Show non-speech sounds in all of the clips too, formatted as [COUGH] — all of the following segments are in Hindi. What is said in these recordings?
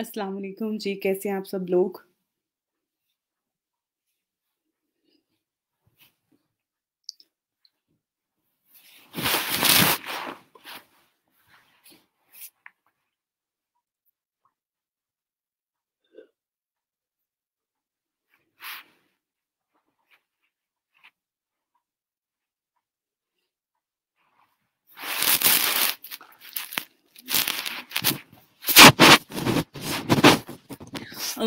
असलकुम जी कैसे हैं आप सब लोग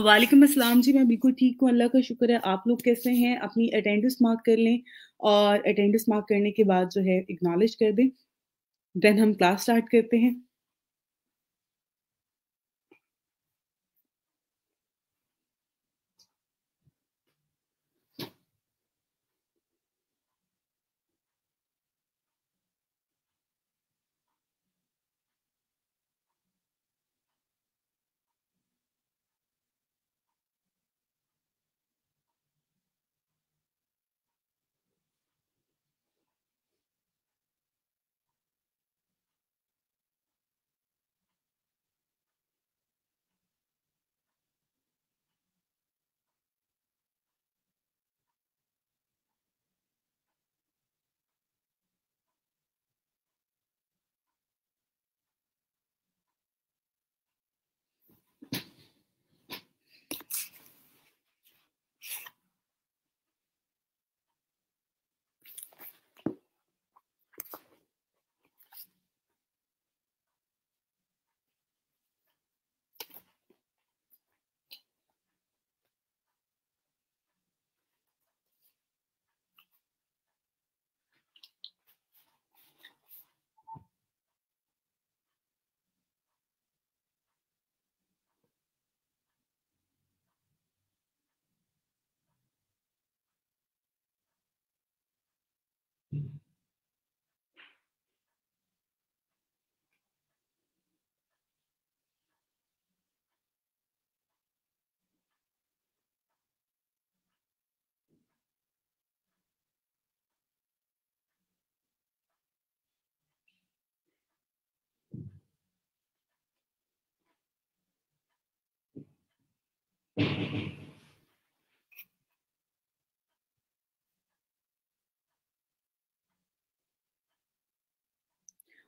वालेकुम अस्सलाम जी मैं बिल्कुल ठीक हूँ अल्लाह का शुक्र है आप लोग कैसे हैं अपनी अटेंडेंस मार्क कर लें और अटेंडेंस मार्क करने के बाद जो है इग्नॉलेज कर दें देन हम क्लास स्टार्ट करते हैं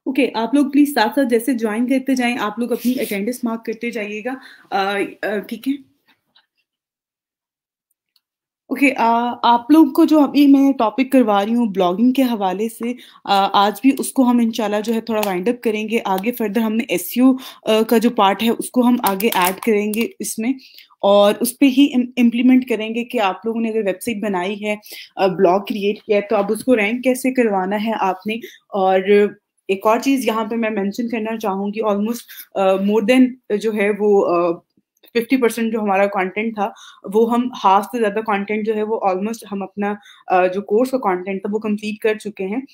ओके okay, आप लोग प्लीज साथ साथ जैसे ज्वाइन करते जाएं आप लोग अपनी अटेंडेंस मार्क करते जाइएगा ठीक है ओके okay, आप लोग को जो अभी मैं टॉपिक करवा रही हूँ ब्लॉगिंग के हवाले से आ, आज भी उसको हम इंशाल्लाह जो है थोड़ा वाइंड अप करेंगे आगे फर्दर हमने एस e का जो पार्ट है उसको हम आगे ऐड करेंगे इसमें और उस पर ही इम्प्लीमेंट करेंगे कि आप लोगों ने अगर वेबसाइट बनाई है ब्लॉग क्रिएट किया है तो अब उसको रैंक कैसे करवाना है आपने और एक और चीज़ यहाँ पे मैं मेंशन करना चाहूँगी ऑलमोस्ट मोर देन जो है वो uh, फिफ्टी परसेंट जो हमारा कंटेंट था वो हम हाफ से ज़्यादा कंटेंट जो है वो ऑलमोस्ट हम अपना जो कोर्स का कंटेंट था वो कंप्लीट कर चुके हैं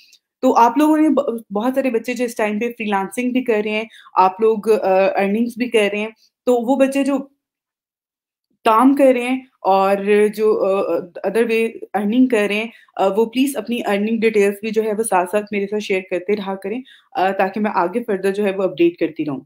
तो आप लोगों ने बहुत सारे बच्चे जो इस टाइम पे फ्रीलांसिंग भी कर रहे हैं आप लोग अर्निंग्स भी कर रहे हैं तो वो बच्चे जो काम कर रहे हैं और जो अदर वे अर्निंग कर रहे हैं वो प्लीज़ अपनी अर्निंग डिटेल्स भी जो है वो साथ साथ मेरे साथ शेयर करते रहा करें ताकि मैं आगे फर्दर जो है वो अपडेट करती रहूँ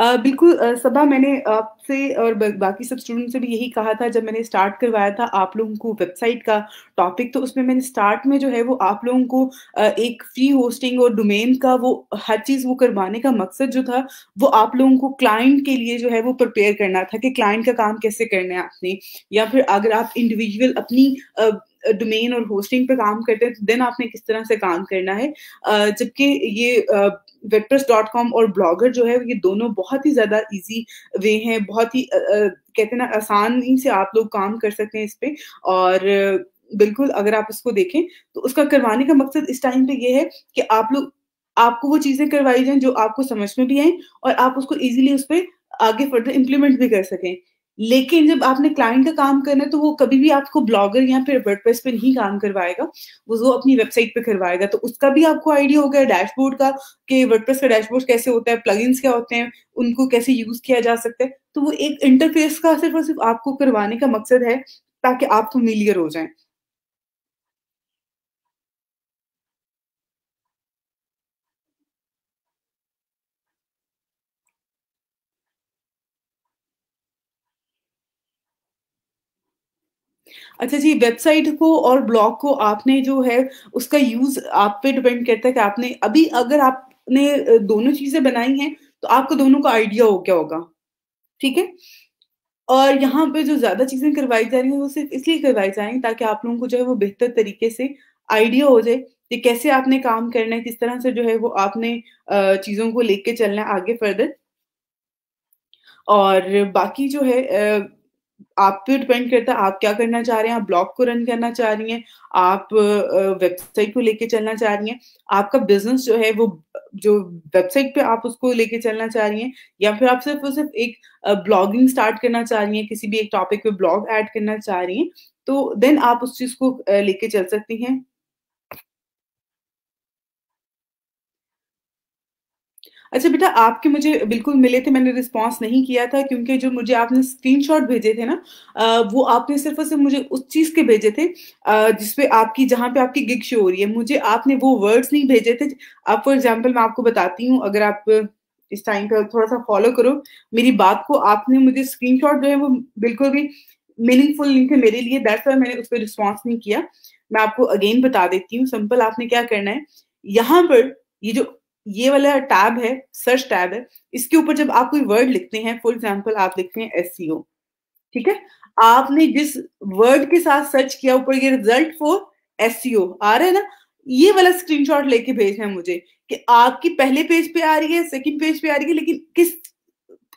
बिल्कुल सभा मैंने आपसे और बाकी सब स्टूडेंट से भी यही कहा था जब मैंने स्टार्ट करवाया था आप लोगों को वेबसाइट का टॉपिक तो उसमें मैंने स्टार्ट में जो है वो आप लोगों को एक फ्री होस्टिंग और डोमेन का वो हर चीज़ वो करवाने का मकसद जो था वो आप लोगों को क्लाइंट के लिए जो है वो प्रिपेयर करना था कि क्लाइंट का काम कैसे करना है आपने या फिर अगर आप इंडिविजुअल अपनी डोमेन और होस्टिंग पे काम करते हैं तो देन आपने किस तरह से काम करना है जबकि ये वेटप्रेस डॉट कॉम और ब्लॉगर जो है ये दोनों बहुत ही ज़्यादा इजी वे हैं बहुत ही कहते हैं ना आसानी से आप लोग काम कर सकते हैं इस पर और बिल्कुल अगर आप इसको देखें तो उसका करवाने का मकसद इस टाइम पे ये है कि आप लोग आपको वो चीज़ें करवाई जाएं जो आपको समझ में भी आए और आप उसको इजीली उस पर आगे फर्दर इम्प्लीमेंट भी कर सकें लेकिन जब आपने क्लाइंट का काम करना है तो वो कभी भी आपको ब्लॉगर या फिर वर्डप्रेस पे नहीं काम करवाएगा वो वो अपनी वेबसाइट पे करवाएगा तो उसका भी आपको आइडिया हो गया डैशबोर्ड का कि वर्डप्रेस का डैशबोर्ड कैसे होता है प्लगइन्स क्या होते हैं उनको कैसे यूज किया जा सकता है तो वो एक इंटरफेस का सिर्फ और सिर्फ आपको करवाने का मकसद है ताकि आप फेमिलियर हो जाए अच्छा जी वेबसाइट को और ब्लॉग को आपने जो है उसका यूज आप पे डिपेंड करता है कि आपने अभी अगर आपने दोनों चीजें बनाई हैं तो आपको दोनों का आइडिया हो क्या होगा ठीक है और यहाँ पे जो ज्यादा चीजें करवाई जा रही हैं वो सिर्फ इसलिए करवाई जा रही ताकि आप लोगों को जो है वो बेहतर तरीके से आइडिया हो जाए कि कैसे आपने काम करना है किस तरह से जो है वो आपने चीजों को लेके चलना है आगे फर्दर और बाकी जो है आप पे डिपेंड करता है आप क्या करना चाह रहे हैं आप ब्लॉग को रन करना चाह रही हैं आप वेबसाइट को लेके चलना चाह रही हैं आपका बिजनेस जो है वो जो वेबसाइट पे आप उसको लेके चलना चाह रही हैं या फिर आप सिर्फ और सिर्फ एक ब्लॉगिंग स्टार्ट करना चाह रही हैं किसी भी एक टॉपिक पे ब्लॉग ऐड करना चाह रही हैं तो देन आप उस चीज को लेके चल सकती हैं अच्छा बेटा आपके मुझे बिल्कुल मिले थे मैंने रिस्पॉन्स नहीं किया था क्योंकि जो मुझे आपने स्क्रीनशॉट भेजे थे ना वो आपने सिर्फ और सिर्फ मुझे उस चीज़ के भेजे थे जिसपे आपकी जहाँ पे आपकी गिग शो हो रही है मुझे आपने वो वर्ड्स नहीं भेजे थे आप फॉर एग्जाम्पल मैं आपको बताती हूँ अगर आप इस टाइम पर थोड़ा सा फॉलो करो मेरी बात को आपने मुझे शॉट जो है वो बिल्कुल भी मीनिंगफुल नहीं थे मेरे लिए दैट्स वाई मैंने उस पर रिस्पॉन्स नहीं किया मैं आपको अगेन बता देती हूँ सिंपल आपने क्या करना है यहाँ पर ये जो ये वाला टैब है सर्च टैब है इसके ऊपर जब आप कोई वर्ड लिखते हैं फॉर एग्जाम्पल आप लिखते हैं एस e ठीक है आपने जिस वर्ड के साथ सर्च किया ऊपर ये रिजल्ट फॉर एस e आ रहा है ना ये वाला स्क्रीनशॉट लेके भेजना है मुझे कि आपकी पहले पेज पे आ रही है सेकंड पेज पे आ रही है लेकिन किस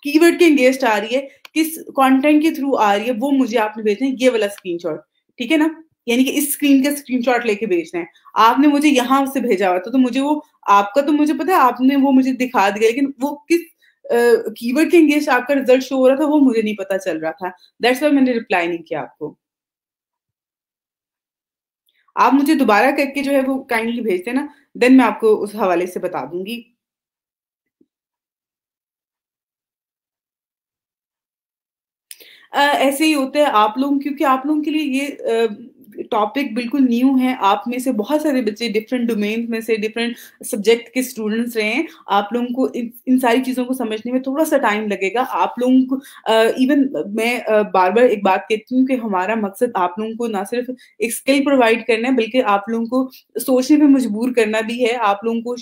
कीवर्ड के एंगेज आ रही है किस कंटेंट के थ्रू आ रही है वो मुझे आपने भेजना है ये वाला स्क्रीनशॉट ठीक है ना यानी कि इस स्क्रीन का स्क्रीनशॉट लेके भेजना है आपने मुझे यहाँ से भेजा हुआ था तो, तो मुझे वो आपका तो मुझे पता है आपने वो मुझे दिखा दिया लेकिन वो किस कीवर्ड के इंगेज आपका रिजल्ट शो हो रहा था वो मुझे नहीं पता चल रहा था दैट्स वाई मैंने रिप्लाई नहीं किया आपको आप मुझे दोबारा करके जो है वो काइंडली भेज देना देन मैं आपको उस हवाले से बता दूंगी आ, ऐसे ही होते हैं आप लोग क्योंकि आप लोगों के लिए ये आ, टॉपिक बिल्कुल न्यू है आप में से बहुत सारे बच्चे डिफरेंट डोमेन में से डिफरेंट सब्जेक्ट के स्टूडेंट्स रहे हैं आप लोगों को इन, इन सारी चीज़ों को समझने में थोड़ा सा टाइम लगेगा आप लोगों को इवन मैं बार बार एक बात कहती हूँ कि हमारा मकसद आप लोगों को ना सिर्फ एक स्किल प्रोवाइड करना है बल्कि आप लोगों को सोचने पर मजबूर करना भी है आप लोगों को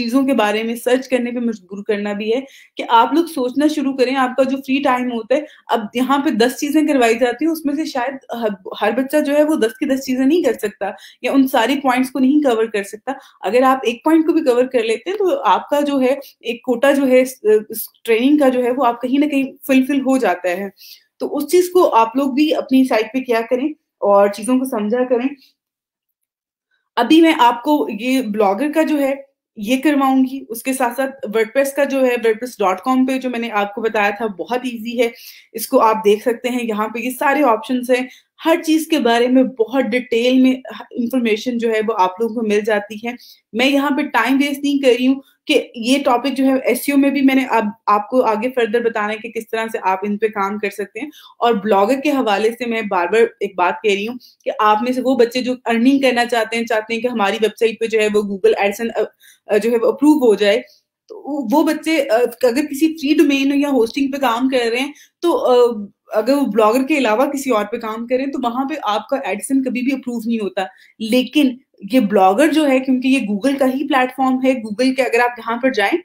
चीजों के बारे में सर्च करने पे मजबूर करना भी है कि आप लोग सोचना शुरू करें आपका जो फ्री टाइम होता है अब यहाँ पे दस चीजें करवाई जाती है उसमें से शायद हर बच्चा जो है वो दस की दस चीजें नहीं कर सकता या उन सारी पॉइंट्स को नहीं कवर कर सकता अगर आप एक पॉइंट को भी कवर कर लेते हैं तो आपका जो है एक कोटा जो है ट्रेनिंग का जो है वो आप कहीं ना कहीं फुलफिल हो जाता है तो उस चीज को आप लोग भी अपनी साइड पे क्या करें और चीजों को समझा करें अभी मैं आपको ये ब्लॉगर का जो है ये करवाऊंगी उसके साथ साथ वर्डप्रेस का जो है वर्डप्रेस डॉट कॉम पे जो मैंने आपको बताया था बहुत ईजी है इसको आप देख सकते हैं यहाँ पे ये सारे ऑप्शन हैं हर चीज के बारे में बहुत डिटेल में इंफॉर्मेशन जो है वो आप लोगों को मिल जाती है मैं यहाँ पे टाइम वेस्ट नहीं कर रही हूँ कि ये टॉपिक जो है एस e में भी मैंने अब आपको आगे फर्दर बताना है कि किस तरह से आप इन पे काम कर सकते हैं और ब्लॉगर के हवाले से मैं बार बार एक बात कह रही हूँ कि आप में से वो बच्चे जो अर्निंग करना चाहते हैं चाहते हैं कि हमारी वेबसाइट पे जो है वो गूगल एडसन जो है वो अप्रूव हो जाए तो वो बच्चे अगर किसी फ्री डोमेन या होस्टिंग पे काम कर रहे हैं तो अगर वो ब्लॉगर के अलावा किसी और पे काम करें तो वहां पे आपका एडिसन कभी भी अप्रूव नहीं होता लेकिन ये ब्लॉगर जो है क्योंकि ये गूगल का ही प्लेटफॉर्म है गूगल के अगर आप यहाँ पर जाएं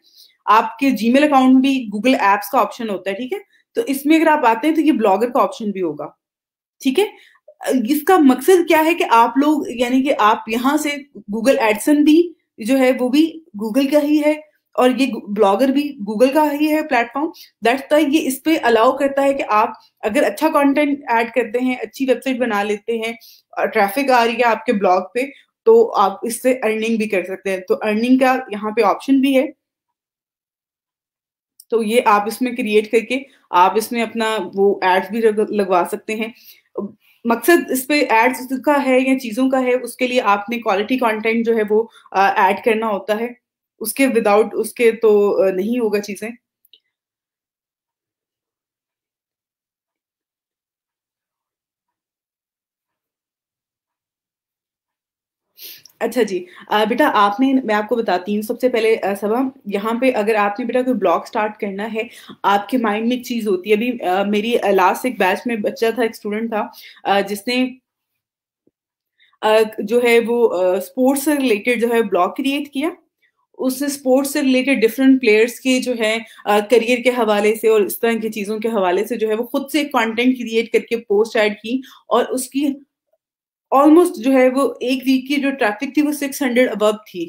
आपके जीमेल अकाउंट भी गूगल एप्स का ऑप्शन होता है ठीक है तो इसमें अगर आप आते हैं तो ये ब्लॉगर का ऑप्शन भी होगा ठीक है इसका मकसद क्या है कि आप लोग यानी कि आप यहां से गूगल एडसन भी जो है वो भी गूगल का ही है और ये ब्लॉगर भी गूगल का ही है प्लेटफॉर्म दैट तो ये इस पे अलाउ करता है कि आप अगर अच्छा कंटेंट ऐड करते हैं अच्छी वेबसाइट बना लेते हैं ट्रैफिक आ रही है आपके ब्लॉग पे तो आप इससे अर्निंग भी कर सकते हैं तो अर्निंग का यहाँ पे ऑप्शन भी है तो ये आप इसमें क्रिएट करके आप इसमें अपना वो एड्स भी लगवा सकते हैं मकसद इस पे एड्स का है या चीज़ों का है उसके लिए आपने क्वालिटी कंटेंट जो है वो ऐड करना होता है उसके विदाउट उसके तो नहीं होगा चीज़ें अच्छा जी बेटा आपने मैं आपको बताती हूँ सबसे पहले सबा यहाँ पे अगर आपने बेटा कोई ब्लॉग स्टार्ट करना है आपके माइंड में एक चीज़ होती है अभी मेरी लास्ट एक बैच में बच्चा था एक स्टूडेंट था जिसने जो है वो स्पोर्ट्स से रिलेटेड जो है ब्लॉग क्रिएट किया उसने स्पोर्ट्स से रिलेटेड डिफरेंट प्लेयर्स के जो है करियर के हवाले से और इस तरह की चीज़ों के हवाले से जो है वो खुद से कंटेंट क्रिएट करके पोस्ट ऐड की और उसकी ऑलमोस्ट जो है वो एक वीक की जो ट्रैफिक थी वो 600 अबव थी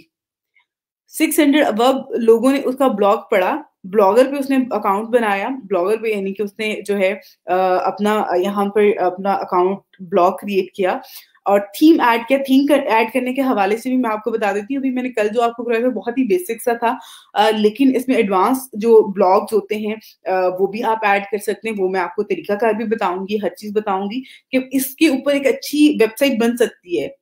600 अबव लोगों ने उसका ब्लॉग पढ़ा ब्लॉगर पे उसने अकाउंट बनाया ब्लॉगर पे यानी कि उसने जो है अपना यहाँ पर अपना अकाउंट ब्लॉग क्रिएट किया और थीम ऐड किया थीम कर, ऐड करने के हवाले से भी मैं आपको बता देती हूँ अभी मैंने कल जो आपको कराया था बहुत ही बेसिक सा था आ, लेकिन इसमें एडवांस जो ब्लॉग्स होते हैं आ, वो भी आप ऐड कर सकते हैं वो मैं आपको तरीकाकार भी बताऊंगी हर चीज बताऊंगी कि इसके ऊपर एक अच्छी वेबसाइट बन सकती है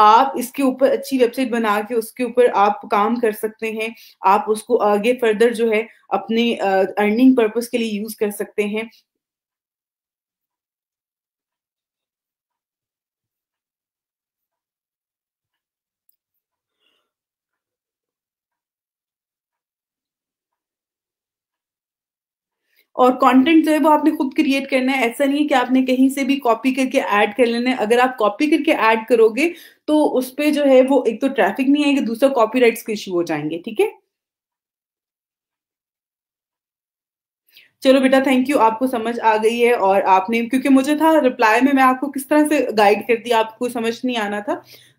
आप इसके ऊपर अच्छी वेबसाइट बना के उसके ऊपर आप काम कर सकते हैं आप उसको आगे फर्दर जो है अपने अर्निंग पर्पस के लिए यूज कर सकते हैं और कंटेंट जो है वो आपने खुद क्रिएट करना है ऐसा नहीं है कि आपने कहीं से भी कॉपी करके ऐड कर लेना है अगर आप कॉपी करके ऐड करोगे तो उस पर जो है वो एक तो ट्रैफिक नहीं आएगी दूसरा कॉपीराइट्स के इश्यू हो जाएंगे ठीक है चलो बेटा थैंक यू आपको समझ आ गई है और आपने क्योंकि मुझे था रिप्लाई में मैं आपको किस तरह से गाइड कर दिया आपको समझ नहीं आना था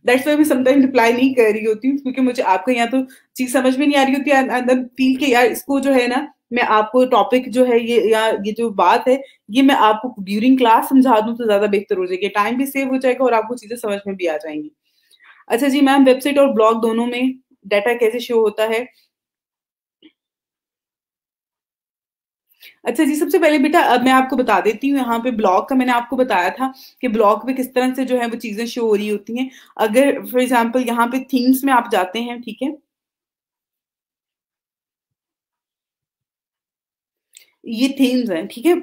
दैट्स वाई मैं समटाइम रिप्लाई नहीं कर रही होती हूँ क्योंकि मुझे आपका यहाँ तो चीज समझ में नहीं आ रही होती अंदर फील के यार इसको जो है ना मैं आपको टॉपिक जो है ये या ये जो बात है ये मैं आपको ड्यूरिंग क्लास समझा दूं तो ज्यादा बेहतर हो जाएगी टाइम भी सेव हो जाएगा और आपको चीजें समझ में भी आ जाएंगी अच्छा जी मैम वेबसाइट और ब्लॉग दोनों में डाटा कैसे शो होता है अच्छा जी सबसे पहले बेटा अब मैं आपको बता देती हूँ यहाँ पे ब्लॉग का मैंने आपको बताया था कि ब्लॉग पे किस तरह से जो है वो चीजें शो हो रही होती हैं अगर फॉर एग्जाम्पल यहाँ पे थीम्स में आप जाते हैं ठीक है ये थीम्स हैं ठीक है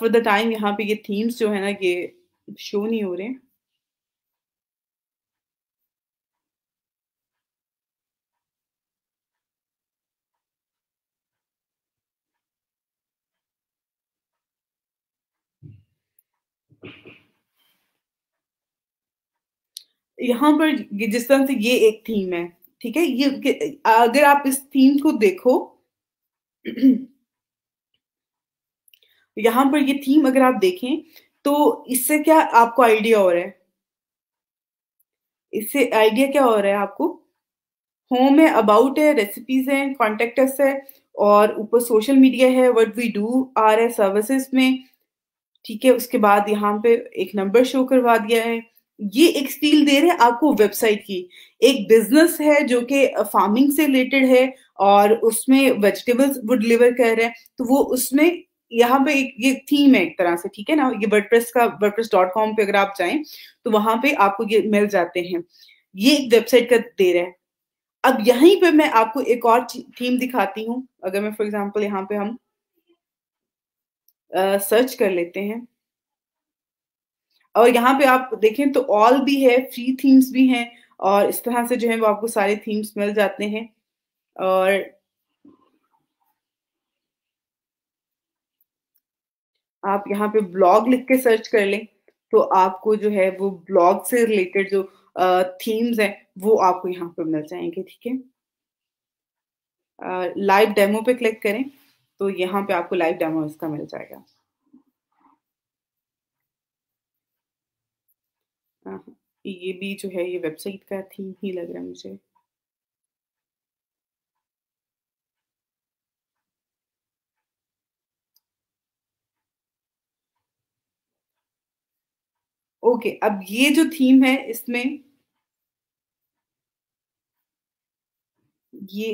फॉर द टाइम यहाँ पे ये थीम्स जो है ना ये शो नहीं हो रहे हैं यहाँ पर जिस तरह से ये एक थीम है ठीक है ये अगर आप इस थीम को देखो तो यहां पर ये थीम अगर आप देखें तो इससे क्या आपको आइडिया हो रहा है इससे आइडिया क्या हो रहा है आपको होम है अबाउट है रेसिपीज है कॉन्टेक्टस है और ऊपर सोशल मीडिया है व्हाट वी डू आर है सर्विसेज में ठीक है उसके बाद यहाँ पे एक नंबर शो करवा दिया है ये एक स्टील दे रहे हैं आपको वेबसाइट की एक बिजनेस है जो कि फार्मिंग से रिलेटेड है और उसमें वेजिटेबल्स वुड लिवर कह रहे हैं तो वो उसमें यहाँ पे एक ये थीम है एक तरह से ठीक है ना ये वर्डप्रेस का वर्डप्रेस डॉट कॉम पे अगर आप जाएं तो वहां पे आपको ये मिल जाते हैं ये एक वेबसाइट का दे रहा है अब यहीं पे मैं आपको एक और थीम दिखाती हूँ अगर मैं फॉर एग्जाम्पल यहाँ पे हम सर्च uh, कर लेते हैं और यहाँ पे आप देखें तो ऑल भी है फ्री थीम्स भी हैं और इस तरह से जो है वो आपको सारे थीम्स मिल जाते हैं और आप यहाँ पे ब्लॉग लिख के सर्च कर लें तो आपको जो है वो ब्लॉग से रिलेटेड जो थीम्स हैं वो आपको यहाँ पे मिल जाएंगे ठीक है लाइव डेमो पे क्लिक करें तो यहाँ पे आपको लाइव डेमो इसका मिल जाएगा ये भी जो है ये वेबसाइट का थीम ही लग रहा है मुझे ओके okay, अब ये जो थीम है इसमें ये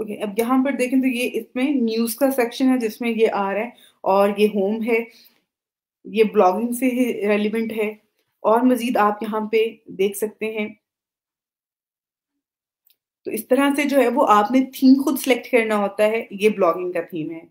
ओके okay, अब यहाँ पर देखें तो ये इसमें न्यूज का सेक्शन है जिसमें ये आ रहा है और ये होम है ये ब्लॉगिंग से ही रेलिवेंट है और मजीद आप यहाँ पे देख सकते हैं तो इस तरह से जो है वो आपने थीम खुद सेलेक्ट करना होता है ये ब्लॉगिंग का थीम है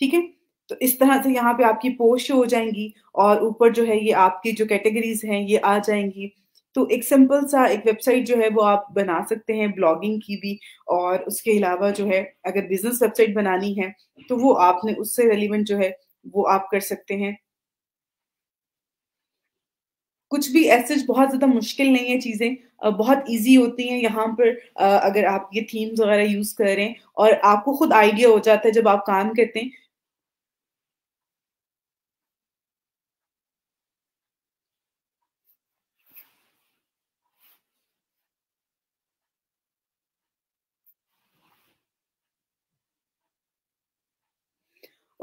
ठीक है तो इस तरह से यहाँ पे आपकी पोस्ट हो जाएंगी और ऊपर जो है ये आपकी जो कैटेगरीज हैं ये आ जाएंगी तो एक सिंपल सा एक वेबसाइट जो है वो आप बना सकते हैं ब्लॉगिंग की भी और उसके अलावा जो है अगर बिजनेस वेबसाइट बनानी है तो वो आपने उससे रेलिवेंट जो है वो आप कर सकते हैं कुछ भी ऐसे बहुत ज़्यादा मुश्किल नहीं है चीज़ें बहुत इजी होती हैं यहाँ पर अगर आप ये थीम्स वगैरह यूज़ करें और आपको खुद आइडिया हो जाता है जब आप काम करते हैं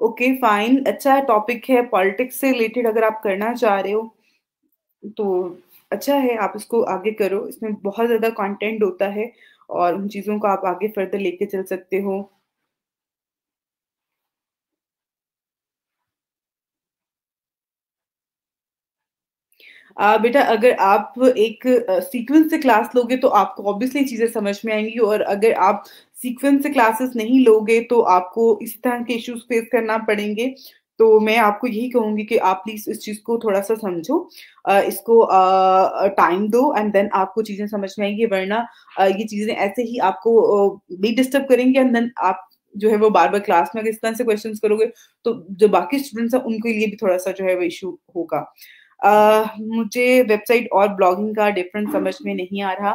ओके okay, फाइन अच्छा टॉपिक है पॉलिटिक्स से रिलेटेड अगर आप करना चाह रहे हो तो अच्छा है आप इसको आगे करो इसमें बहुत ज़्यादा कंटेंट होता है और उन चीज़ों को आप आगे फर्दर लेके चल सकते हो आ, बेटा अगर आप एक सीक्वेंस से क्लास लोगे तो आपको ऑब्वियसली चीज़ें समझ में आएंगी और अगर आप सीक्वेंस से क्लासेस नहीं लोगे तो आपको इस तरह के इश्यूज फेस करना पड़ेंगे तो मैं आपको यही कहूंगी कि आप प्लीज इस चीज को थोड़ा सा समझो इसको टाइम दो एंड देन आपको चीजें समझ में आएंगी वरना ये चीजें ऐसे ही आपको भी डिस्टर्ब करेंगे एंड देन आप जो है वो बार बार क्लास में इस तरह से क्वेश्चंस करोगे तो जो बाकी स्टूडेंट्स हैं उनके लिए भी थोड़ा सा जो है वो इशू होगा Uh, मुझे वेबसाइट और ब्लॉगिंग का डिफरेंस समझ में नहीं आ रहा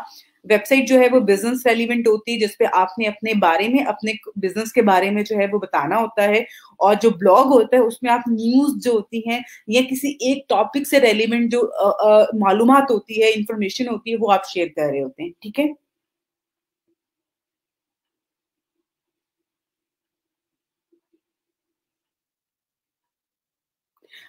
वेबसाइट जो है वो बिजनेस रेलिवेंट होती है जिसपे आपने अपने बारे में अपने बिजनेस के बारे में जो है वो बताना होता है और जो ब्लॉग होता है उसमें आप न्यूज जो होती है या किसी एक टॉपिक से रेलिवेंट जो मालूम होती है इंफॉर्मेशन होती है वो आप शेयर कर रहे होते हैं ठीक है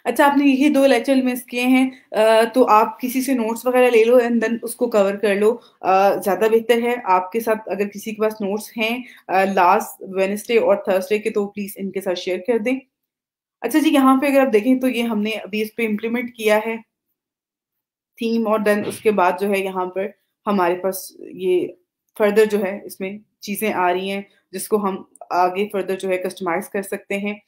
अच्छा आपने ये दो लेक्चर मिस किए हैं तो आप किसी से नोट्स वगैरह ले लो एंड देन उसको कवर कर लो ज़्यादा बेहतर है आपके साथ अगर किसी के पास नोट्स हैं लास्ट वेनसडे और थर्सडे के तो प्लीज़ इनके साथ शेयर कर दें अच्छा जी यहाँ पे अगर आप देखें तो ये हमने अभी इस पर इम्प्लीमेंट किया है थीम और देन उसके बाद जो है यहाँ पर हमारे पास ये फर्दर जो है इसमें चीज़ें आ रही हैं जिसको हम आगे फर्दर जो है कस्टमाइज कर सकते हैं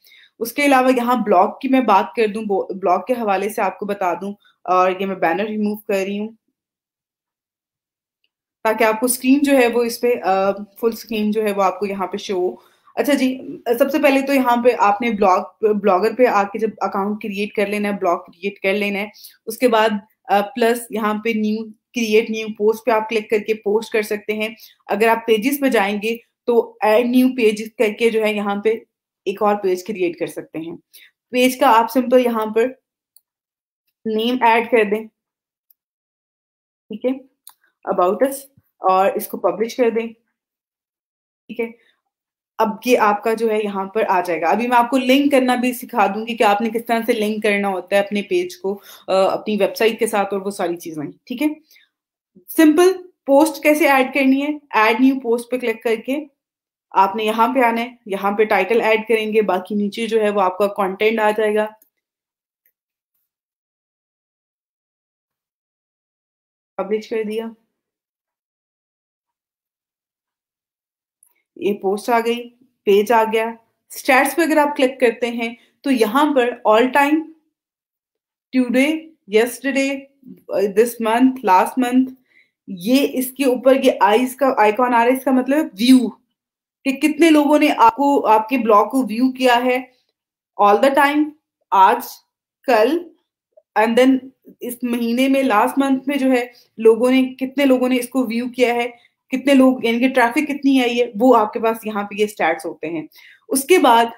उसके अलावा यहाँ ब्लॉग की मैं बात कर दू ब्लॉग के हवाले से आपको बता दू और ये मैं बैनर रिमूव कर रही हूँ ताकि आपको स्क्रीन जो है वो इस पे फुल स्क्रीन जो है वो आपको यहाँ पे शो हो अच्छा जी सबसे पहले तो यहाँ पे आपने ब्लॉग ब्लॉगर पे आके जब अकाउंट क्रिएट कर लेना है ब्लॉग क्रिएट कर लेना है उसके बाद प्लस यहाँ पे न्यू क्रिएट न्यू पोस्ट पे आप क्लिक करके पोस्ट कर सकते हैं अगर आप पेजेस पे जाएंगे तो एड न्यू पेज करके जो है यहाँ पे एक और पेज क्रिएट कर सकते हैं पेज का आप सिंपल यहाँ पर नेम ऐड कर दें ठीक है अबाउट अस और इसको पब्लिश कर दें ठीक है अब ये आपका जो है यहाँ पर आ जाएगा अभी मैं आपको लिंक करना भी सिखा दूंगी कि आपने किस तरह से लिंक करना होता है अपने पेज को अपनी वेबसाइट के साथ और वो सारी चीजें ठीक है सिंपल पोस्ट कैसे ऐड करनी है ऐड न्यू पोस्ट पे क्लिक करके आपने यहाँ पे आना है यहाँ पे टाइटल ऐड करेंगे बाकी नीचे जो है वो आपका कंटेंट आ जाएगा पब्लिश कर दिया ये पोस्ट आ गई पेज आ गया स्टैट्स पे अगर आप क्लिक करते हैं तो यहाँ पर all time today yesterday this month last month ये इसके ऊपर ये आईज का आइकॉन आ रहा है इसका मतलब व्यू कि कितने लोगों ने आपको आपके ब्लॉग को व्यू किया है ऑल द टाइम आज कल एंड देन इस महीने में लास्ट मंथ में जो है लोगों ने कितने लोगों ने इसको व्यू किया है कितने लोग यानी कि ट्रैफिक कितनी आई है वो आपके पास यहाँ पे ये स्टैट्स होते हैं उसके बाद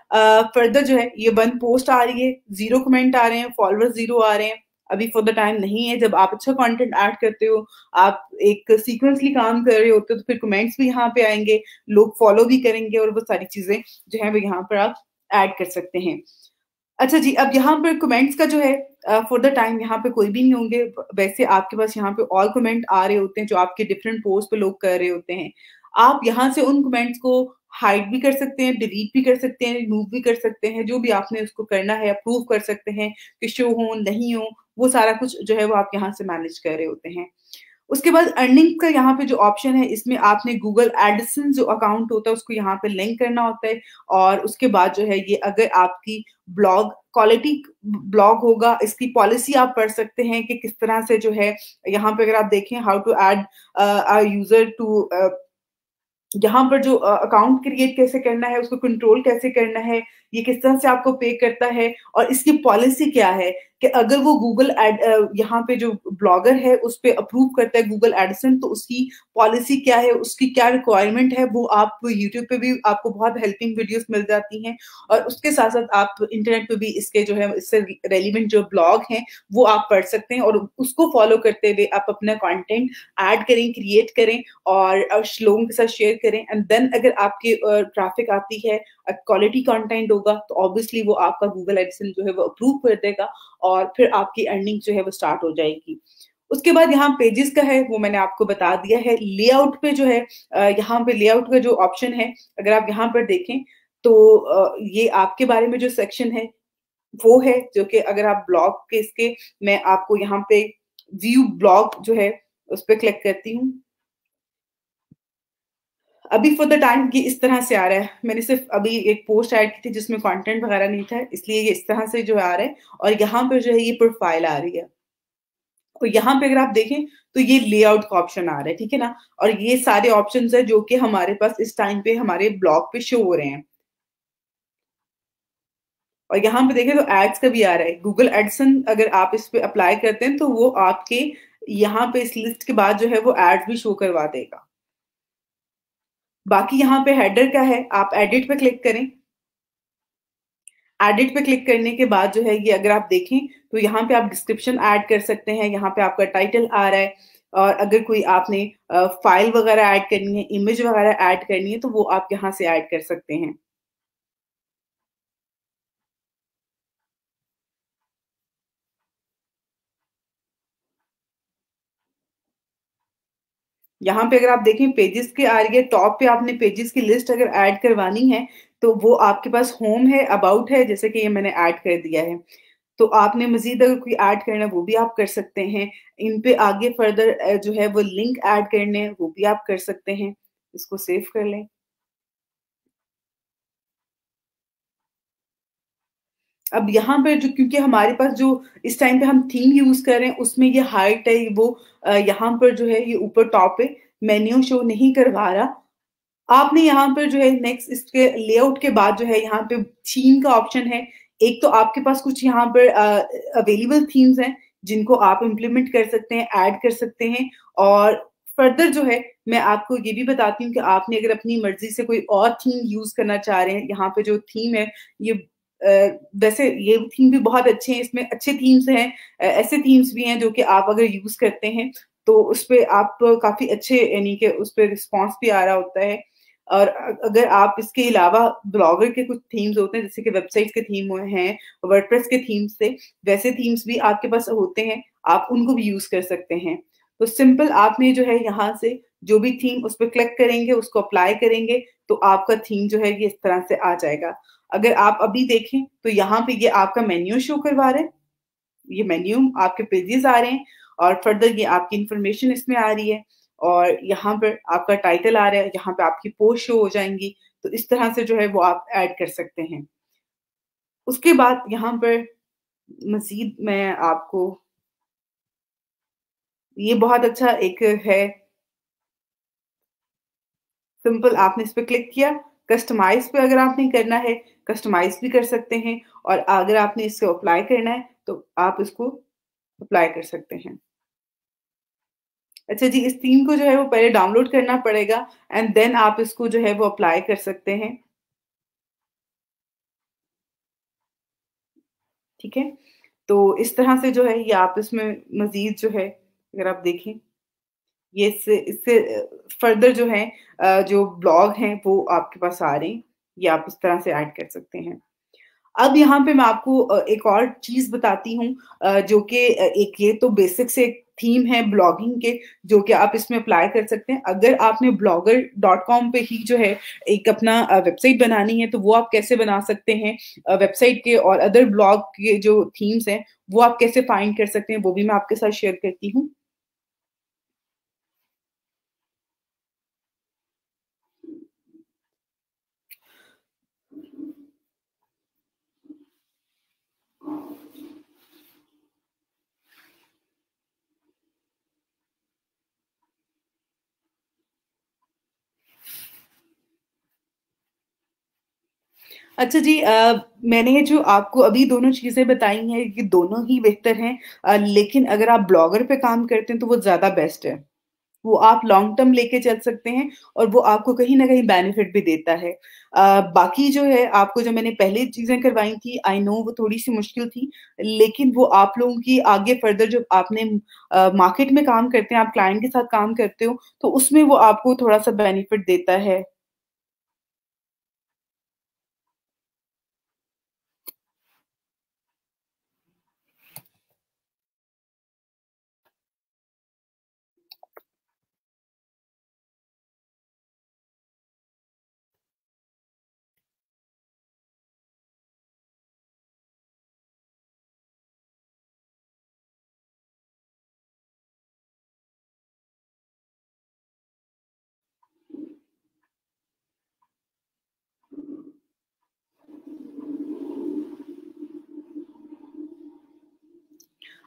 फर्दर जो है ये वन पोस्ट आ रही है जीरो कमेंट आ रहे हैं फॉलोअर्स जीरो आ रहे हैं अभी फॉर द टाइम नहीं है जब आप अच्छा कंटेंट ऐड करते हो आप एक सीक्वेंसली काम कर रहे होते हो तो फिर कमेंट्स भी यहाँ पे आएंगे लोग फॉलो भी करेंगे और वो सारी चीजें जो है वो यहाँ पर आप ऐड कर सकते हैं अच्छा जी अब यहाँ पर कमेंट्स का जो है फॉर द टाइम यहाँ पे कोई भी नहीं होंगे वैसे आपके पास यहाँ पे और कमेंट आ रहे होते हैं जो आपके डिफरेंट पोस्ट पे लोग कर रहे होते हैं आप यहाँ से उन कमेंट्स को हाइड भी कर सकते हैं डिलीट भी कर सकते हैं रिमूव भी कर सकते हैं जो भी आपने उसको करना है अप्रूव कर सकते हैं कि शो हो नहीं हो वो सारा कुछ जो है वो आप यहाँ से मैनेज कर रहे होते हैं उसके बाद अर्निंग का यहाँ पे जो ऑप्शन है इसमें आपने गूगल एडिसन जो अकाउंट होता है उसको यहाँ पे लिंक करना होता है और उसके बाद जो है ये अगर आपकी ब्लॉग क्वालिटी ब्लॉग होगा इसकी पॉलिसी आप पढ़ सकते हैं कि किस तरह से जो है यहाँ पे अगर आप देखें how to add user to यहाँ पर जो अकाउंट uh, क्रिएट कैसे करना है उसको कंट्रोल कैसे करना है ये किस तरह से आपको पे करता है और इसकी पॉलिसी क्या है कि अगर वो गूगल एड यहाँ पे जो ब्लॉगर है उस पर अप्रूव करता है गूगल एडिसन तो उसकी पॉलिसी क्या है उसकी क्या रिक्वायरमेंट है वो आप यूट्यूब पे भी आपको बहुत हेल्पिंग वीडियोस मिल जाती हैं और उसके साथ साथ आप इंटरनेट पे भी इसके जो है इससे रेलिवेंट जो ब्लॉग हैं वो आप पढ़ सकते हैं और उसको फॉलो करते हुए आप अपना कॉन्टेंट एड करें क्रिएट करें और लोगों के साथ शेयर करें एंड देन अगर आपकी ट्रैफिक आती है क्वालिटी कंटेंट होगा तो ऑब्वियसली वो आपका गूगल एडिसन जो है वो अप्रूव कर देगा और फिर आपकी अर्निंग जो है वो स्टार्ट हो जाएगी उसके बाद यहाँ पेजेस का है वो मैंने आपको बता दिया है लेआउट पे जो है यहाँ पे लेआउट का जो ऑप्शन है अगर आप यहाँ पर देखें तो ये आपके बारे में जो सेक्शन है वो है जो कि अगर आप ब्लॉग के इसके मैं आपको यहाँ पे व्यू ब्लॉग जो है उस पर क्लिक करती हूँ अभी फॉर द टाइम ये इस तरह से आ रहा है मैंने सिर्फ अभी एक पोस्ट ऐड की थी जिसमें कंटेंट वगैरह नहीं था इसलिए ये इस तरह से जो आ रहा है और यहाँ पर जो है ये प्रोफाइल आ रही है और यहाँ पे अगर आप देखें तो ये लेआउट का ऑप्शन आ रहा है ठीक है ना और ये सारे ऑप्शन है जो कि हमारे पास इस टाइम पे हमारे ब्लॉग पे शो हो रहे हैं और यहाँ पे देखें तो एड्स का भी आ रहा है गूगल एडसन अगर आप इस पे अप्लाई करते हैं तो वो आपके यहाँ पे इस लिस्ट के बाद जो है वो एड भी शो करवा देगा बाकी यहाँ पे हेडर का है आप एडिट पे क्लिक करें एडिट पे क्लिक करने के बाद जो है ये अगर आप देखें तो यहाँ पे आप डिस्क्रिप्शन ऐड कर सकते हैं यहाँ पे आपका टाइटल आ रहा है और अगर कोई आपने फाइल वगैरह ऐड करनी है इमेज वगैरह ऐड करनी है तो वो आप यहाँ से ऐड कर सकते हैं यहाँ पे अगर आप देखें पेजेस के आ रही है टॉप पे आपने पेजेस की लिस्ट अगर ऐड करवानी है तो वो आपके पास होम है अबाउट है जैसे कि ये मैंने ऐड कर दिया है तो आपने मजीद अगर कोई ऐड करना है वो भी आप कर सकते हैं इन पे आगे फर्दर जो है वो लिंक ऐड करने वो भी आप कर सकते हैं इसको सेव कर लें अब यहाँ पर जो क्योंकि हमारे पास जो इस टाइम पे हम थीम यूज कर रहे हैं उसमें ये हाइट है वो यहाँ पर जो है ये ऊपर टॉप है मेन्यू शो नहीं करवा रहा आपने यहाँ पर जो है नेक्स्ट इसके लेआउट के बाद जो है यहाँ पे थीम का ऑप्शन है एक तो आपके पास कुछ यहाँ पर अवेलेबल थीम्स हैं जिनको आप इम्प्लीमेंट कर सकते हैं ऐड कर सकते हैं और फर्दर जो है मैं आपको ये भी बताती हूँ कि आपने अगर अपनी मर्जी से कोई और थीम यूज करना चाह रहे हैं यहाँ पे जो थीम है ये वैसे ये थीम भी बहुत अच्छे हैं इसमें अच्छे थीम्स हैं ऐसे थीम्स भी हैं जो कि आप अगर यूज करते हैं तो उस पर आप काफी अच्छे यानी कि उस पर रिस्पॉन्स भी आ रहा होता है और अगर आप इसके अलावा ब्लॉगर के कुछ थीम्स होते हैं जैसे कि वेबसाइट्स के थीम हैं वर्डप्रेस के थीम्स से वैसे थीम्स भी आपके पास होते हैं आप उनको भी यूज कर सकते हैं तो सिंपल आपने जो है यहाँ से जो भी थीम उस पर क्लिक करेंगे उसको अप्लाई करेंगे तो आपका थीम जो है ये इस तरह से आ जाएगा अगर आप अभी देखें तो यहाँ पे ये आपका मेन्यू शो करवा रहे हैं ये मेन्यू आपके पेजेस आ रहे हैं और फर्दर ये आपकी इंफॉर्मेशन इसमें आ रही है और यहाँ पर आपका टाइटल आ रहा है यहाँ पे आपकी पोस्ट शो हो जाएंगी तो इस तरह से जो है वो आप ऐड कर सकते हैं उसके बाद यहाँ पर मजीद मैं आपको ये बहुत अच्छा एक है सिंपल आपने इस पर क्लिक किया कस्टमाइज पे अगर आपने करना है कस्टमाइज भी कर सकते हैं और अगर आपने इसको अप्लाई करना है तो आप इसको अप्लाई कर सकते हैं अच्छा जी इस थीम को जो है वो पहले डाउनलोड करना पड़ेगा एंड देन आप इसको जो है वो अप्लाई कर सकते हैं ठीक है तो इस तरह से जो है ये आप इसमें मजीद जो है अगर आप देखें ये इससे इससे फर्दर जो है जो ब्लॉग हैं वो आपके पास आ रहे हैं ये आप इस तरह से ऐड कर सकते हैं अब यहाँ पे मैं आपको एक और चीज बताती हूँ जो कि एक ये तो बेसिक से एक थीम है ब्लॉगिंग के जो कि आप इसमें अप्लाई कर सकते हैं अगर आपने ब्लॉगर डॉट कॉम पे ही जो है एक अपना वेबसाइट बनानी है तो वो आप कैसे बना सकते हैं वेबसाइट के और अदर ब्लॉग के जो थीम्स हैं वो आप कैसे फाइंड कर सकते हैं वो भी मैं आपके साथ शेयर करती हूँ अच्छा जी आ, मैंने जो आपको अभी दोनों चीज़ें बताई हैं ये दोनों ही बेहतर हैं आ, लेकिन अगर आप ब्लॉगर पे काम करते हैं तो वो ज़्यादा बेस्ट है वो आप लॉन्ग टर्म लेके चल सकते हैं और वो आपको कहीं ना कहीं बेनिफिट भी देता है आ, बाकी जो है आपको जो मैंने पहले चीज़ें करवाई थी आई नो वो थोड़ी सी मुश्किल थी लेकिन वो आप लोगों की आगे फर्दर जो आपने मार्केट में काम करते हैं आप क्लाइंट के साथ काम करते हो तो उसमें वो आपको थोड़ा सा बेनिफिट देता है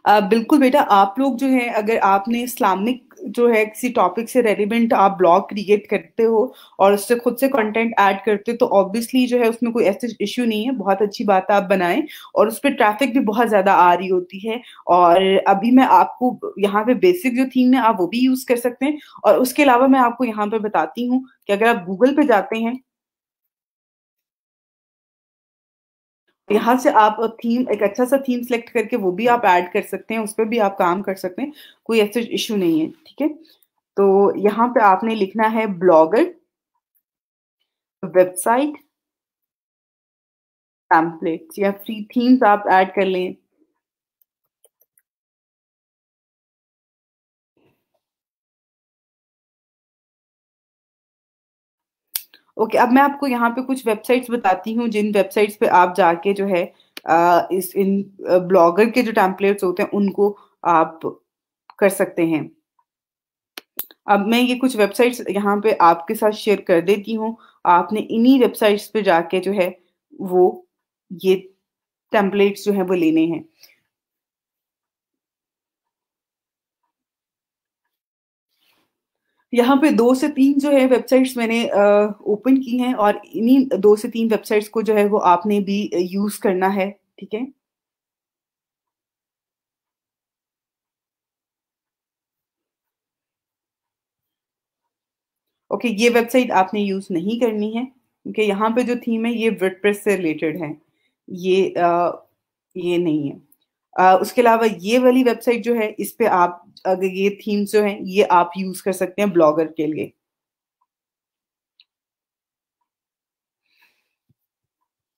बिल्कुल बेटा आप लोग जो है अगर आपने इस्लामिक जो है किसी टॉपिक से रेलिवेंट आप ब्लॉग क्रिएट करते हो और उससे खुद से कंटेंट ऐड करते हो तो ऑब्वियसली जो है उसमें कोई ऐसे इश्यू नहीं है बहुत अच्छी बात आप बनाएं और उस पर ट्रैफिक भी बहुत ज़्यादा आ रही होती है और अभी मैं आपको यहाँ पे बेसिक जो थीम है आप वो भी यूज़ कर सकते हैं और उसके अलावा मैं आपको यहाँ पर बताती हूँ कि अगर आप गूगल पे जाते हैं यहाँ से आप थीम एक अच्छा सा थीम सेलेक्ट करके वो भी आप ऐड कर सकते हैं उस पर भी आप काम कर सकते हैं कोई ऐसा इशू नहीं है ठीक है तो यहाँ पे आपने लिखना है ब्लॉगर वेबसाइट टैंपलेट या फ्री थीम्स आप ऐड कर लें ओके अब मैं आपको यहाँ पे कुछ वेबसाइट्स बताती हूँ जिन वेबसाइट्स पे आप जाके जो है इस इन ब्लॉगर के जो टैंपलेट्स होते हैं उनको आप कर सकते हैं अब मैं ये कुछ वेबसाइट्स यहाँ पे आपके साथ शेयर कर देती हूँ आपने इन्हीं वेबसाइट्स पे जाके जो है वो ये टेम्पलेट्स जो है वो लेने हैं यहाँ पे दो से तीन जो है वेबसाइट्स मैंने ओपन की हैं और इन्हीं दो से तीन वेबसाइट्स को जो है वो आपने भी यूज करना है ठीक है ओके ये वेबसाइट आपने यूज नहीं करनी है क्योंकि यहाँ पे जो थीम है ये वर्डप्रेस से रिलेटेड है ये आ, ये नहीं है उसके अलावा ये वाली वेबसाइट जो है इस पे आप अगर ये थीम्स जो है ये आप यूज कर सकते हैं ब्लॉगर के लिए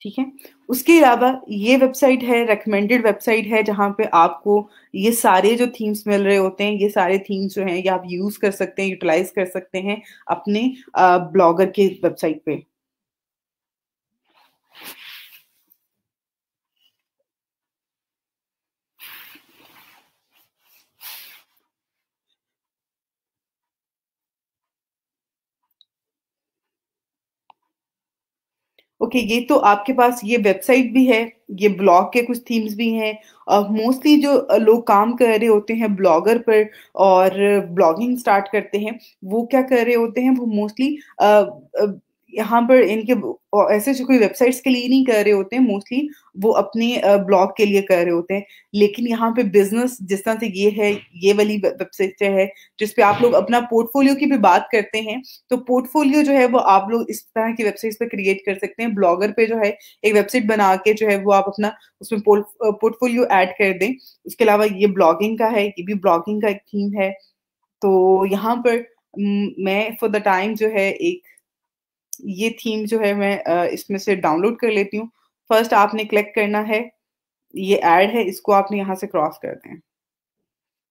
ठीक है उसके अलावा ये वेबसाइट है रेकमेंडेड वेबसाइट है जहां पे आपको ये सारे जो थीम्स मिल रहे होते हैं ये सारे थीम्स जो हैं ये आप यूज कर सकते हैं यूटिलाइज कर सकते हैं अपने ब्लॉगर के वेबसाइट पे ओके okay, ये तो आपके पास ये वेबसाइट भी है ये ब्लॉग के कुछ थीम्स भी हैं और मोस्टली जो लोग काम कर रहे होते हैं ब्लॉगर पर और ब्लॉगिंग स्टार्ट करते हैं वो क्या कर रहे होते हैं वो मोस्टली यहाँ पर इनके ऐसे कोई वेबसाइट्स के लिए नहीं कर रहे होते हैं मोस्टली वो अपने ब्लॉग के लिए कर रहे होते हैं लेकिन यहाँ पे बिजनेस जिस तरह से ये है ये वाली वेबसाइट है जिसपे आप लोग अपना पोर्टफोलियो की भी बात करते हैं तो पोर्टफोलियो जो है वो आप लोग इस तरह की वेबसाइट पर क्रिएट कर सकते हैं ब्लॉगर पे जो है एक वेबसाइट बना के जो है वो आप अपना उसमें पोर्टफोलियो ऐड कर दें उसके अलावा ये ब्लॉगिंग का है ये भी ब्लॉगिंग का एक थीम है तो यहाँ पर मैं फॉर द टाइम जो है एक ये थीम जो है मैं इसमें से डाउनलोड कर लेती हूँ फर्स्ट आपने क्लिक करना है ये एड है इसको आपने यहाँ से क्रॉस कर दें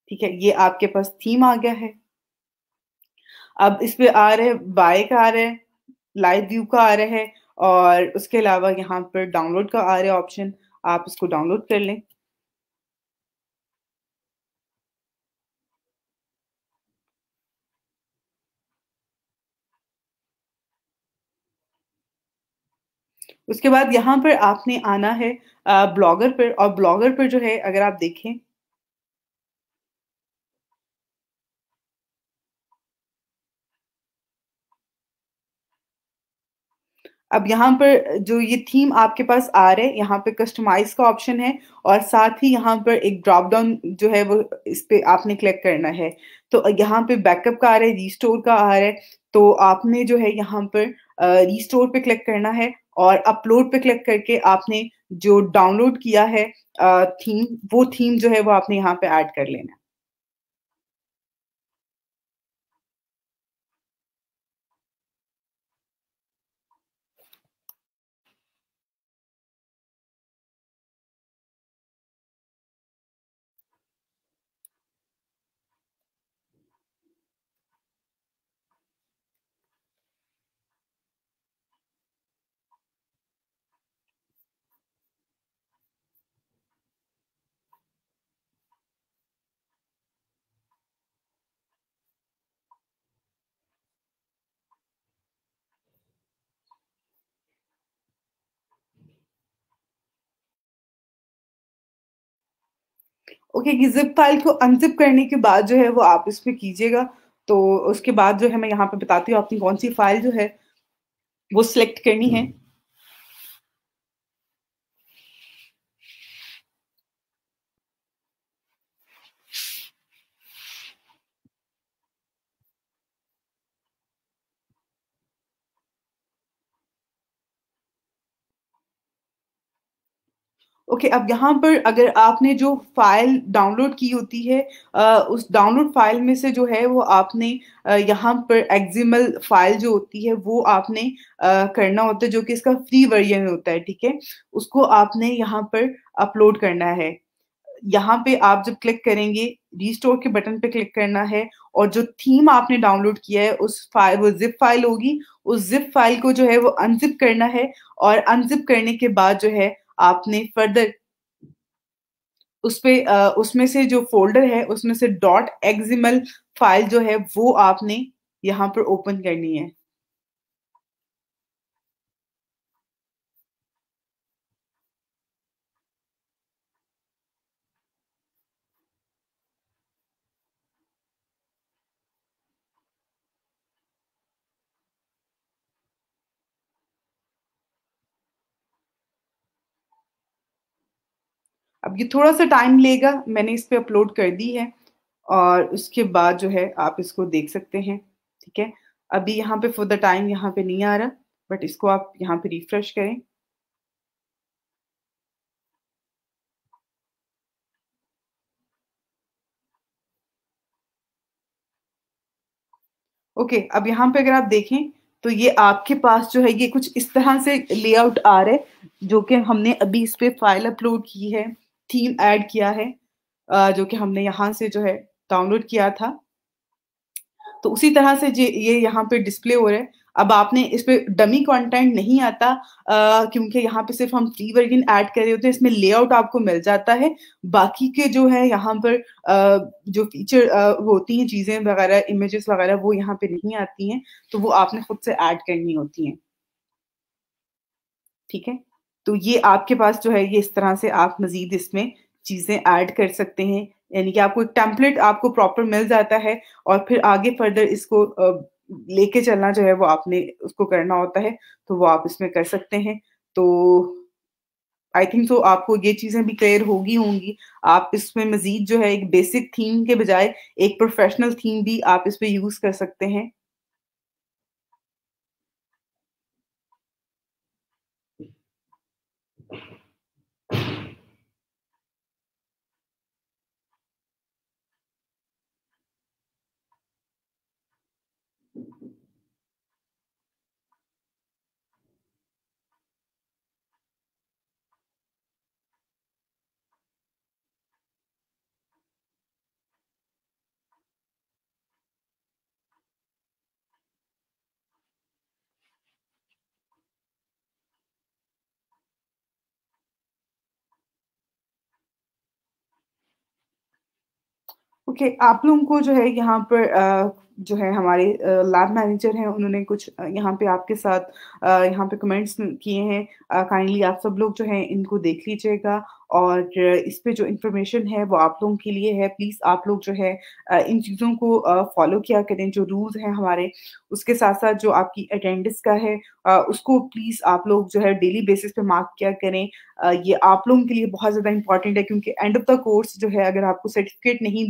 ठीक है ये आपके पास थीम आ गया है अब इस पे आ रहे बाय का आ रहा है लाइव व्यू का आ रहा है और उसके अलावा यहाँ पर डाउनलोड का आ रहा है ऑप्शन आप इसको डाउनलोड कर लें उसके बाद यहाँ पर आपने आना है ब्लॉगर पर और ब्लॉगर पर जो है अगर आप देखें अब यहाँ पर जो ये थीम आपके पास आ रहे है यहाँ पे कस्टमाइज का ऑप्शन है और साथ ही यहाँ पर एक ड्रॉप डाउन जो है वो इस पे आपने क्लिक करना है तो यहाँ पे बैकअप का आ रहा है रिस्टोर का आ रहा है तो आपने जो है यहाँ पर रिस्टोर पे क्लिक करना है और अपलोड पे क्लिक करके आपने जो डाउनलोड किया है थीम वो थीम जो है वो आपने यहाँ पे ऐड कर लेना है ओके okay, जिप फाइल को अनजिप करने के बाद जो है वो आप इस पर कीजिएगा तो उसके बाद जो है मैं यहाँ पे बताती हूँ आपकी कौन सी फाइल जो है वो सिलेक्ट करनी है हम्म। ओके okay, अब यहाँ पर अगर आपने जो फाइल डाउनलोड की होती है आ, उस डाउनलोड फाइल में से जो है वो आपने यहाँ पर एक्जिमल फाइल जो होती है वो आपने आ, करना होता है जो कि इसका फ्री वर्जन होता है ठीक है उसको आपने यहाँ पर अपलोड करना है यहाँ पे आप जब क्लिक करेंगे रिस्टोर के बटन पे क्लिक करना है और जो थीम आपने डाउनलोड किया है उस फाइल वो जिप फाइल होगी उस जिप फाइल को जो है वो अनजिप करना है और अनजिप करने के बाद जो है आपने फर्दर उस पे उसमें से जो फोल्डर है उसमें से डॉट एक्सिमल फाइल जो है वो आपने यहाँ पर ओपन करनी है अब ये थोड़ा सा टाइम लेगा मैंने इस पर अपलोड कर दी है और उसके बाद जो है आप इसको देख सकते हैं ठीक है अभी यहाँ पे फॉर द टाइम यहाँ पे नहीं आ रहा बट इसको आप यहाँ पे रिफ्रेश करें ओके okay, अब यहाँ पे अगर आप देखें तो ये आपके पास जो है ये कुछ इस तरह से लेआउट आ रहा है जो कि हमने अभी इस पे फाइल अपलोड की है थीम ऐड किया है जो कि हमने यहाँ से जो है डाउनलोड किया था तो उसी तरह से ये यहाँ पे डिस्प्ले हो रहा है अब आपने इस पर डमी कंटेंट नहीं आता क्योंकि यहाँ पे सिर्फ हम फ्री वर्जन ऐड कर रहे होते हैं इसमें लेआउट आपको मिल जाता है बाकी के जो है यहाँ पर आ, जो फीचर होती हैं चीज़ें वगैरह इमेजेस वगैरह वो यहाँ पे नहीं आती हैं तो वो आपने खुद से ऐड करनी होती हैं ठीक है तो ये आपके पास जो है ये इस तरह से आप मजीद इसमें चीज़ें ऐड कर सकते हैं यानी कि आपको एक टेम्पलेट आपको प्रॉपर मिल जाता है और फिर आगे फर्दर इसको लेके चलना जो है वो आपने उसको करना होता है तो वो आप इसमें कर सकते हैं तो आई थिंक सो आपको ये चीज़ें भी क्लियर होगी होंगी आप इसमें मजीद जो है एक बेसिक थीम के बजाय एक प्रोफेशनल थीम भी आप इसमें यूज़ कर सकते हैं ओके आप लोगों को जो है यहाँ पर जो है हमारे लैब मैनेजर हैं उन्होंने कुछ यहाँ पे आपके साथ यहाँ पे कमेंट्स किए हैं काइंडली आप सब लोग जो है इनको देख लीजिएगा और इस पे जो इंफॉर्मेशन है वो आप लोगों के लिए है प्लीज़ आप लोग जो है इन चीज़ों को फॉलो किया करें जो रूल्स हैं हमारे उसके साथ साथ जो आपकी अटेंडेंस का है उसको प्लीज़ आप लोग जो है डेली बेसिस पे मार्क किया करें ये आप लोगों के लिए बहुत ज़्यादा इंपॉर्टेंट है क्योंकि एंड ऑफ द कोर्स जो है अगर आपको सर्टिफिकेट नहीं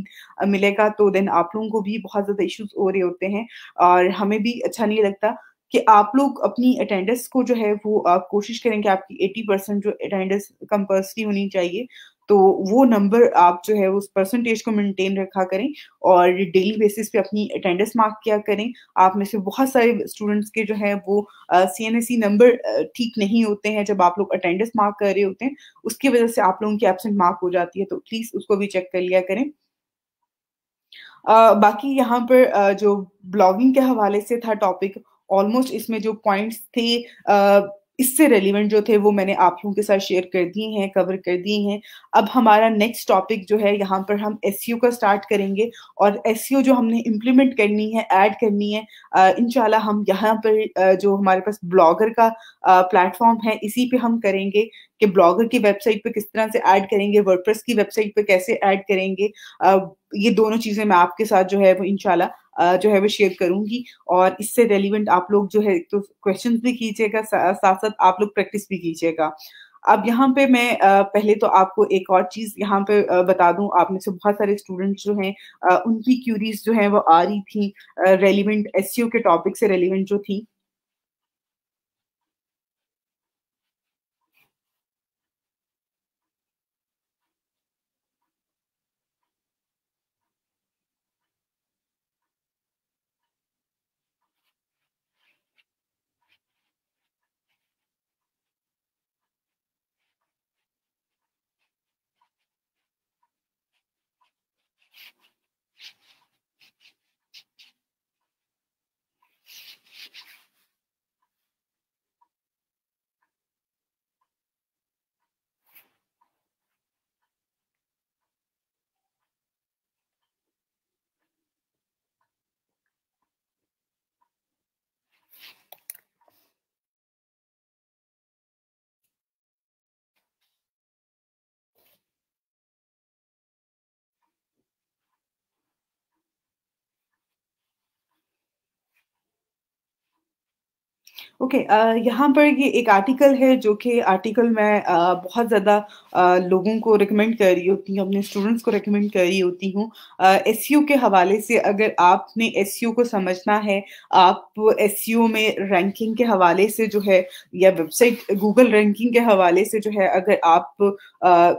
मिलेगा तो देन आप लोगों को भी बहुत ज़्यादा इश्यूज हो रहे होते हैं और हमें भी अच्छा नहीं लगता कि आप लोग अपनी अटेंडेंस को जो है वो आप कोशिश करें कि आपकी एटी परसेंट जो अटेंडेंस कंपल्सरी होनी चाहिए तो वो नंबर आप जो है उस परसेंटेज को मेंटेन रखा करें और डेली बेसिस पे अपनी अटेंडेंस मार्क किया करें आप में से बहुत सारे स्टूडेंट्स के जो है वो सी एन एस नंबर ठीक नहीं होते हैं जब आप लोग अटेंडेंस मार्क कर रहे होते हैं उसकी वजह से आप लोगों की एबसेंट मार्क हो जाती है तो प्लीज़ उसको भी चेक कर लिया करें आ, बाकी यहाँ पर आ, जो ब्लॉगिंग के हवाले से था टॉपिक ऑलमोस्ट इसमें जो पॉइंट्स थे इससे रेलिवेंट जो थे वो मैंने आप लोगों के साथ शेयर कर दिए हैं कवर कर दिए हैं अब हमारा नेक्स्ट टॉपिक जो है यहाँ पर हम एस e का स्टार्ट करेंगे और एस e जो हमने इम्प्लीमेंट करनी है ऐड करनी है इन हम यहाँ पर जो हमारे पास ब्लॉगर का प्लेटफॉर्म है इसी पे हम करेंगे कि ब्लॉगर की वेबसाइट पे किस तरह से ऐड करेंगे वर्डप्रेस की वेबसाइट पे कैसे ऐड करेंगे ये दोनों चीज़ें मैं आपके साथ जो है वो इनशाला जो है वो शेयर करूंगी और इससे रेलिवेंट आप लोग जो है तो क्वेश्चन भी कीजिएगा साथ साथ आप लोग प्रैक्टिस भी कीजिएगा अब यहाँ पे मैं पहले तो आपको एक और चीज यहाँ पे बता दूं आप में से बहुत सारे स्टूडेंट्स जो हैं उनकी क्यूरीज जो हैं वो आ रही थी रेलिवेंट एस के टॉपिक से रेलिवेंट जो थी ओके okay, uh, यहाँ पर ये एक आर्टिकल है जो कि आर्टिकल मैं uh, बहुत ज़्यादा uh, लोगों को रिकमेंड कर रही होती हूँ अपने स्टूडेंट्स को रिकमेंड कर रही होती हूँ एस uh, के हवाले से अगर आपने एस को समझना है आप एस में रैंकिंग के हवाले से जो है या वेबसाइट गूगल रैंकिंग के हवाले से जो है अगर आप uh,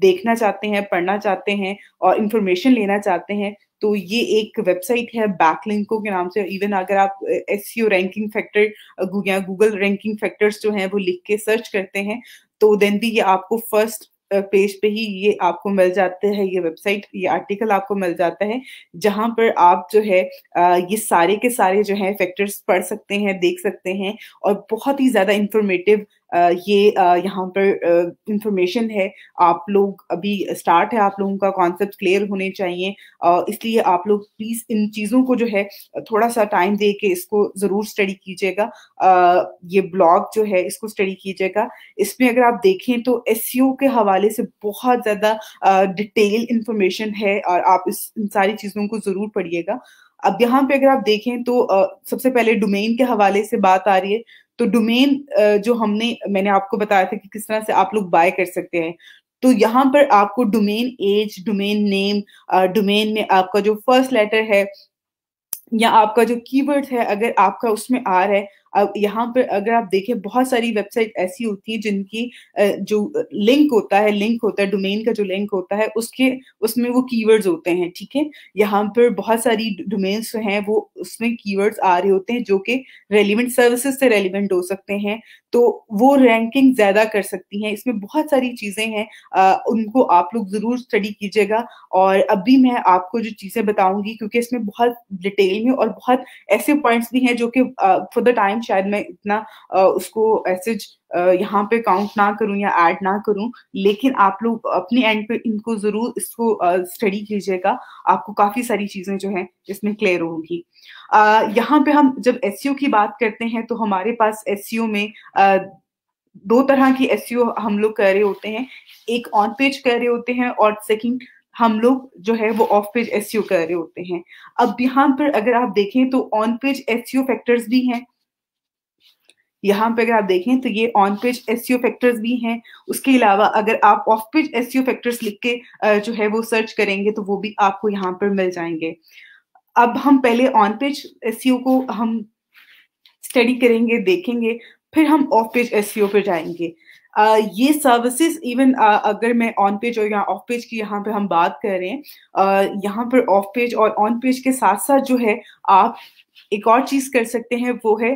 देखना चाहते हैं पढ़ना चाहते हैं और इंफॉर्मेशन लेना चाहते हैं तो ये एक वेबसाइट है बैकलिंको के नाम से इवन अगर आप एस रैंकिंग फैक्टर या गूगल रैंकिंग फैक्टर्स जो हैं वो लिख के सर्च करते हैं तो देन भी ये आपको फर्स्ट पेज पे ही ये आपको मिल जाते हैं ये वेबसाइट ये आर्टिकल आपको मिल जाता है जहाँ पर आप जो है ये सारे के सारे जो है फैक्टर्स पढ़ सकते हैं देख सकते हैं और बहुत ही ज़्यादा इंफॉर्मेटिव ये यहाँ पर इंफॉर्मेशन है आप लोग अभी स्टार्ट है आप लोगों का कॉन्सेप्ट क्लियर होने चाहिए इसलिए आप लोग प्लीज़ इन चीज़ों को जो है थोड़ा सा टाइम दे के इसको ज़रूर स्टडी कीजिएगा ये ब्लॉग जो है इसको स्टडी कीजिएगा इसमें अगर आप देखें तो एस e के हवाले से बहुत ज़्यादा डिटेल इंफॉर्मेशन है और आप इस इन सारी चीज़ों को ज़रूर पढ़िएगा अब यहाँ पे अगर आप देखें तो सबसे पहले डोमेन के हवाले से बात आ रही है तो डोमेन जो हमने मैंने आपको बताया था कि किस तरह से आप लोग बाय कर सकते हैं तो यहाँ पर आपको domain age domain name domain में आपका जो फर्स्ट लेटर है या आपका जो कीवर्ड है अगर आपका उसमें आ रहा है यहाँ पर अगर आप देखें बहुत सारी वेबसाइट ऐसी होती है जिनकी जो लिंक होता है लिंक होता है डोमेन का जो लिंक होता है उसके उसमें वो कीवर्ड्स होते हैं ठीक है यहाँ पर बहुत सारी डोमेन्स जो हैं वो उसमें कीवर्ड्स आ रहे होते हैं जो कि रेलिवेंट सर्विसेज से रेलिवेंट हो सकते हैं तो वो रैंकिंग ज़्यादा कर सकती हैं इसमें बहुत सारी चीज़ें हैं आ, उनको आप लोग ज़रूर स्टडी कीजिएगा और अभी मैं आपको जो चीज़ें बताऊंगी क्योंकि इसमें बहुत डिटेल में और बहुत ऐसे पॉइंट्स भी हैं जो कि फॉर द टाइम कारण शायद मैं इतना उसको ऐसे यहाँ पे काउंट ना करूँ या ऐड ना करूँ लेकिन आप लोग अपने एंड पे इनको जरूर इसको स्टडी कीजिएगा आपको काफी सारी चीजें जो है इसमें क्लियर होगी यहाँ पे हम जब एस e की बात करते हैं तो हमारे पास एस e में आ, दो तरह की एस e हम लोग कर रहे होते हैं एक ऑन पेज कर रहे होते हैं और सेकंड हम लोग जो है वो ऑफ पेज एस कर रहे होते हैं अब यहाँ पर अगर आप देखें तो ऑन पेज एस फैक्टर्स भी हैं यहाँ पे अगर आप देखें तो ये ऑन पेज एस फैक्टर्स भी हैं उसके अलावा अगर आप ऑफ पेज एस फैक्टर्स लिख के जो है वो सर्च करेंगे तो वो भी आपको यहाँ पर मिल जाएंगे अब हम पहले ऑन पेज एस को हम स्टडी करेंगे देखेंगे फिर हम ऑफ पेज एस पर जाएंगे आ, ये सर्विसेज इवन अगर मैं ऑन पेज और यहाँ ऑफ पेज की यहाँ पे हम बात कर रहे हैं यहाँ पर ऑफ पेज और ऑन पेज के साथ साथ जो है आप एक और चीज कर सकते हैं वो है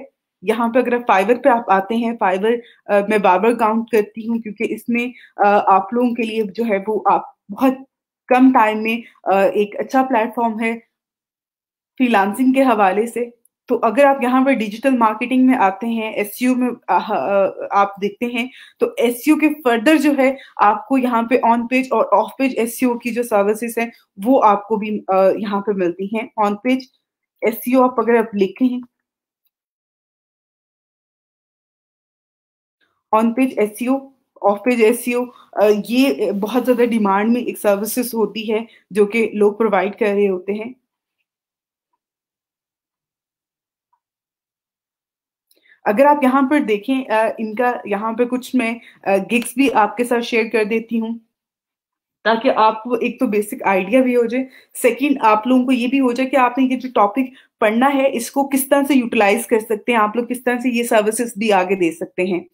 यहाँ पे अगर फाइवर पे आप आते हैं फाइवर आ, मैं बार बार काउंट करती हूँ क्योंकि इसमें आ, आप लोगों के लिए जो है वो आप बहुत कम टाइम में आ, एक अच्छा प्लेटफॉर्म है फ्रीलांसिंग के हवाले से तो अगर आप यहाँ पर डिजिटल मार्केटिंग में आते हैं एस e में आ, आ, आप देखते हैं तो एस e के फर्दर जो है आपको यहाँ पे ऑन पेज और ऑफ पेज एस की जो सर्विसेज हैं वो आपको भी आ, यहाँ पे मिलती हैं ऑन पेज एस आप अगर आप लिखे हैं on page S off page S ये बहुत ज़्यादा डिमांड में एक सर्विसेस होती है जो कि लोग प्रोवाइड कर रहे होते हैं अगर आप यहाँ पर देखें इनका यहाँ पर कुछ मैं गिग्स भी आपके साथ शेयर कर देती हूँ ताकि आपको एक तो बेसिक आइडिया भी हो जाए सेकंड आप लोगों को ये भी हो जाए कि आपने ये जो टॉपिक पढ़ना है इसको किस तरह से यूटिलाइज कर सकते हैं आप लोग किस तरह से ये सर्विसेज भी आगे दे सकते हैं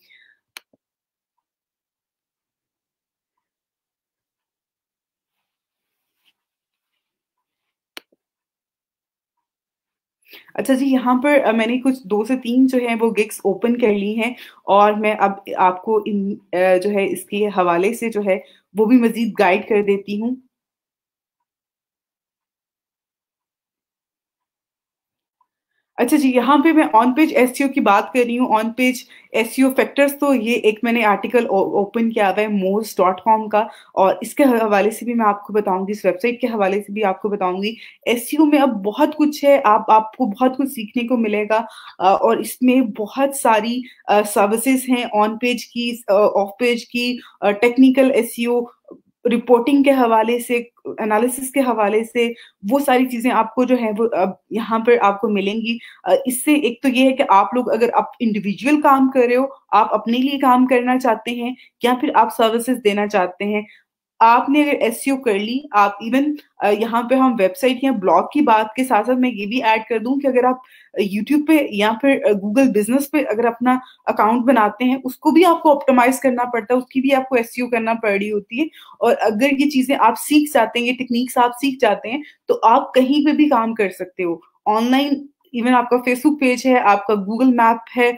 अच्छा जी यहाँ पर मैंने कुछ दो से तीन जो है वो गिग्स ओपन कर ली हैं और मैं अब आपको इन जो है इसके हवाले से जो है वो भी मजीद गाइड कर देती हूँ अच्छा जी यहाँ पे मैं ऑन पेज एस की बात कर रही हूँ ऑन पेज एस फैक्टर्स तो ये एक मैंने आर्टिकल ओपन किया हुआ है मोज डॉट कॉम का और इसके हवाले से भी मैं आपको बताऊंगी इस वेबसाइट के हवाले से भी आपको बताऊंगी एस e में अब बहुत कुछ है आप आपको बहुत कुछ सीखने को मिलेगा और इसमें बहुत सारी सर्विसेज हैं ऑन पेज की ऑफ पेज की टेक्निकल एस रिपोर्टिंग के हवाले से एनालिसिस के हवाले से वो सारी चीज़ें आपको जो है वो अब यहाँ पर आपको मिलेंगी इससे एक तो ये है कि आप लोग अगर आप इंडिविजुअल काम कर रहे हो आप अपने लिए काम करना चाहते हैं या फिर आप सर्विसेज देना चाहते हैं आपने अगर एस e कर ली आप इवन यहाँ पे हम वेबसाइट या ब्लॉग की बात के साथ साथ मैं ये भी ऐड कर दूं कि अगर आप यूट्यूब पे या फिर गूगल बिजनेस पे अगर अपना अकाउंट बनाते हैं उसको भी आपको ऑप्टोमाइज करना पड़ता है उसकी भी आपको एस e करना पड़ रही होती है और अगर ये चीजें आप सीख जाते हैं ये टेक्निक्स आप सीख जाते हैं तो आप कहीं पे भी काम कर सकते हो ऑनलाइन इवन आपका फेसबुक पेज है आपका गूगल मैप है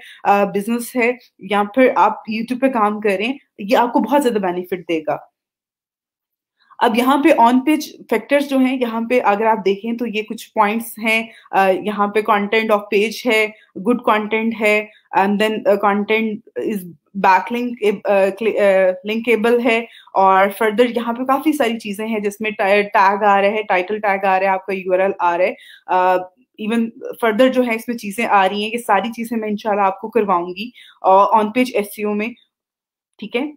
बिजनेस है या फिर आप यूट्यूब पे काम करें ये आपको बहुत ज्यादा बेनिफिट देगा अब यहाँ पे ऑन पेज फैक्टर्स जो हैं यहाँ पे अगर आप देखें तो ये कुछ पॉइंट्स हैं यहाँ पे कंटेंट ऑफ पेज है गुड कंटेंट है and then content is back link linkable है और फर्दर यहाँ पे काफी सारी चीजें हैं जिसमें टैग आ रहे हैं टाइटल टैग आ रहा है आपका यू आ रहा है इवन फर्दर जो है इसमें चीजें आ रही हैं ये सारी चीजें मैं इंशाल्लाह आपको करवाऊंगी ऑन पेज एस में ठीक है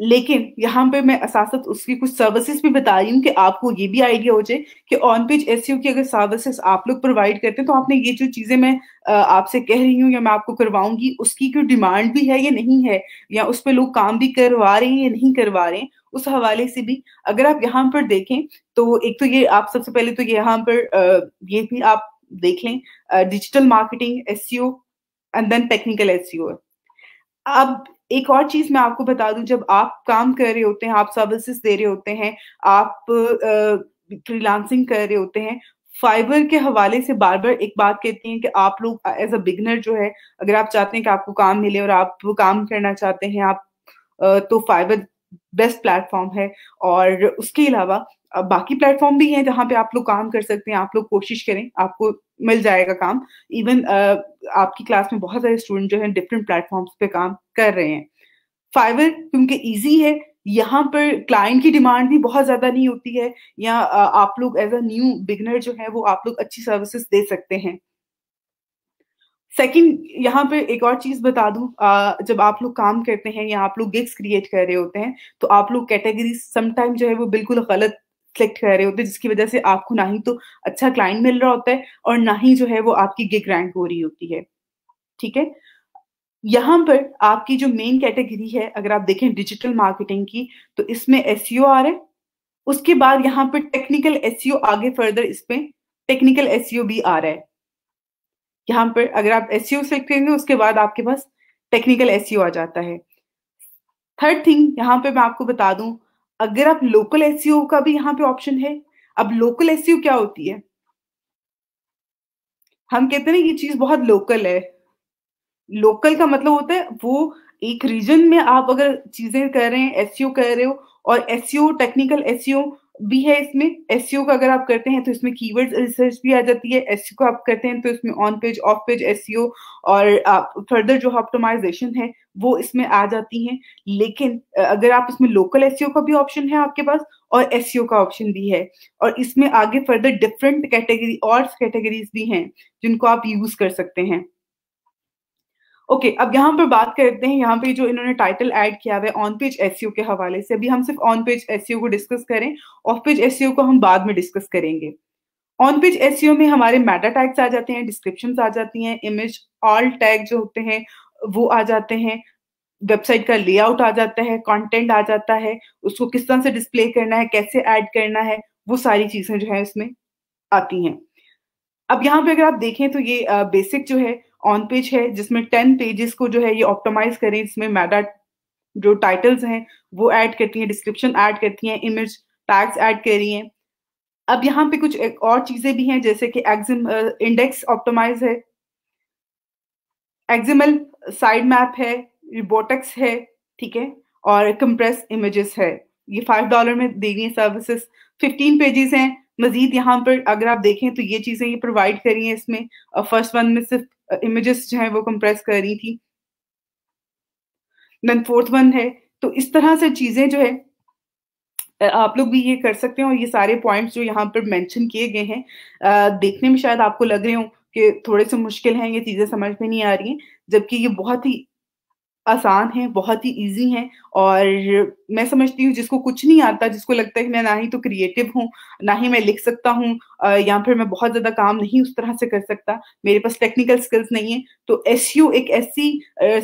लेकिन यहाँ पे मैं असासत उसकी कुछ सर्विसेज भी बता रही हूँ कि आपको ये भी आइडिया हो जाए कि ऑन पेज एस की अगर सर्विसेज आप लोग प्रोवाइड करते हैं तो आपने ये जो चीज़ें मैं आपसे कह रही हूँ या मैं आपको करवाऊंगी उसकी क्यों डिमांड भी है या नहीं है या उस पर लोग काम भी करवा रहे हैं या नहीं करवा रहे हैं उस हवाले से भी अगर आप यहाँ पर देखें तो एक तो ये आप सबसे पहले तो यहाँ पर ये भी आप देख लें digital marketing S and then technical S अब एक और चीज मैं आपको बता दूं जब आप काम कर रहे होते हैं आप सर्विसेज दे रहे होते हैं आप फ्रीलांसिंग कर रहे होते हैं फाइबर के हवाले से बार बार एक बात कहती हैं कि आप लोग एज अ बिगनर जो है अगर आप चाहते हैं कि आपको काम मिले और आप काम करना चाहते हैं आप तो फाइबर बेस्ट प्लेटफॉर्म है और उसके अलावा बाकी प्लेटफॉर्म भी हैं जहाँ पे आप लोग काम कर सकते हैं आप लोग कोशिश करें आपको मिल जाएगा काम इवन आपकी क्लास में बहुत सारे स्टूडेंट जो है डिफरेंट प्लेटफॉर्म्स पे काम कर रहे हैं फाइवर क्योंकि ईजी है यहाँ पर क्लाइंट की डिमांड भी बहुत ज्यादा नहीं होती है या आप लोग एज अ न्यू बिगनर जो है वो आप लोग अच्छी सर्विसेज दे सकते हैं सेकंड यहाँ पे एक और चीज बता दू जब आप लोग काम करते हैं या आप लोग गिग्स क्रिएट कर रहे होते हैं तो आप लोग कैटेगरी समटाइम जो है वो बिल्कुल गलत सेलेक्ट कर रहे होते हैं जिसकी वजह से आपको ना ही तो अच्छा क्लाइंट मिल रहा होता है और ना ही जो है वो आपकी गिग रैंक हो रही होती है ठीक है यहाँ पर आपकी जो मेन कैटेगरी है अगर आप देखें डिजिटल मार्केटिंग की तो इसमें एस e आ रहा है उसके बाद यहाँ पर टेक्निकल एस e आगे फर्दर इसमें टेक्निकल एस भी आ रहा है यहाँ पर अगर आप एस सी e करेंगे उसके बाद आपके पास टेक्निकल एस e आ जाता है थर्ड थिंग यहाँ पे मैं आपको बता दूं अगर आप लोकल एस e का भी यहाँ पे ऑप्शन है अब लोकल एस क्या होती है हम कहते हैं ये चीज बहुत लोकल है लोकल का मतलब होता है वो एक रीजन में आप अगर चीजें कर रहे हैं एस कर रहे हो और एस टेक्निकल एस भी है इसमें एस का अगर आप करते हैं तो इसमें कीवर्ड्स रिसर्च भी आ जाती है एस को आप करते हैं तो इसमें on page off page S और आप फर्दर जो ऑप्टोमाइजेशन है वो इसमें आ जाती हैं लेकिन अगर आप इसमें लोकल एस का भी ऑप्शन है आपके पास और एस का ऑप्शन भी है और इसमें आगे फर्दर डिफरेंट कैटेगरी और कैटेगरीज भी हैं जिनको आप यूज कर सकते हैं ओके okay, अब यहाँ पर बात करते हैं यहाँ पे जो इन्होंने टाइटल ऐड किया हुआ है ऑन पेज एस के हवाले से अभी हम सिर्फ ऑन पेज एस को डिस्कस करें ऑफ पेज एस को हम बाद में डिस्कस करेंगे ऑन पेज एस में हमारे मेटा टैग्स आ जाते हैं डिस्क्रिप्शन आ जाती हैं इमेज ऑल टैग जो होते हैं वो आ जाते हैं वेबसाइट का लेआउट आ जाता है कॉन्टेंट आ जाता है उसको किस तरह से डिस्प्ले करना है कैसे ऐड करना है वो सारी चीजें जो है उसमें आती हैं अब यहाँ पे अगर आप देखें तो ये बेसिक जो है ऑन पेज है जिसमें टेन पेजेस को जो है ये ऑप्टोमाइज करें इसमें मेटा जो टाइटल्स हैं वो ऐड करती हैं डिस्क्रिप्शन ऐड करती हैं इमेज टैग्स ऐड रही हैं अब यहाँ पे कुछ एक और चीजें भी हैं जैसे कि एक्जिम इंडेक्स ऑप्टोमाइज है एक्जिमल साइड मैप है रिबोटक्स है ठीक है और कंप्रेस इमेजेस है ये फाइव डॉलर में दे रही है सर्विसेस फिफ्टीन पेजेस हैं मजीद यहाँ पर अगर आप देखें तो ये चीजें ये प्रोवाइड करी हैं इसमें फर्स्ट वन में सिर्फ इमेजेस जो है वो कंप्रेस कर रही थी देन फोर्थ वन है तो इस तरह से चीजें जो है आप लोग भी ये कर सकते हैं और ये सारे पॉइंट्स जो यहाँ पर मेंशन किए गए हैं देखने में शायद आपको लग रहे हो कि थोड़े से मुश्किल हैं ये चीजें समझ में नहीं आ रही हैं जबकि ये बहुत ही आसान हैं बहुत ही इजी हैं और मैं समझती हूँ जिसको कुछ नहीं आता जिसको लगता है कि मैं ना ही तो क्रिएटिव हूँ ना ही मैं लिख सकता हूँ या फिर मैं बहुत ज़्यादा काम नहीं उस तरह से कर सकता मेरे पास टेक्निकल स्किल्स नहीं है तो एस एक ऐसी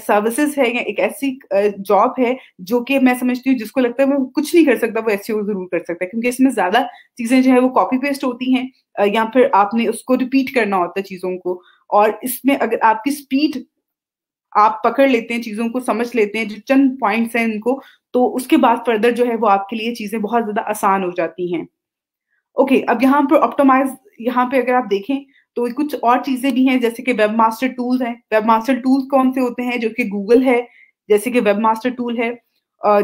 सर्विसेज है या एक ऐसी जॉब है जो कि मैं समझती हूँ जिसको लगता है मैं कुछ नहीं कर सकता वो एस जरूर कर सकता है क्योंकि इसमें ज़्यादा चीज़ें जो है वो कॉपी पेस्ट होती हैं या फिर आपने उसको रिपीट करना होता है चीज़ों को और इसमें अगर आपकी स्पीड आप पकड़ लेते हैं चीजों को समझ लेते हैं जो चंद पॉइंट्स हैं इनको तो उसके बाद फर्दर जो है वो आपके लिए चीजें बहुत ज्यादा आसान हो जाती हैं ओके okay, अब यहाँ पर ऑप्टोमाइज यहाँ पे अगर आप देखें तो कुछ और चीजें भी हैं जैसे कि वेब मास्टर टूल्स हैं वेब मास्टर टूल्स कौन से होते हैं जो कि गूगल है जैसे कि वेब मास्टर टूल है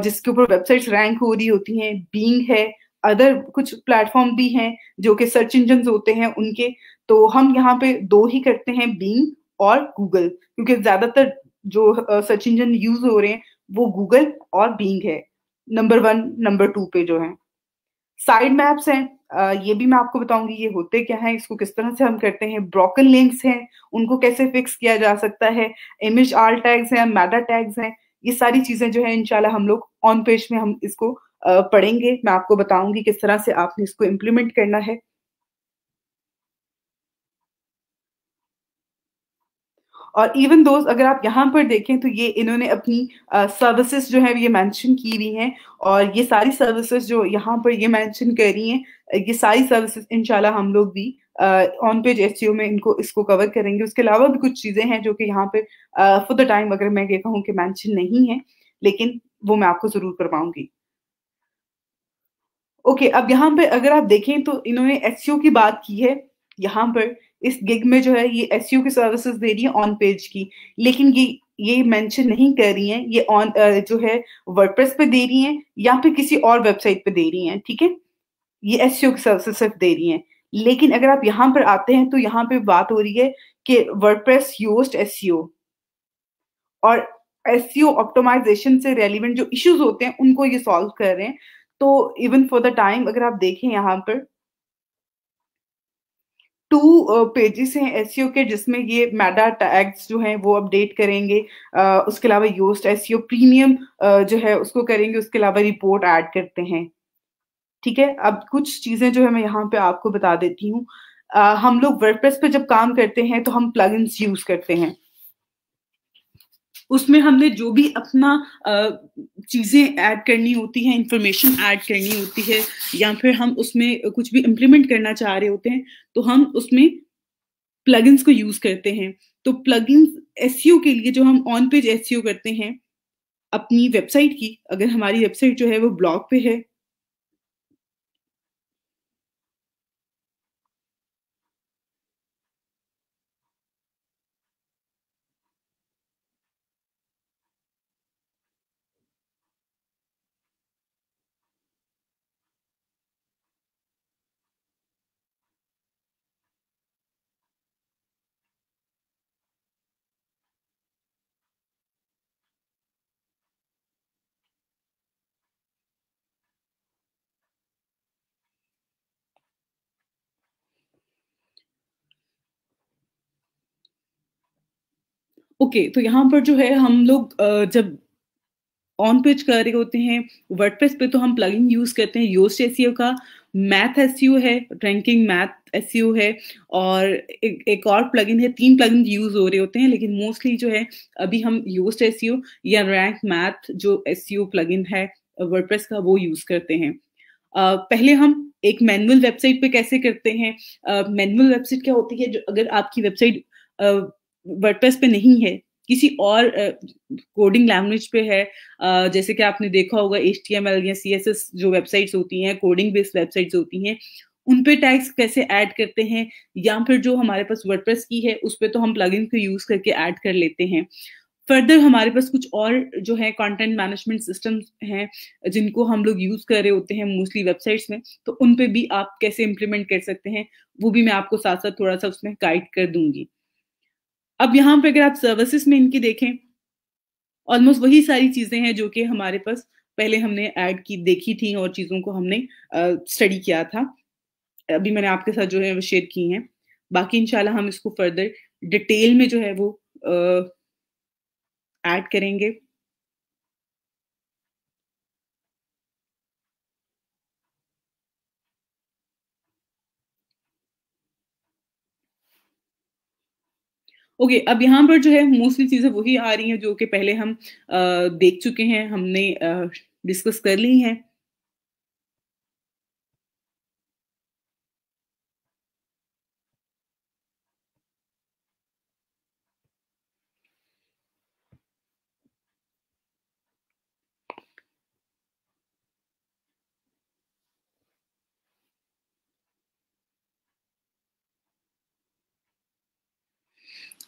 जिसके ऊपर वेबसाइट्स रैंक हो रही होती हैं बींग है अदर कुछ प्लेटफॉर्म भी हैं जो कि सर्च इंजन होते हैं उनके तो हम यहाँ पे दो ही करते हैं बींग और गूगल क्योंकि ज्यादातर जो सर्च इंजन यूज हो रहे हैं वो गूगल और बींग है नंबर वन नंबर टू पे जो है साइड मैप्स हैं ये भी मैं आपको बताऊंगी ये होते क्या है इसको किस तरह से हम करते हैं ब्रोकन लिंक्स हैं उनको कैसे फिक्स किया जा सकता है इमेज आर टैग्स हैं मैडा टैग्स हैं ये सारी चीजें जो है इनशाला हम लोग ऑन पेज में हम इसको पढ़ेंगे मैं आपको बताऊंगी किस तरह से आपने इसको इम्प्लीमेंट करना है और इवन दोस्त अगर आप यहाँ पर देखें तो ये इन्होंने अपनी सर्विसेज uh, जो है ये मेंशन की हुई हैं और ये सारी सर्विसेज जो यहाँ पर ये मेंशन कर रही हैं ये सारी सर्विसेज इनशाला हम लोग भी ऑन पेज एस में इनको इसको कवर करेंगे उसके अलावा भी कुछ चीज़ें हैं जो कि यहाँ पर फॉर द टाइम अगर मैं ये कहूँ कि मैंशन नहीं है लेकिन वो मैं आपको ज़रूर करवाऊंगी ओके okay, अब यहाँ पर अगर आप देखें तो इन्होंने एस की बात की है यहाँ पर इस गिग में जो है ये एस की सर्विसेज दे रही है ऑन पेज की लेकिन ये ये मेंशन नहीं कर रही हैं ये ऑन जो है वर्डप्रेस पे दे रही हैं या फिर किसी और वेबसाइट पे दे रही हैं ठीक है ये एस की सर्विसेज सिर्फ दे रही हैं लेकिन अगर आप यहाँ पर आते हैं तो यहाँ पे बात हो रही है कि वर्डप्रेस यूज्ड एस और एस ऑप्टोमाइजेशन से रेलिवेंट जो इश्यूज होते हैं उनको ये सॉल्व कर रहे हैं तो इवन फॉर द टाइम अगर आप देखें यहाँ पर टू पेजेस uh, हैं एस e के जिसमें ये मैडा टैग्स जो हैं वो अपडेट करेंगे उसके अलावा यूस्ट एस प्रीमियम जो है उसको करेंगे उसके अलावा रिपोर्ट ऐड करते हैं ठीक है अब कुछ चीज़ें जो है मैं यहाँ पे आपको बता देती हूँ हम लोग वर्डप्रेस पे जब काम करते हैं तो हम प्लगइन्स यूज करते हैं उसमें हमने जो भी अपना चीज़ें ऐड करनी होती है इंफॉर्मेशन ऐड करनी होती है या फिर हम उसमें कुछ भी इम्प्लीमेंट करना चाह रहे होते हैं तो हम उसमें प्लगइन्स को यूज़ करते हैं तो प्लगइन्स एस e के लिए जो हम ऑन पेज एस करते हैं अपनी वेबसाइट की अगर हमारी वेबसाइट जो है वो ब्लॉग पे है ओके तो यहाँ पर जो है हम लोग जब ऑन पेज कर रहे होते हैं वर्ड पे तो हम प्लग यूज करते हैं योज एस e का मैथ एस e है रैंकिंग मैथ एस है और एक, एक और प्लगइन है तीन प्लगइन यूज हो रहे होते हैं लेकिन मोस्टली जो है अभी हम योस्ट एस e या रैंक मैथ जो एस प्लगइन है वर्डप्रेस का वो यूज करते हैं Uh, पहले हम एक मैनुअल वेबसाइट पे कैसे करते हैं मैनुअल uh, वेबसाइट क्या होती है जो अगर आपकी वेबसाइट वर्डप्रेस पे नहीं है किसी और कोडिंग लैंग्वेज पे है uh, जैसे कि आपने देखा होगा एच टी एम एल या सी एस एस जो वेबसाइट्स होती हैं कोडिंग बेस्ड वेबसाइट्स होती हैं उन पे टैग्स कैसे ऐड करते हैं या फिर जो हमारे पास वर्डप्रेस की है उस पर तो हम प्लगइन को यूज करके ऐड कर लेते हैं फर्दर हमारे पास कुछ और जो है कंटेंट मैनेजमेंट सिस्टम हैं जिनको हम लोग यूज कर रहे होते हैं मोस्टली वेबसाइट्स में तो उन पे भी आप कैसे इम्प्लीमेंट कर सकते हैं वो भी मैं आपको साथ साथ थोड़ा सा उसमें गाइड कर दूंगी अब यहाँ पे अगर आप सर्विसेज में इनकी देखें ऑलमोस्ट वही सारी चीजें हैं जो कि हमारे पास पहले हमने ऐड की देखी थी और चीजों को हमने स्टडी किया था अभी मैंने आपके साथ जो है वो शेयर की हैं बाकी इंशाल्लाह हम इसको फर्दर डिटेल में जो है वो ऐड करेंगे ओके okay, अब यहाँ पर जो है मोस्टली चीज़ें वही आ रही हैं जो कि पहले हम आ, देख चुके हैं हमने डिस्कस कर ली हैं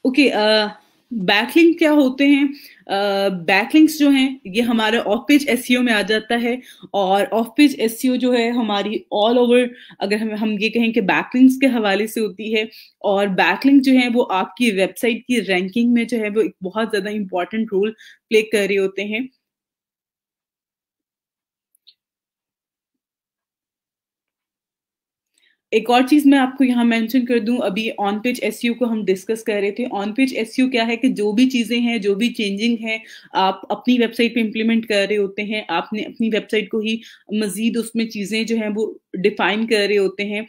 ओके बैकलिंग uh, क्या होते हैं बैकलिंक्स uh, जो हैं ये हमारे ऑफ पेज एस में आ जाता है और ऑफ पेज एस जो है हमारी ऑल ओवर अगर हम हम ये कहें कि बैकलिंक्स के हवाले से होती है और बैकलिंक जो है वो आपकी वेबसाइट की रैंकिंग में जो है वो एक बहुत ज़्यादा इंपॉर्टेंट रोल प्ले कर रहे होते हैं एक और चीज मैं आपको यहाँ मेंशन कर दूं अभी ऑन पेज एस को हम डिस्कस कर रहे थे ऑन पेज एस क्या है कि जो भी चीजें हैं जो भी चेंजिंग है आप अपनी वेबसाइट पे इम्प्लीमेंट कर रहे होते हैं आपने अपनी वेबसाइट को ही मजीद उसमें चीजें जो है वो डिफाइन कर रहे होते हैं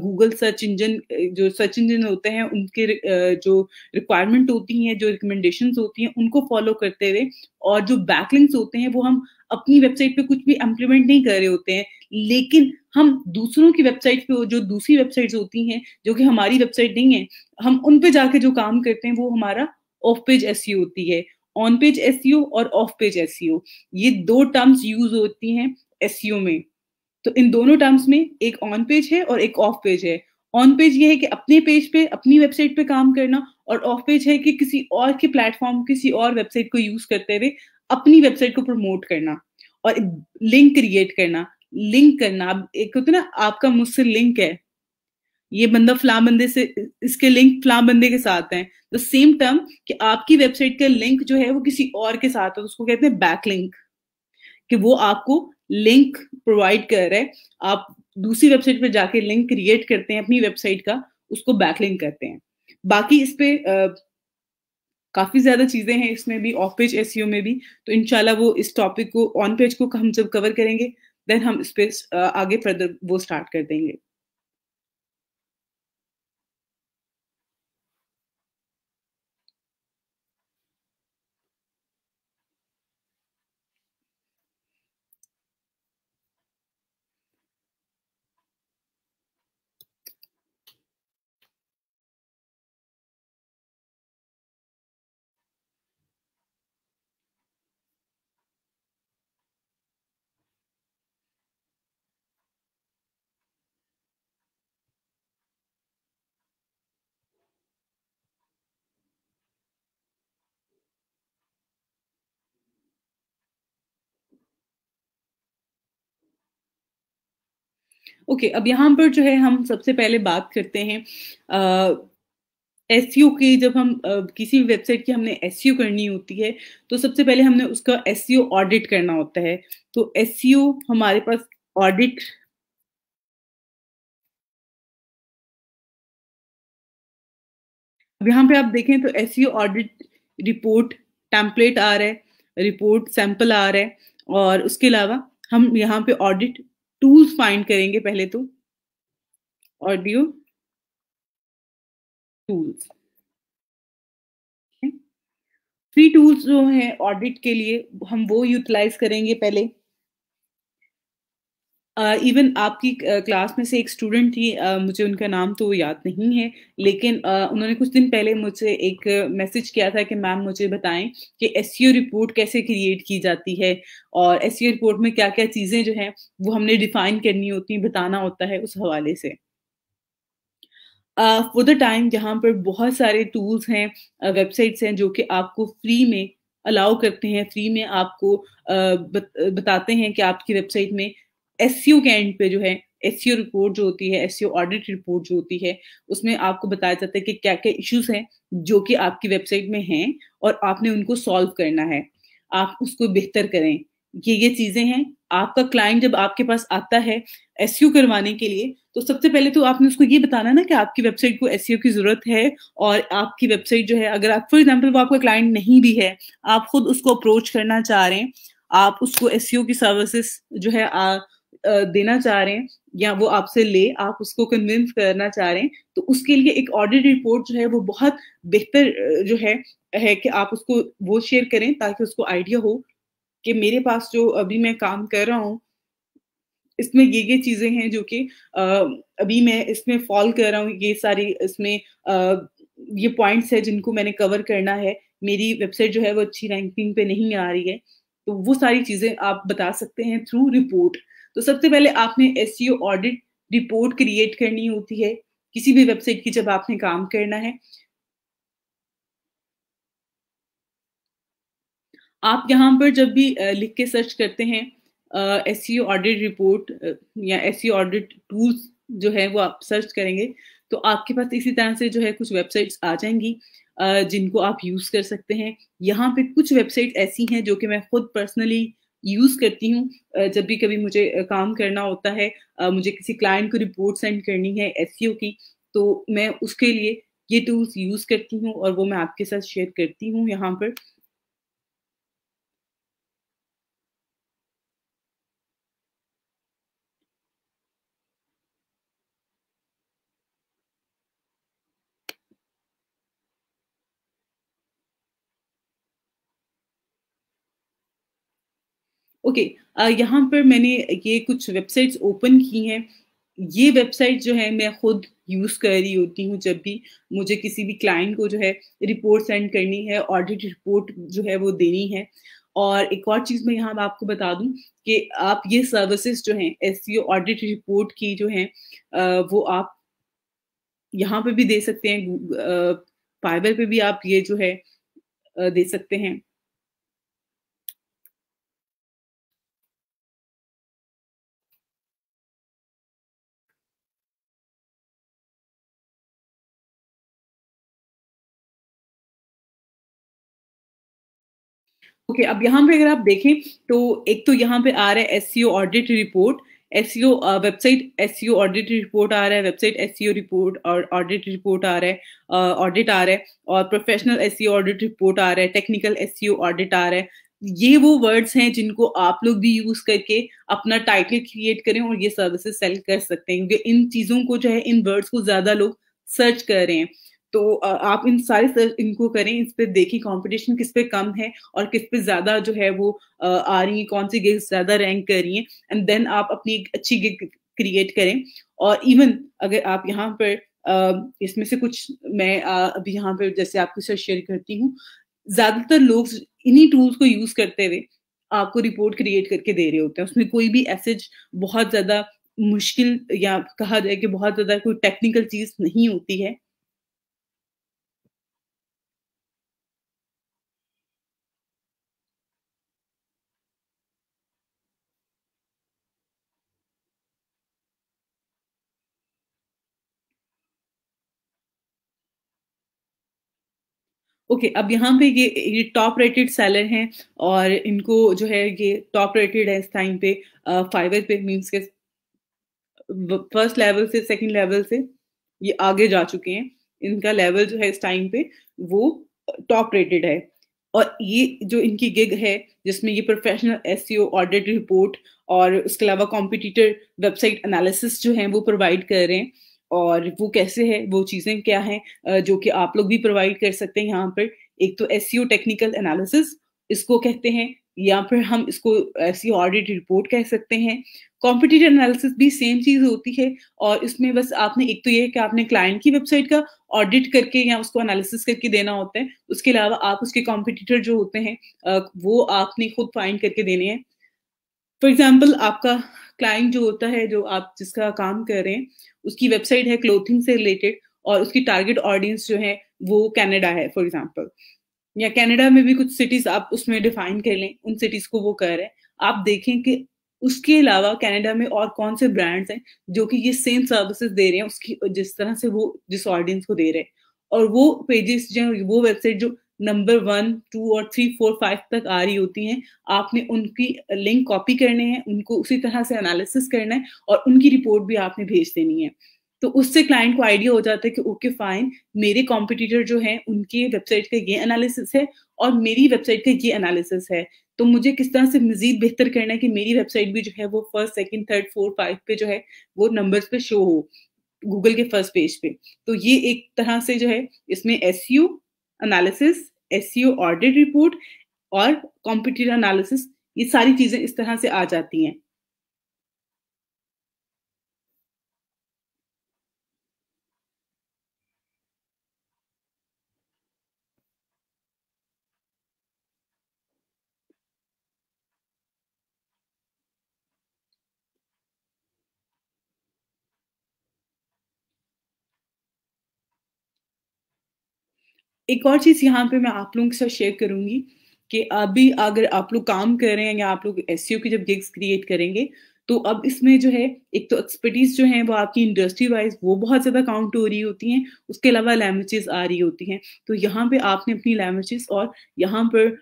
गूगल सर्च इंजन जो सर्च इंजन होते हैं उनके जो रिक्वायरमेंट होती हैं जो रिकमेंडेशन होती हैं उनको फॉलो करते हुए और जो बैकलिंग्स होते हैं वो हम अपनी वेबसाइट पे कुछ भी इम्प्लीमेंट नहीं कर रहे होते हैं लेकिन हम दूसरों की वेबसाइट पे जो दूसरी वेबसाइट्स होती हैं जो कि हमारी वेबसाइट नहीं है हम उन पे जाके जो काम करते हैं वो हमारा ऑफ पेज एस होती है ऑन पेज एस और ऑफ पेज एस ये दो टर्म्स यूज होती हैं एस e में तो इन दोनों टर्म्स में एक ऑन पेज है और एक ऑफ पेज है ऑन पेज ये है कि अपने पेज पे अपनी वेबसाइट पे काम करना और ऑफ पेज है कि किसी और के प्लेटफॉर्म किसी और वेबसाइट को यूज करते हुए अपनी वेबसाइट को प्रमोट करना और लिंक क्रिएट करना लिंक करना अब एक होता है ना आपका मुझसे लिंक है ये बंदा फला बंदे से इसके लिंक फला बंदे के साथ हैं द सेम टर्म कि आपकी वेबसाइट का लिंक जो है वो किसी और के साथ है तो उसको कहते हैं बैक लिंक कि वो आपको लिंक प्रोवाइड कर रहा है आप दूसरी वेबसाइट पर जाके लिंक क्रिएट करते हैं अपनी वेबसाइट का उसको बैक लिंक करते हैं बाकी इस पे काफ़ी ज़्यादा चीज़ें हैं इसमें भी ऑफ पेज एस में भी तो इनशाला वो इस टॉपिक को ऑन पेज को हम जब कवर करेंगे देन हम इस पर आगे फर्दर वो स्टार्ट कर देंगे ओके okay, अब यहाँ पर जो है हम सबसे पहले बात करते हैं एस की जब हम आ, किसी भी वेबसाइट की हमने एस करनी होती है तो सबसे पहले हमने उसका एस ऑडिट करना होता है तो एस हमारे पास ऑडिट अब यहाँ पे आप देखें तो एस ऑडिट रिपोर्ट टैम्पलेट आ रहा है रिपोर्ट सैंपल आ रहा है और उसके अलावा हम यहाँ पे ऑडिट टूल्स फाइंड करेंगे पहले तो ऑडियो टूल्स फ्री टूल्स जो है ऑडिट के लिए हम वो यूटिलाइज करेंगे पहले इवन uh, आपकी क्लास uh, में से एक स्टूडेंट थी uh, मुझे उनका नाम तो याद नहीं है लेकिन uh, उन्होंने कुछ दिन पहले मुझे एक मैसेज uh, किया था कि मैम मुझे बताएं कि एस रिपोर्ट e कैसे क्रिएट की जाती है और एस रिपोर्ट e में क्या क्या चीज़ें जो हैं वो हमने डिफाइन करनी होती हैं बताना होता है उस हवाले से फॉर द टाइम यहाँ पर बहुत सारे टूल्स हैं वेबसाइट्स uh, हैं जो कि आपको फ्री में अलाउ करते हैं फ्री में आपको uh, बताते हैं कि आपकी वेबसाइट में एस के एंड पे जो है एस रिपोर्ट जो होती है एस ऑडिट रिपोर्ट जो होती है उसमें आपको बताया जाता है कि क्या क्या इश्यूज हैं जो कि आपकी वेबसाइट में हैं और आपने उनको सॉल्व करना है आप उसको बेहतर करें ये ये चीजें हैं आपका क्लाइंट जब आपके पास आता है एस करवाने के लिए तो सबसे पहले तो आपने उसको ये बताना ना कि आपकी वेबसाइट को एस की जरूरत है और आपकी वेबसाइट जो है अगर आप फॉर एग्जाम्पल वो आपका क्लाइंट नहीं भी है आप खुद उसको अप्रोच करना चाह रहे हैं आप उसको एस की सर्विसेस जो है आ, देना चाह रहे हैं या वो आपसे ले आप उसको कन्विंस करना चाह रहे हैं तो उसके लिए एक ऑडिट रिपोर्ट जो है वो बहुत बेहतर जो है है कि आप उसको वो शेयर करें ताकि उसको आइडिया हो कि मेरे पास जो अभी मैं काम कर रहा हूँ इसमें ये ये चीजें हैं जो कि अभी मैं इसमें फॉल कर रहा हूँ ये सारी इसमें आ, ये पॉइंट्स है जिनको मैंने कवर करना है मेरी वेबसाइट जो है वो अच्छी रैंकिंग पे नहीं आ रही है तो वो सारी चीजें आप बता सकते हैं थ्रू रिपोर्ट तो सबसे पहले आपने एस ऑडिट रिपोर्ट क्रिएट करनी होती है किसी भी वेबसाइट की जब आपने काम करना है आप यहाँ पर जब भी लिख के सर्च करते हैं एस ऑडिट रिपोर्ट या एस ऑडिट टूल्स जो है वो आप सर्च करेंगे तो आपके पास इसी तरह से जो है कुछ वेबसाइट्स आ जाएंगी जिनको आप यूज कर सकते हैं यहाँ पे कुछ वेबसाइट ऐसी हैं जो कि मैं खुद पर्सनली यूज करती हूँ जब भी कभी मुझे काम करना होता है मुझे किसी क्लाइंट को रिपोर्ट सेंड करनी है एस e की तो मैं उसके लिए ये टूल्स यूज करती हूँ और वो मैं आपके साथ शेयर करती हूँ यहाँ पर ओके okay, uh, यहाँ पर मैंने ये कुछ वेबसाइट्स ओपन की हैं ये वेबसाइट जो है मैं खुद यूज़ कर रही होती हूँ जब भी मुझे किसी भी क्लाइंट को जो है रिपोर्ट सेंड करनी है ऑडिट रिपोर्ट जो है वो देनी है और एक और चीज़ मैं यहाँ आपको बता दूं कि आप ये सर्विसेज जो हैं एस ऑडिट रिपोर्ट की जो है uh, वो आप यहाँ पे भी दे सकते हैं फाइबर uh, पे भी आप ये जो है दे सकते हैं ओके अब यहाँ पे अगर आप देखें तो एक तो यहाँ पे आ रहा है S audit report S website S audit report आ रहा है वेबसाइट एस रिपोर्ट और ऑडिट रिपोर्ट आ रहा है ऑडिट uh, आ रहा है और प्रोफेशनल एस ऑडिट रिपोर्ट आ रहा है टेक्निकल एस ऑडिट आ रहा है ये वो वर्ड्स हैं जिनको आप लोग भी यूज करके अपना टाइटल क्रिएट करें और ये सर्विसेज सेल कर सकते हैं क्योंकि इन चीजों को जो है इन वर्ड्स को ज्यादा लोग सर्च कर रहे हैं तो आप इन सारे सर्च इनको करें इस पर देखें कॉम्पिटिशन किस पे कम है और किस पे ज्यादा जो है वो आ रही है कौन सी गिग्स ज्यादा रैंक कर रही है एंड देन आप अपनी एक अच्छी गिग क्रिएट करें और इवन अगर आप यहाँ पर इसमें से कुछ मैं अभी यहाँ पर जैसे आपके साथ शेयर करती हूँ ज्यादातर लोग इन्हीं टूल्स को यूज करते हुए आपको रिपोर्ट क्रिएट करके दे रहे होते हैं उसमें कोई भी एसेज बहुत ज्यादा मुश्किल या कहा जाए कि बहुत ज्यादा कोई टेक्निकल चीज नहीं होती है ओके okay, अब यहाँ पे ये ये टॉप रेटेड सेलर हैं और इनको जो है ये टॉप रेटेड है इस टाइम पे फाइवर पे मीन्स के फर्स्ट लेवल से सेकंड लेवल से ये आगे जा चुके हैं इनका लेवल जो है इस टाइम पे वो टॉप रेटेड है और ये जो इनकी गिग है जिसमें ये प्रोफेशनल एस ऑडिट रिपोर्ट और उसके अलावा कॉम्पिटिटर वेबसाइट एनालिसिस जो है वो प्रोवाइड कर रहे हैं और वो कैसे है वो चीज़ें क्या हैं जो कि आप लोग भी प्रोवाइड कर सकते हैं यहाँ पर एक तो एस टेक्निकल एनालिसिस इसको कहते हैं या फिर हम इसको ऐसी ऑडिट रिपोर्ट कह सकते हैं कॉम्पिटिटिव एनालिसिस भी सेम चीज होती है और इसमें बस आपने एक तो ये है कि आपने क्लाइंट की वेबसाइट का ऑडिट करके या उसको एनालिसिस करके देना होता है उसके अलावा आप उसके कॉम्पिटिटर जो होते हैं वो आपने खुद फाइंड करके देने हैं फॉर एग्जाम्पल आपका क्लाइंट जो होता है जो आप जिसका काम कर रहे हैं उसकी वेबसाइट है क्लोथिंग से रिलेटेड और उसकी टारगेट ऑडियंस जो है वो कैनेडा है फॉर एग्जाम्पल या कैनेडा में भी कुछ सिटीज आप उसमें डिफाइन कर लें उन सिटीज को वो कर रहे हैं आप देखें कि उसके अलावा कनाडा में और कौन से ब्रांड्स हैं जो कि ये सेम सर्विसेज दे रहे हैं उसकी जिस तरह से वो जिस ऑडियंस को दे रहे हैं और वो पेजेस जो वो वेबसाइट जो नंबर वन टू और थ्री फोर फाइव तक आ रही होती हैं आपने उनकी लिंक कॉपी करने हैं उनको उसी तरह से एनालिसिस करना है और उनकी रिपोर्ट भी आपने भेज देनी है तो उससे क्लाइंट को आइडिया हो जाता है कि ओके फाइन मेरे कॉम्पिटिटर जो हैं उनकी वेबसाइट का ये एनालिसिस है और मेरी वेबसाइट का ये एनालिसिस है तो मुझे किस तरह से मजीद बेहतर करना है कि मेरी वेबसाइट भी जो है वो first second third fourth five पे जो है वो नंबर्स पे शो हो गूगल के फर्स्ट पेज पे तो ये एक तरह से जो है इसमें S analysis S audit report और कॉम्पिटिटिव एनालिसिस ये सारी चीजें इस तरह से आ जाती हैं एक और चीज़ यहाँ पे मैं आप लोगों के साथ शेयर करूंगी कि अभी अगर आप लोग काम कर रहे हैं या आप लोग एस e की जब गिग्स क्रिएट करेंगे तो अब इसमें जो है एक तो एक्सपर्टीज जो है वो आपकी इंडस्ट्री वाइज वो बहुत ज़्यादा काउंट हो रही होती हैं उसके अलावा लैंग्वेजेस आ रही होती हैं तो यहाँ पे आपने अपनी लैंग्वेजेस और यहाँ पर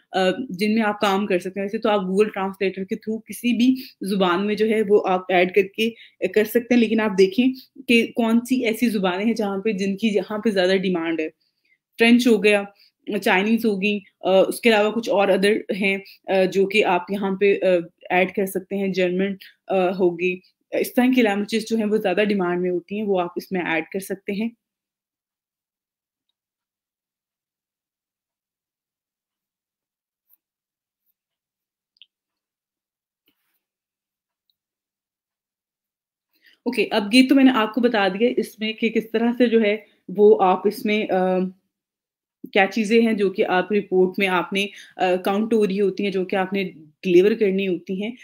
जिनमें आप काम कर सकते हैं वैसे तो आप गूगल ट्रांसलेटर के थ्रू किसी भी जुबान में जो है वो आप ऐड करके कर सकते हैं लेकिन आप देखें कि कौन सी ऐसी जुबानें हैं जहाँ पे जिनकी यहाँ पे ज़्यादा डिमांड है फ्रेंच हो गया चाइनीज होगी उसके अलावा कुछ और अदर हैं जो कि आप यहाँ पे ऐड कर सकते हैं जर्मन होगी इस तरह की लैंग्वेजेस जो हैं वो ज़्यादा डिमांड में होती हैं वो आप इसमें ऐड कर सकते हैं ओके okay, अब ये तो मैंने आपको बता दिया इसमें कि किस तरह से जो है वो आप इसमें आ, क्या चीज़ें हैं जो कि आप रिपोर्ट में आपने काउंट हो रही होती हैं जो कि आपने डिलीवर करनी होती हैं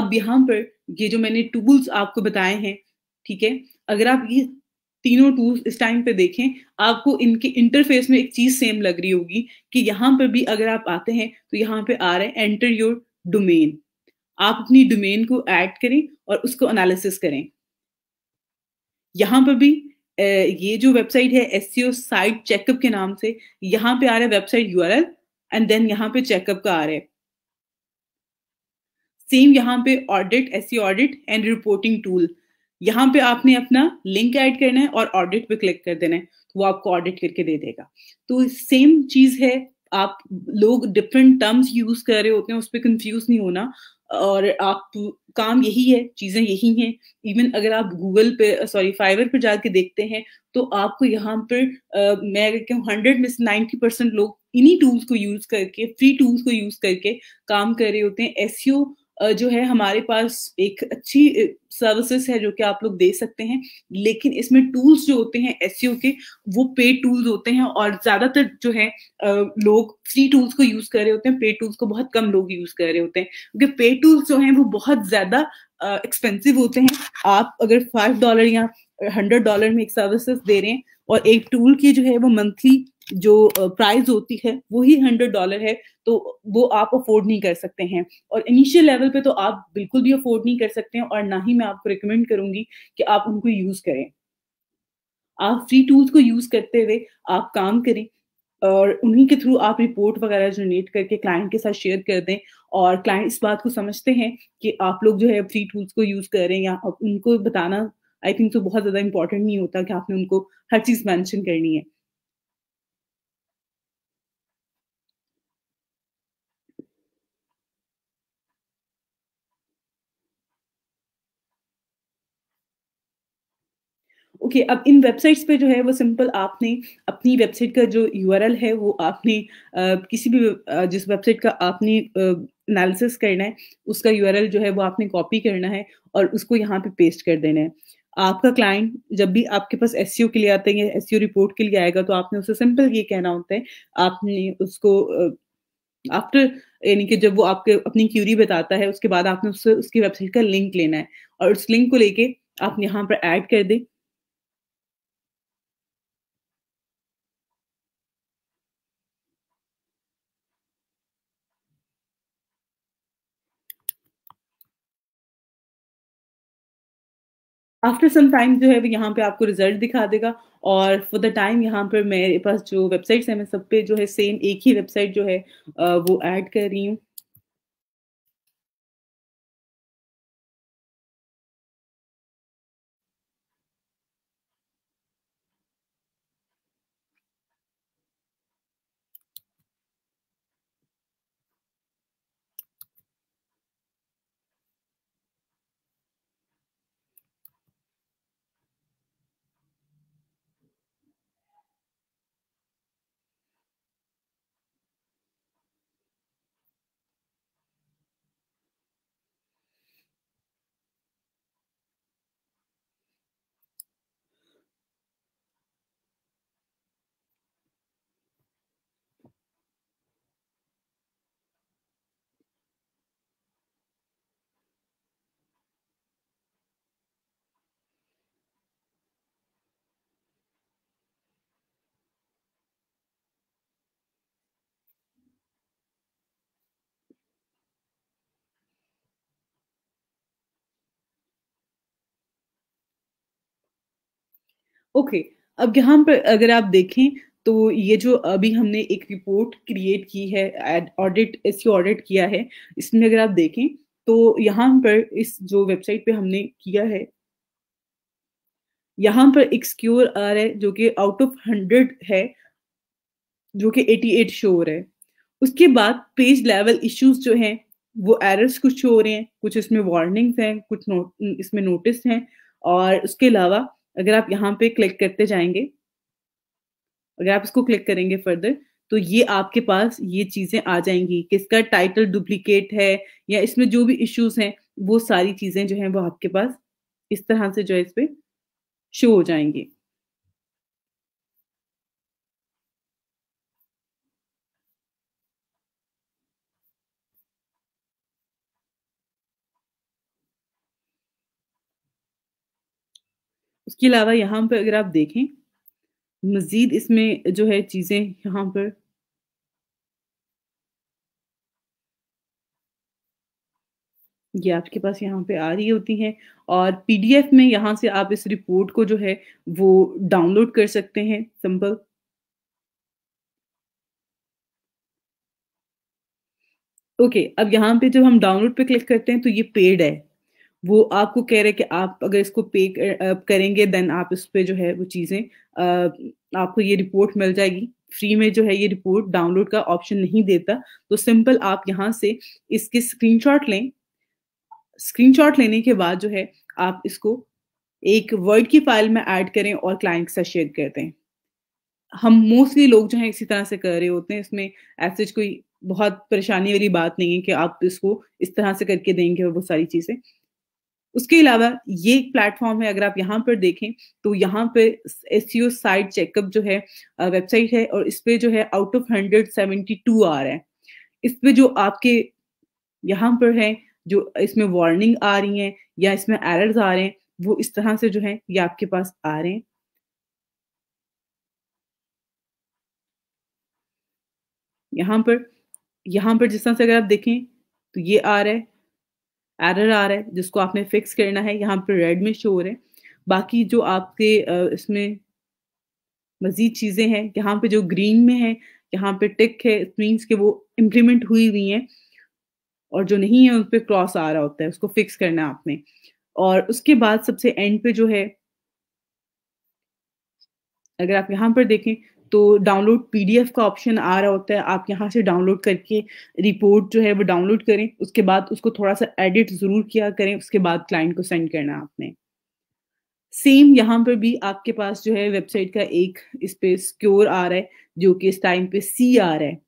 अब यहाँ पर ये जो मैंने टूल्स आपको बताए हैं ठीक है अगर आप ये तीनों टूल्स इस टाइम पे देखें आपको इनके इंटरफेस में एक चीज सेम लग रही होगी कि यहाँ पर भी अगर आप आते हैं तो यहाँ पे आ रहे हैं एंटर योर डोमेन आप अपनी डोमेन को ऐड करें और उसको एनालिसिस करें यहां पर भी ये जो वेबसाइट है S C O site checkup के नाम से यहाँ पे आ रहा है website U R L and then यहाँ पे चेकअप का आ रहा है सेम यहाँ पे audit S C audit and reporting tool यहाँ पे आपने अपना लिंक ऐड करना है और ऑडिट पे क्लिक कर देना है तो वो आपको ऑडिट करके दे देगा तो सेम चीज है आप लोग डिफरेंट टर्म्स यूज कर रहे होते हैं उस पर कंफ्यूज नहीं होना और आप काम यही है चीजें यही हैं इवन अगर आप गूगल पे सॉरी फाइवर पर जाके देखते हैं तो आपको यहाँ पर आ, uh, मैं अगर कहूँ हंड्रेड में से नाइन्टी परसेंट लोग इन्हीं टूल्स को यूज करके फ्री टूल्स को यूज करके काम कर रहे होते हैं एस जो है हमारे पास एक अच्छी सर्विसेज है जो कि आप लोग दे सकते हैं लेकिन इसमें टूल्स जो होते हैं एस e के वो पेड टूल्स होते हैं और ज्यादातर जो है लोग फ्री टूल्स को यूज कर रहे होते हैं पेड टूल्स को बहुत कम लोग यूज कर रहे होते हैं क्योंकि पेड टूल्स जो है वो बहुत ज्यादा एक्सपेंसिव uh, होते हैं आप अगर फाइव डॉलर या हंड्रेड डॉलर में एक सर्विसेज दे रहे हैं और एक टूल की जो है वो मंथली जो प्राइस होती है वो ही हंड्रेड डॉलर है तो वो आप अफोर्ड नहीं कर सकते हैं और इनिशियल लेवल पे तो आप बिल्कुल भी अफोर्ड नहीं कर सकते हैं और ना ही मैं आपको रिकमेंड करूंगी कि आप उनको यूज करें आप फ्री टूल्स को यूज करते हुए आप काम करें और उन्हीं के थ्रू आप रिपोर्ट वगैरह जनरेट करके क्लाइंट के साथ शेयर कर दें और क्लाइंट इस बात को समझते हैं कि आप लोग जो है फ्री टूल्स को यूज कर रहे हैं या उनको बताना आई थिंक तो बहुत ज्यादा इंपॉर्टेंट नहीं होता कि आपने उनको हर चीज मेंशन करनी है ओके okay, अब इन वेबसाइट्स पे जो है वो सिंपल आपने अपनी वेबसाइट का जो यूआरएल है वो आपने आ, किसी भी आ, जिस वेबसाइट का आपने एनालिसिस करना है उसका यूआरएल जो है वो आपने कॉपी करना है और उसको यहाँ पे पेस्ट कर देना है आपका क्लाइंट जब भी आपके पास एस e के लिए आते हैं एस रिपोर्ट के लिए आएगा तो आपने उसे सिंपल ये कहना होता है आपने उसको आफ्टर यानी कि जब वो आपके अपनी क्यूरी बताता है उसके बाद आपने उससे उसकी वेबसाइट का लिंक लेना है और उस लिंक को लेके आप यहाँ पर ऐड कर दें आफ्टर सम टाइम जो है वो यहाँ पे आपको रिजल्ट दिखा देगा और फॉर द टाइम यहाँ पर मेरे पास जो वेबसाइट्स हैं मैं सब पे जो है सेम एक ही वेबसाइट जो है वो ऐड कर रही हूँ ओके अब यहाँ पर अगर आप देखें तो ये जो अभी हमने एक रिपोर्ट क्रिएट की है ऑडिट एस ऑडिट किया है इसमें अगर आप देखें तो यहाँ पर इस जो वेबसाइट पे हमने किया है यहाँ पर एक स्क्योर आ रहा है जो कि आउट ऑफ हंड्रेड है जो कि 88 शो हो रहा है उसके बाद पेज लेवल इश्यूज जो हैं वो एरर्स कुछ हो रहे हैं कुछ इसमें वार्निंग्स हैं कुछ नो, इसमें नोटिस हैं और उसके अलावा अगर आप यहाँ पे क्लिक करते जाएंगे अगर आप इसको क्लिक करेंगे फर्दर तो ये आपके पास ये चीजें आ जाएंगी किसका टाइटल डुप्लीकेट है या इसमें जो भी इश्यूज हैं वो सारी चीजें जो हैं वो आपके पास इस तरह से जो है इस पे शो हो जाएंगी उसके अलावा यहाँ पर अगर आप देखें मज़ीद इसमें जो है चीज़ें यहाँ पर ये आपके पास यहाँ पे आ रही होती हैं और पीडीएफ में यहाँ से आप इस रिपोर्ट को जो है वो डाउनलोड कर सकते हैं सिंपल ओके okay, अब यहाँ पे जब हम डाउनलोड पे क्लिक करते हैं तो ये पेड है वो आपको कह रहे कि आप अगर इसको पे करेंगे देन आप इस पर जो है वो चीज़ें आपको ये रिपोर्ट मिल जाएगी फ्री में जो है ये रिपोर्ट डाउनलोड का ऑप्शन नहीं देता तो सिंपल आप यहाँ से इसके स्क्रीनशॉट लें स्क्रीनशॉट लेने के बाद जो है आप इसको एक वर्ड की फाइल में ऐड करें और क्लाइंट से शेयर कर दें हम मोस्टली लोग जो है इसी तरह से कर रहे होते हैं इसमें ऐसे कोई बहुत परेशानी वाली बात नहीं है कि आप इसको इस तरह से करके देंगे वो सारी चीज़ें उसके अलावा ये एक प्लेटफॉर्म है अगर आप यहाँ पर देखें तो यहाँ पे एस साइट चेकअप जो है वेबसाइट है और इस पे जो है out of hundred seventy two आ रहा है इस पे जो आपके यहाँ पर है जो इसमें वार्निंग आ रही है या इसमें एरर्स आ रहे हैं वो इस तरह से जो है ये आपके पास आ रहे हैं यहाँ पर यहाँ पर जिस तरह से अगर आप देखें तो ये आ रहा है एरर आ रहा है जिसको आपने फिक्स करना है यहाँ पर रेड में शो हो रहे हैं बाकी जो आपके इसमें मज़ीद चीज़ें हैं यहाँ पे जो ग्रीन में है यहाँ पे टिक है इट मीन्स के वो इम्प्लीमेंट हुई हुई हैं और जो नहीं है उन पर क्रॉस आ रहा होता है उसको फिक्स करना है आपने और उसके बाद सबसे एंड पे जो है अगर आप यहाँ पर देखें तो डाउनलोड पीडीएफ का ऑप्शन आ रहा होता है आप यहाँ से डाउनलोड करके रिपोर्ट जो है वो डाउनलोड करें उसके बाद उसको थोड़ा सा एडिट ज़रूर किया करें उसके बाद क्लाइंट को सेंड करना आपने सेम यहाँ पर भी आपके पास जो है वेबसाइट का एक इस पे स्क्योर आ रहा है जो कि इस टाइम पे सी आ रहा है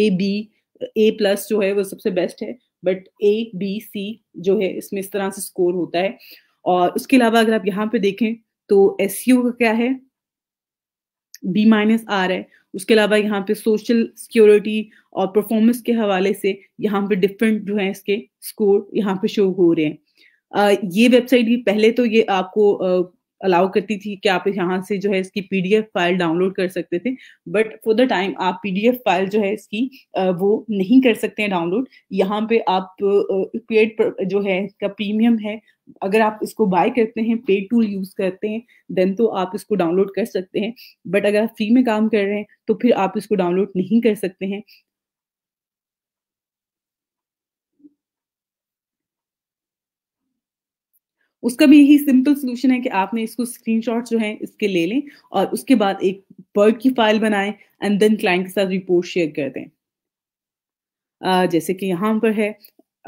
ए बी ए प्लस जो है वो सबसे बेस्ट है बट ए बी सी जो है इसमें इस तरह से स्कोर होता है और उसके अलावा अगर आप यहाँ पे देखें तो एस का क्या है बी माइनस आ रहा है उसके अलावा यहाँ पे सोशल सिक्योरिटी और परफॉर्मेंस के हवाले से यहाँ पे डिफरेंट जो है इसके स्कोर यहाँ पे शो हो रहे हैं ये वेबसाइट भी पहले तो ये आपको अलाउ करती थी कि आप यहाँ से जो है इसकी पीडीएफ फाइल डाउनलोड कर सकते थे बट फॉर द टाइम आप पीडीएफ फाइल जो है इसकी वो नहीं कर सकते हैं डाउनलोड यहाँ पे आप पेड जो है इसका प्रीमियम है अगर आप इसको बाय करते हैं पेड टूल यूज करते हैं देन तो आप इसको डाउनलोड कर सकते हैं बट अगर आप फ्री में काम कर रहे हैं तो फिर आप इसको डाउनलोड नहीं कर सकते हैं उसका भी यही सिंपल सोल्यूशन है कि आपने इसको स्क्रीन जो है इसके ले लें और उसके बाद एक वर्ड की फाइल बनाएं एंड देन क्लाइंट के साथ रिपोर्ट शेयर कर दें uh, जैसे कि यहाँ पर है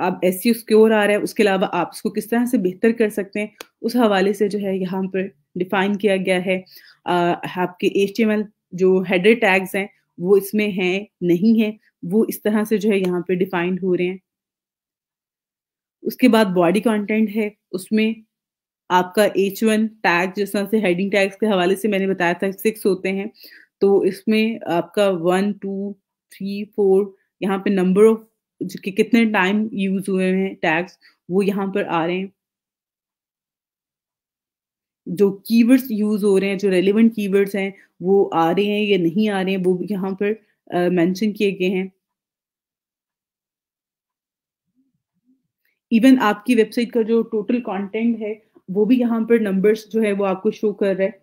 आप एस सी स्क्योर आ रहा है उसके अलावा आप इसको किस तरह से बेहतर कर सकते हैं उस हवाले से जो है यहाँ पर डिफाइन किया गया है uh, आपके एच जो हेडर टैग्स हैं वो इसमें हैं नहीं है वो इस तरह से जो है यहाँ पर डिफाइंड हो रहे हैं उसके बाद बॉडी कंटेंट है उसमें आपका एच वन टैग जिस तरह से हेडिंग टैग्स के हवाले से मैंने बताया था सिक्स होते हैं तो इसमें आपका वन टू थ्री फोर यहाँ पे नंबर ऑफ कि कितने टाइम यूज हुए हैं टैग्स वो यहाँ पर आ रहे हैं जो कीवर्ड्स यूज हो रहे हैं जो रेलिवेंट कीवर्ड्स हैं वो आ रहे हैं या नहीं आ रहे हैं वो यहाँ पर मेंशन किए गए हैं इवन आपकी वेबसाइट का जो टोटल कंटेंट है वो भी यहाँ पर नंबर्स जो है वो आपको शो कर रहा है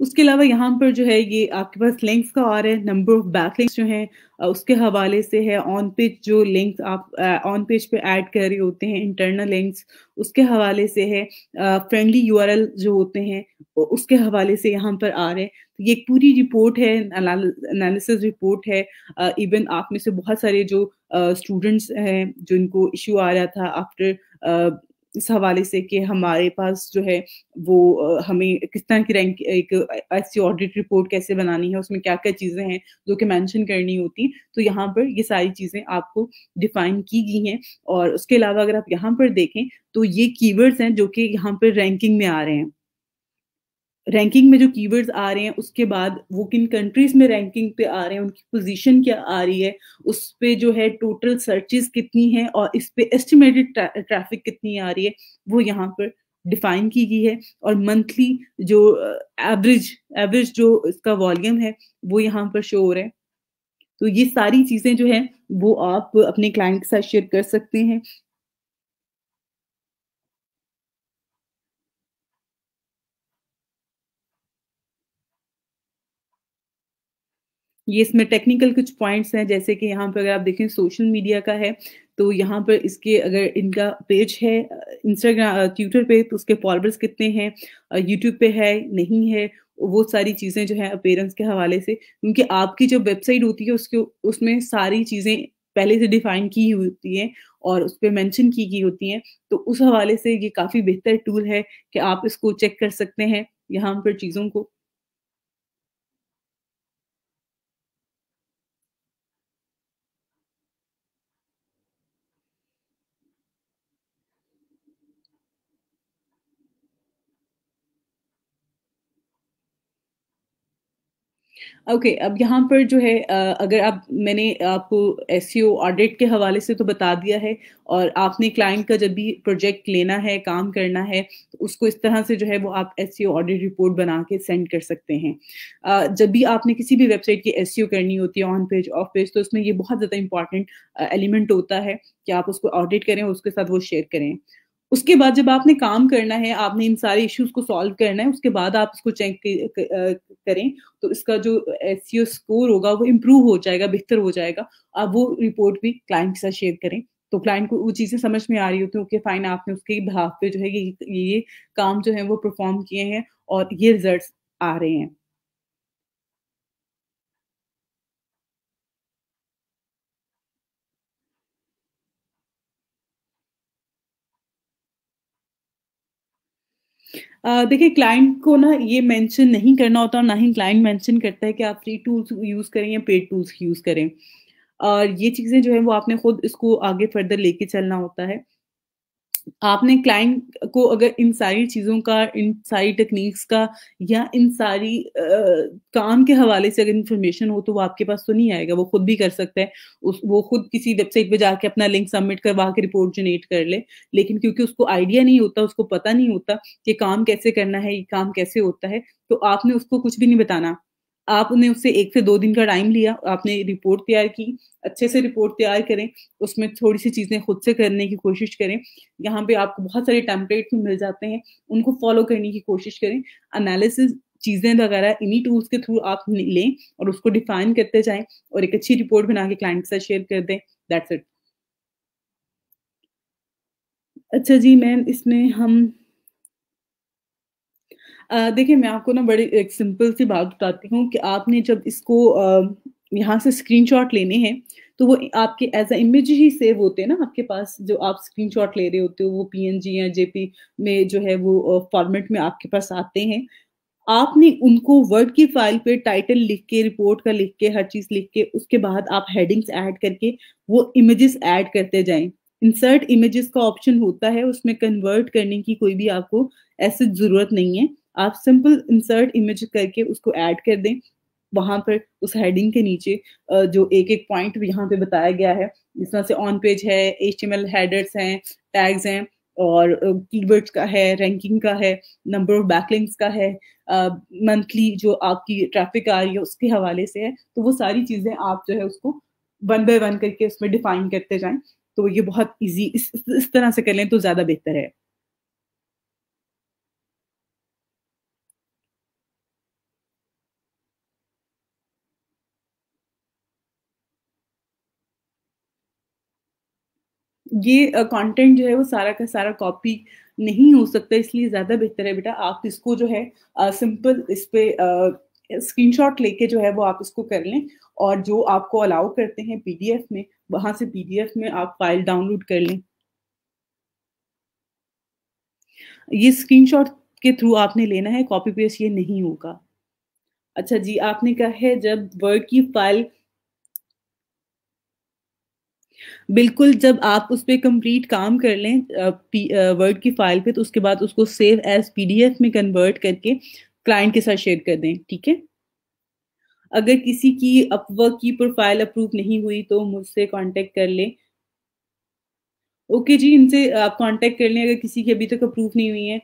उसके अलावा यहाँ पर जो है ये आपके पास लिंक्स का आ रहा है नंबर ऑफ लिंक्स जो हैं उसके हवाले से है ऑन पेज जो लिंक्स आप ऑन पेज पे ऐड कर रहे होते हैं इंटरनल लिंक्स उसके हवाले से है फ्रेंडली यूआरएल जो होते हैं उसके हवाले से यहाँ पर आ रहे हैं तो ये एक पूरी रिपोर्ट है एनालिसिस रिपोर्ट है इवन आप में से बहुत सारे जो स्टूडेंट्स हैं जिनको इशू आ रहा था आफ्टर इस हवाले से कि हमारे पास जो है वो हमें किस तरह की रैंक एक ऐसी ऑडिट रिपोर्ट कैसे बनानी है उसमें क्या क्या चीज़ें हैं जो कि मैंशन करनी होती तो यहाँ पर ये सारी चीज़ें आपको डिफाइन की गई हैं और उसके अलावा अगर आप यहाँ पर देखें तो ये कीवर्ड्स हैं जो कि यहाँ पर रैंकिंग में आ रहे हैं रैंकिंग में जो कीवर्ड्स आ रहे हैं उसके बाद वो किन कंट्रीज में रैंकिंग पे आ रहे हैं उनकी पोजीशन क्या आ रही है उस पर जो है टोटल सर्चेस कितनी हैं और इस पर एस्टिमेटेड ट्रैफिक कितनी आ रही है वो यहाँ पर डिफाइन की गई है और मंथली जो एवरेज uh, एवरेज जो इसका वॉल्यूम है वो यहाँ पर शो हो रहा है तो ये सारी चीज़ें जो है वो आप अपने क्लाइंट के साथ शेयर कर सकते हैं ये इसमें टेक्निकल कुछ पॉइंट्स हैं जैसे कि यहाँ पर अगर आप देखें सोशल मीडिया का है तो यहाँ पर इसके अगर इनका पेज है इंस्टाग्राम ट्विटर पे तो उसके फॉलोअर्स कितने हैं यूट्यूब पे है नहीं है वो सारी चीज़ें जो है अपेयरेंस के हवाले से क्योंकि आपकी जो वेबसाइट होती है उसके उसमें सारी चीज़ें पहले से डिफाइन की होती हैं और उस पर मैंशन की गई होती हैं तो उस हवाले से ये काफ़ी बेहतर टूल है कि आप इसको चेक कर सकते हैं यहाँ पर चीज़ों को ओके okay, अब यहाँ पर जो है अगर आप मैंने आपको एस ऑडिट के हवाले से तो बता दिया है और आपने क्लाइंट का जब भी प्रोजेक्ट लेना है काम करना है तो उसको इस तरह से जो है वो आप एस ऑडिट रिपोर्ट बना के सेंड कर सकते हैं जब भी आपने किसी भी वेबसाइट की एस e करनी होती है ऑन पेज ऑफ पेज तो उसमें ये बहुत ज़्यादा इंपॉर्टेंट एलिमेंट होता है कि आप उसको ऑडिट करें उसके साथ वो शेयर करें उसके बाद जब आपने काम करना है आपने इन सारे इश्यूज को सॉल्व करना है उसके बाद आप इसको चेक करें तो इसका जो एस स्कोर e होगा वो इम्प्रूव हो जाएगा बेहतर हो जाएगा आप वो रिपोर्ट भी क्लाइंट के साथ शेयर करें तो क्लाइंट को वो चीज़ें समझ में आ रही होती है ओके फ़ाइन आपने उसके भाव पे जो है ये ये काम जो है वो परफॉर्म किए हैं और ये रिजल्ट आ रहे हैं देखिए क्लाइंट को ना ये मेंशन नहीं करना होता और ना ही क्लाइंट मेंशन करता है कि आप फ्री टूल्स यूज़ करें या पेड टूल्स यूज़ करें और ये चीज़ें जो है वो आपने खुद इसको आगे फर्दर लेके चलना होता है आपने क्लाइंट को अगर इन सारी चीज़ों का इन सारी टेक्निक्स का या इन सारी आ, काम के हवाले से अगर इन्फॉर्मेशन हो तो वो आपके पास तो नहीं आएगा वो खुद भी कर सकता है उस वो खुद किसी वेबसाइट पे जाके अपना लिंक सबमिट करवा के रिपोर्ट जनरेट कर ले लेकिन क्योंकि उसको आइडिया नहीं होता उसको पता नहीं होता कि काम कैसे करना है ये काम कैसे होता है तो आपने उसको कुछ भी नहीं बताना आपने उससे एक से दो दिन का टाइम लिया आपने रिपोर्ट तैयार की अच्छे से रिपोर्ट तैयार करें उसमें थोड़ी सी चीज़ें खुद से करने की कोशिश करें यहाँ पे आपको बहुत सारे टेम्पलेट्स मिल जाते हैं उनको फॉलो करने की कोशिश करें एनालिसिस चीज़ें वगैरह इन्हीं टूल्स के थ्रू आप लें और उसको डिफाइन करते जाएं और एक अच्छी रिपोर्ट बना के क्लाइंट के साथ शेयर कर दें दैट्स इट अच्छा जी मैम इसमें हम देखिए मैं आपको ना बड़ी एक सिंपल सी बात बताती हूँ कि आपने जब इसको यहाँ से स्क्रीनशॉट लेने हैं तो वो आपके एज अ इमेज ही सेव होते हैं ना आपके पास जो आप स्क्रीनशॉट ले रहे होते हो वो पीएनजी या जेपी में जो है वो फॉर्मेट में आपके पास आते हैं आपने उनको वर्ड की फाइल पे टाइटल लिख के रिपोर्ट का लिख के हर चीज लिख के उसके बाद आप हेडिंग्स ऐड करके वो इमेजेस ऐड करते जाएं इंसर्ट इमेजेस का ऑप्शन होता है उसमें कन्वर्ट करने की कोई भी आपको ऐसे जरूरत नहीं है आप सिंपल इंसर्ट इमेज करके उसको ऐड कर दें वहां पर उस हेडिंग के नीचे जो एक एक पॉइंट यहाँ पे बताया गया है जिस तरह से ऑन पेज है एच हेडर्स हैं टैग्स हैं और कीवर्ड्स का है रैंकिंग का है नंबर ऑफ बैकलिंग्स का है मंथली जो आपकी ट्रैफिक आ रही है उसके हवाले से है तो वो सारी चीज़ें आप जो है उसको वन बाय वन करके उसमें डिफाइन करते जाएं तो ये बहुत इजी इस, इस तरह से कर लें तो ज़्यादा बेहतर है ये कंटेंट जो है वो सारा का सारा कॉपी नहीं हो सकता इसलिए ज़्यादा बेहतर है बेटा आप इसको जो है सिंपल इस पर स्क्रीनशॉट लेके जो है वो आप इसको कर लें और जो आपको अलाउ करते हैं पीडीएफ में वहां से पीडीएफ में आप फाइल डाउनलोड कर लें ये स्क्रीनशॉट के थ्रू आपने लेना है कॉपी पेस्ट ये नहीं होगा अच्छा जी आपने कहा है जब वर्ड की फाइल बिल्कुल जब आप उस पर कंप्लीट काम कर लें वर्ड की फाइल पे तो उसके बाद उसको सेव एज पीडीएफ में कन्वर्ट करके क्लाइंट के साथ शेयर कर दें ठीक है अगर किसी की अपवर्क की प्रोफाइल अप्रूव नहीं हुई तो मुझसे कांटेक्ट कर लें ओके okay जी इनसे आप कांटेक्ट कर लें अगर किसी की अभी तक अप्रूव नहीं हुई है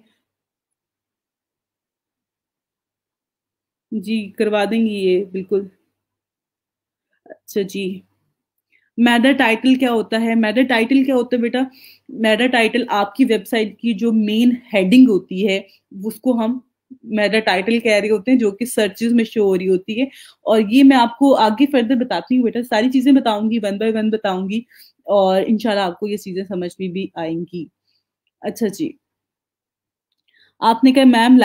जी करवा देंगी ये बिल्कुल अच्छा जी मैदा टाइटल क्या होता है मैदा टाइटल क्या होता है बेटा मैदा टाइटल आपकी वेबसाइट की जो मेन हेडिंग होती है उसको हम मैदा टाइटल कह रहे होते हैं जो कि सर्चेज में शो हो रही होती है और ये मैं आपको आगे फर्दर बताती हूँ बेटा सारी चीजें बताऊंगी वन बाय वन बताऊंगी और इनशाला आपको ये चीजें समझ में भी आएंगी अच्छा जी आपने कहा मैम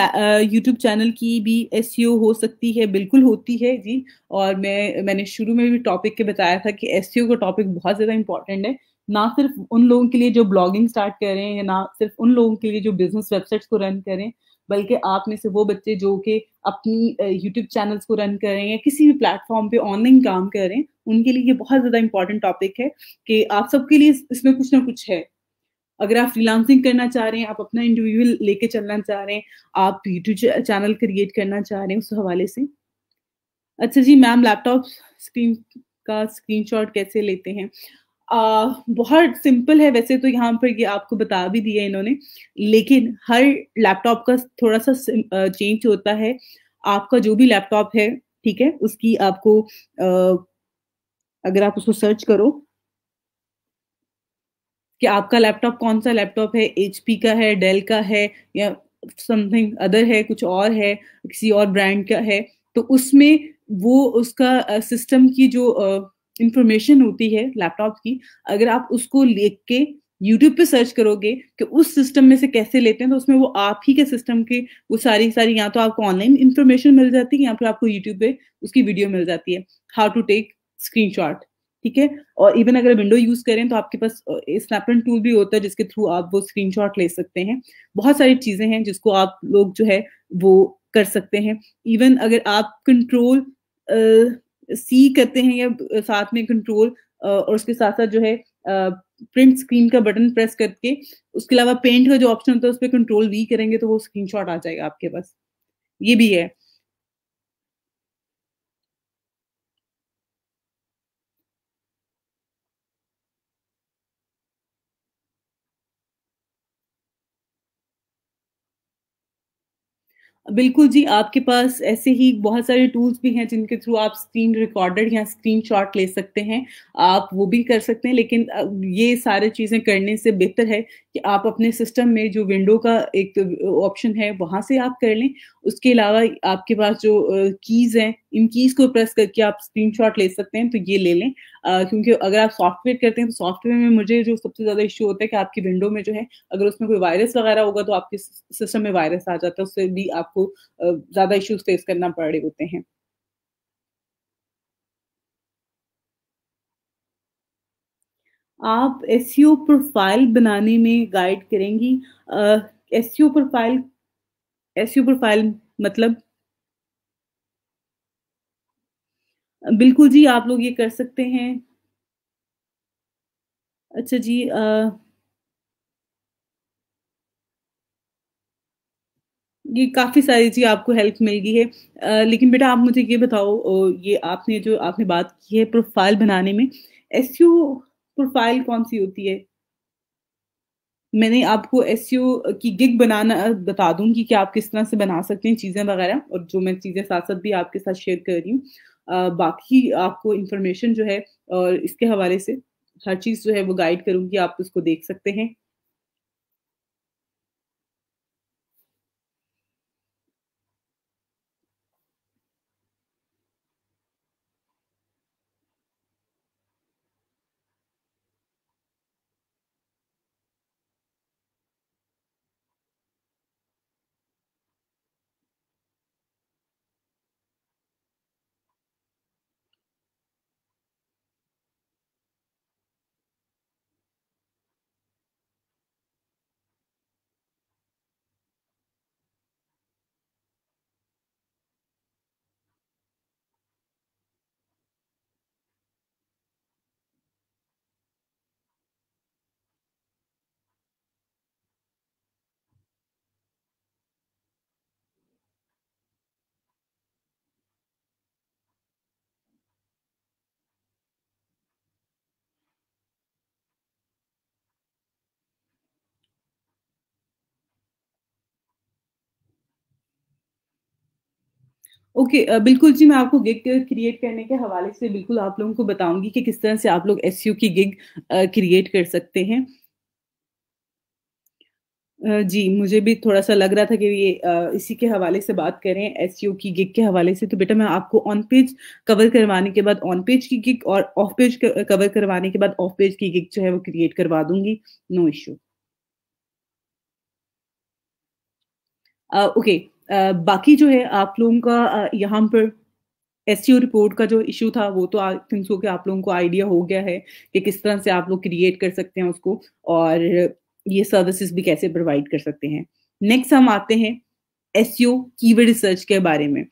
यूट्यूब चैनल की भी एस e हो सकती है बिल्कुल होती है जी और मैं मैंने शुरू में भी टॉपिक के बताया था कि एस e का टॉपिक बहुत ज़्यादा इंपॉर्टेंट है ना सिर्फ उन लोगों के लिए जो ब्लॉगिंग स्टार्ट कर रहे हैं ना सिर्फ उन लोगों के लिए जो बिजनेस वेबसाइट्स को रन करें बल्कि आप में से वो बच्चे जो कि अपनी यूट्यूब चैनल्स को रन कर रहे हैं या किसी भी प्लेटफॉर्म पे ऑनलाइन काम कर रहे हैं उनके लिए ये बहुत ज़्यादा इंपॉर्टेंट टॉपिक है कि आप सबके लिए इसमें कुछ ना कुछ है अगर आप फ्रीलांसिंग करना चाह रहे हैं आप अपना इंडिविजुअल लेके चलना चाह रहे हैं आप यूट्यूब चैनल क्रिएट करना चाह रहे हैं उस हवाले से अच्छा जी मैम लैपटॉप स्क्रीन का स्क्रीन कैसे लेते हैं आ, बहुत सिंपल है वैसे तो यहाँ पर ये आपको बता भी दिया इन्होंने लेकिन हर लैपटॉप का थोड़ा सा चेंज होता है आपका जो भी लैपटॉप है ठीक है उसकी आपको आ, अगर आप उसको सर्च करो कि आपका लैपटॉप कौन सा लैपटॉप है एच का है डेल का है या समथिंग अदर है कुछ और है किसी और ब्रांड का है तो उसमें वो उसका सिस्टम की जो इंफॉर्मेशन होती है लैपटॉप की अगर आप उसको लेख के यूट्यूब पे सर्च करोगे कि उस सिस्टम में से कैसे लेते हैं तो उसमें वो आप ही के सिस्टम के वो सारी सारी या तो आपको ऑनलाइन इंफॉर्मेशन मिल जाती है या फिर आपको यूट्यूब पे उसकी वीडियो मिल जाती है हाउ टू टेक स्क्रीनशॉट ठीक है और इवन अगर विंडो यूज करें तो आपके पास स्नैपन टूल भी होता है जिसके थ्रू आप वो स्क्रीन ले सकते हैं बहुत सारी चीजें हैं जिसको आप लोग जो है वो कर सकते हैं इवन अगर आप कंट्रोल सी करते हैं या साथ में कंट्रोल और उसके साथ साथ जो है प्रिंट स्क्रीन का बटन प्रेस करके उसके अलावा पेंट का जो ऑप्शन होता है उस पर कंट्रोल वी करेंगे तो वो स्क्रीनशॉट आ जाएगा आपके पास ये भी है बिल्कुल जी आपके पास ऐसे ही बहुत सारे टूल्स भी हैं जिनके थ्रू आप स्क्रीन रिकॉर्डेड या स्क्रीन शॉट ले सकते हैं आप वो भी कर सकते हैं लेकिन ये सारे चीज़ें करने से बेहतर है कि आप अपने सिस्टम में जो विंडो का एक ऑप्शन है वहां से आप कर लें उसके अलावा आपके पास जो कीज हैं इन कीज को प्रेस करके आप स्क्रीनशॉट ले सकते हैं तो ये ले लें क्योंकि अगर आप सॉफ्टवेयर करते हैं तो सॉफ्टवेयर में मुझे जो सबसे ज्यादा इश्यू होता है कि आपकी विंडो में जो है अगर उसमें कोई वायरस वगैरह होगा तो आपके सिस्टम में वायरस आ जाता है उससे भी आपको ज्यादा इश्यूज फेस करना पड़े होते हैं आप एस प्रोफाइल बनाने में गाइड करेंगी S uh, profile S profile मतलब बिल्कुल जी आप लोग ये कर सकते हैं अच्छा जी आ, ये काफ़ी सारी चीज़ आपको हेल्प मिल गई है आ, लेकिन बेटा आप मुझे ये बताओ ये आपने जो आपने बात की है प्रोफाइल बनाने में एस प्रोफाइल कौन सी होती है मैंने आपको एस की गिग बनाना बता दूंगी कि आप किस तरह से बना सकते हैं चीज़ें वगैरह और जो मैं चीज़ें साथ साथ भी आपके साथ शेयर कर रही हूँ बाकी आपको इन्फॉर्मेशन जो है और इसके हवाले से हर चीज़ जो है वो गाइड करूँगी आप उसको देख सकते हैं ओके okay, uh, बिल्कुल जी मैं आपको गिग क्रिएट करने के हवाले से बिल्कुल आप लोगों को बताऊंगी कि किस तरह से आप लोग एस की गिग क्रिएट uh, कर सकते हैं uh, जी मुझे भी थोड़ा सा लग रहा था कि ये इसी के हवाले से बात करें एस की गिग के हवाले से तो बेटा मैं आपको ऑन पेज कवर करवाने के बाद ऑन पेज की गिग और ऑफ पेज कवर करवाने के बाद ऑफ पेज की गिग जो है वो क्रिएट करवा दूंगी नो इश्यू ओके बाकी जो है आप लोगों का यहाँ पर एस रिपोर्ट का जो इशू था वो तो आई थिंक सो कि आप लोगों को आइडिया हो गया है कि किस तरह से आप लोग क्रिएट कर सकते हैं उसको और ये सर्विसेज भी कैसे प्रोवाइड कर सकते हैं नेक्स्ट हम आते हैं एस कीवर्ड रिसर्च के बारे में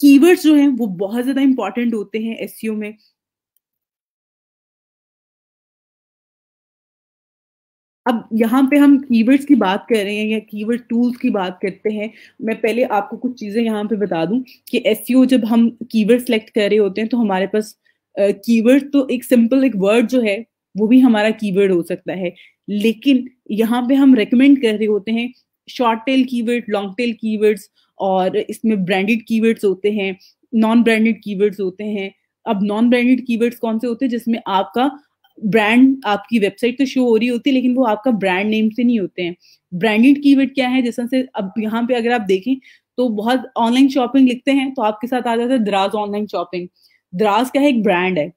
कीवर्ड्स जो हैं वो बहुत ज़्यादा इंपॉर्टेंट होते हैं एस में अब यहाँ पे हम कीवर्ड्स की बात कर रहे हैं या कीवर्ड टूल्स की बात करते हैं मैं पहले आपको कुछ चीज़ें यहाँ पे बता दूं कि एस e जब हम कीवर्ड सेलेक्ट कर रहे होते हैं तो हमारे पास कीवर्ड तो एक सिंपल एक वर्ड जो है वो भी हमारा कीवर्ड हो सकता है लेकिन यहाँ पे हम रेकमेंड कर रहे होते हैं short tail keyword long tail keywords और इसमें ब्रांडेड कीवर्ड्स होते हैं नॉन ब्रांडेड कीवर्ड्स होते हैं अब नॉन ब्रांडेड कीवर्ड्स कौन से होते हैं जिसमें आपका ब्रांड आपकी वेबसाइट तो शो हो रही होती है लेकिन वो आपका ब्रांड नेम से नहीं होते हैं ब्रांडेड कीवर्ड क्या है जैसा से अब यहाँ पे अगर आप देखें तो बहुत ऑनलाइन शॉपिंग लिखते हैं तो आपके साथ आ जाता है द्रास ऑनलाइन शॉपिंग द्रास क्या है एक ब्रांड है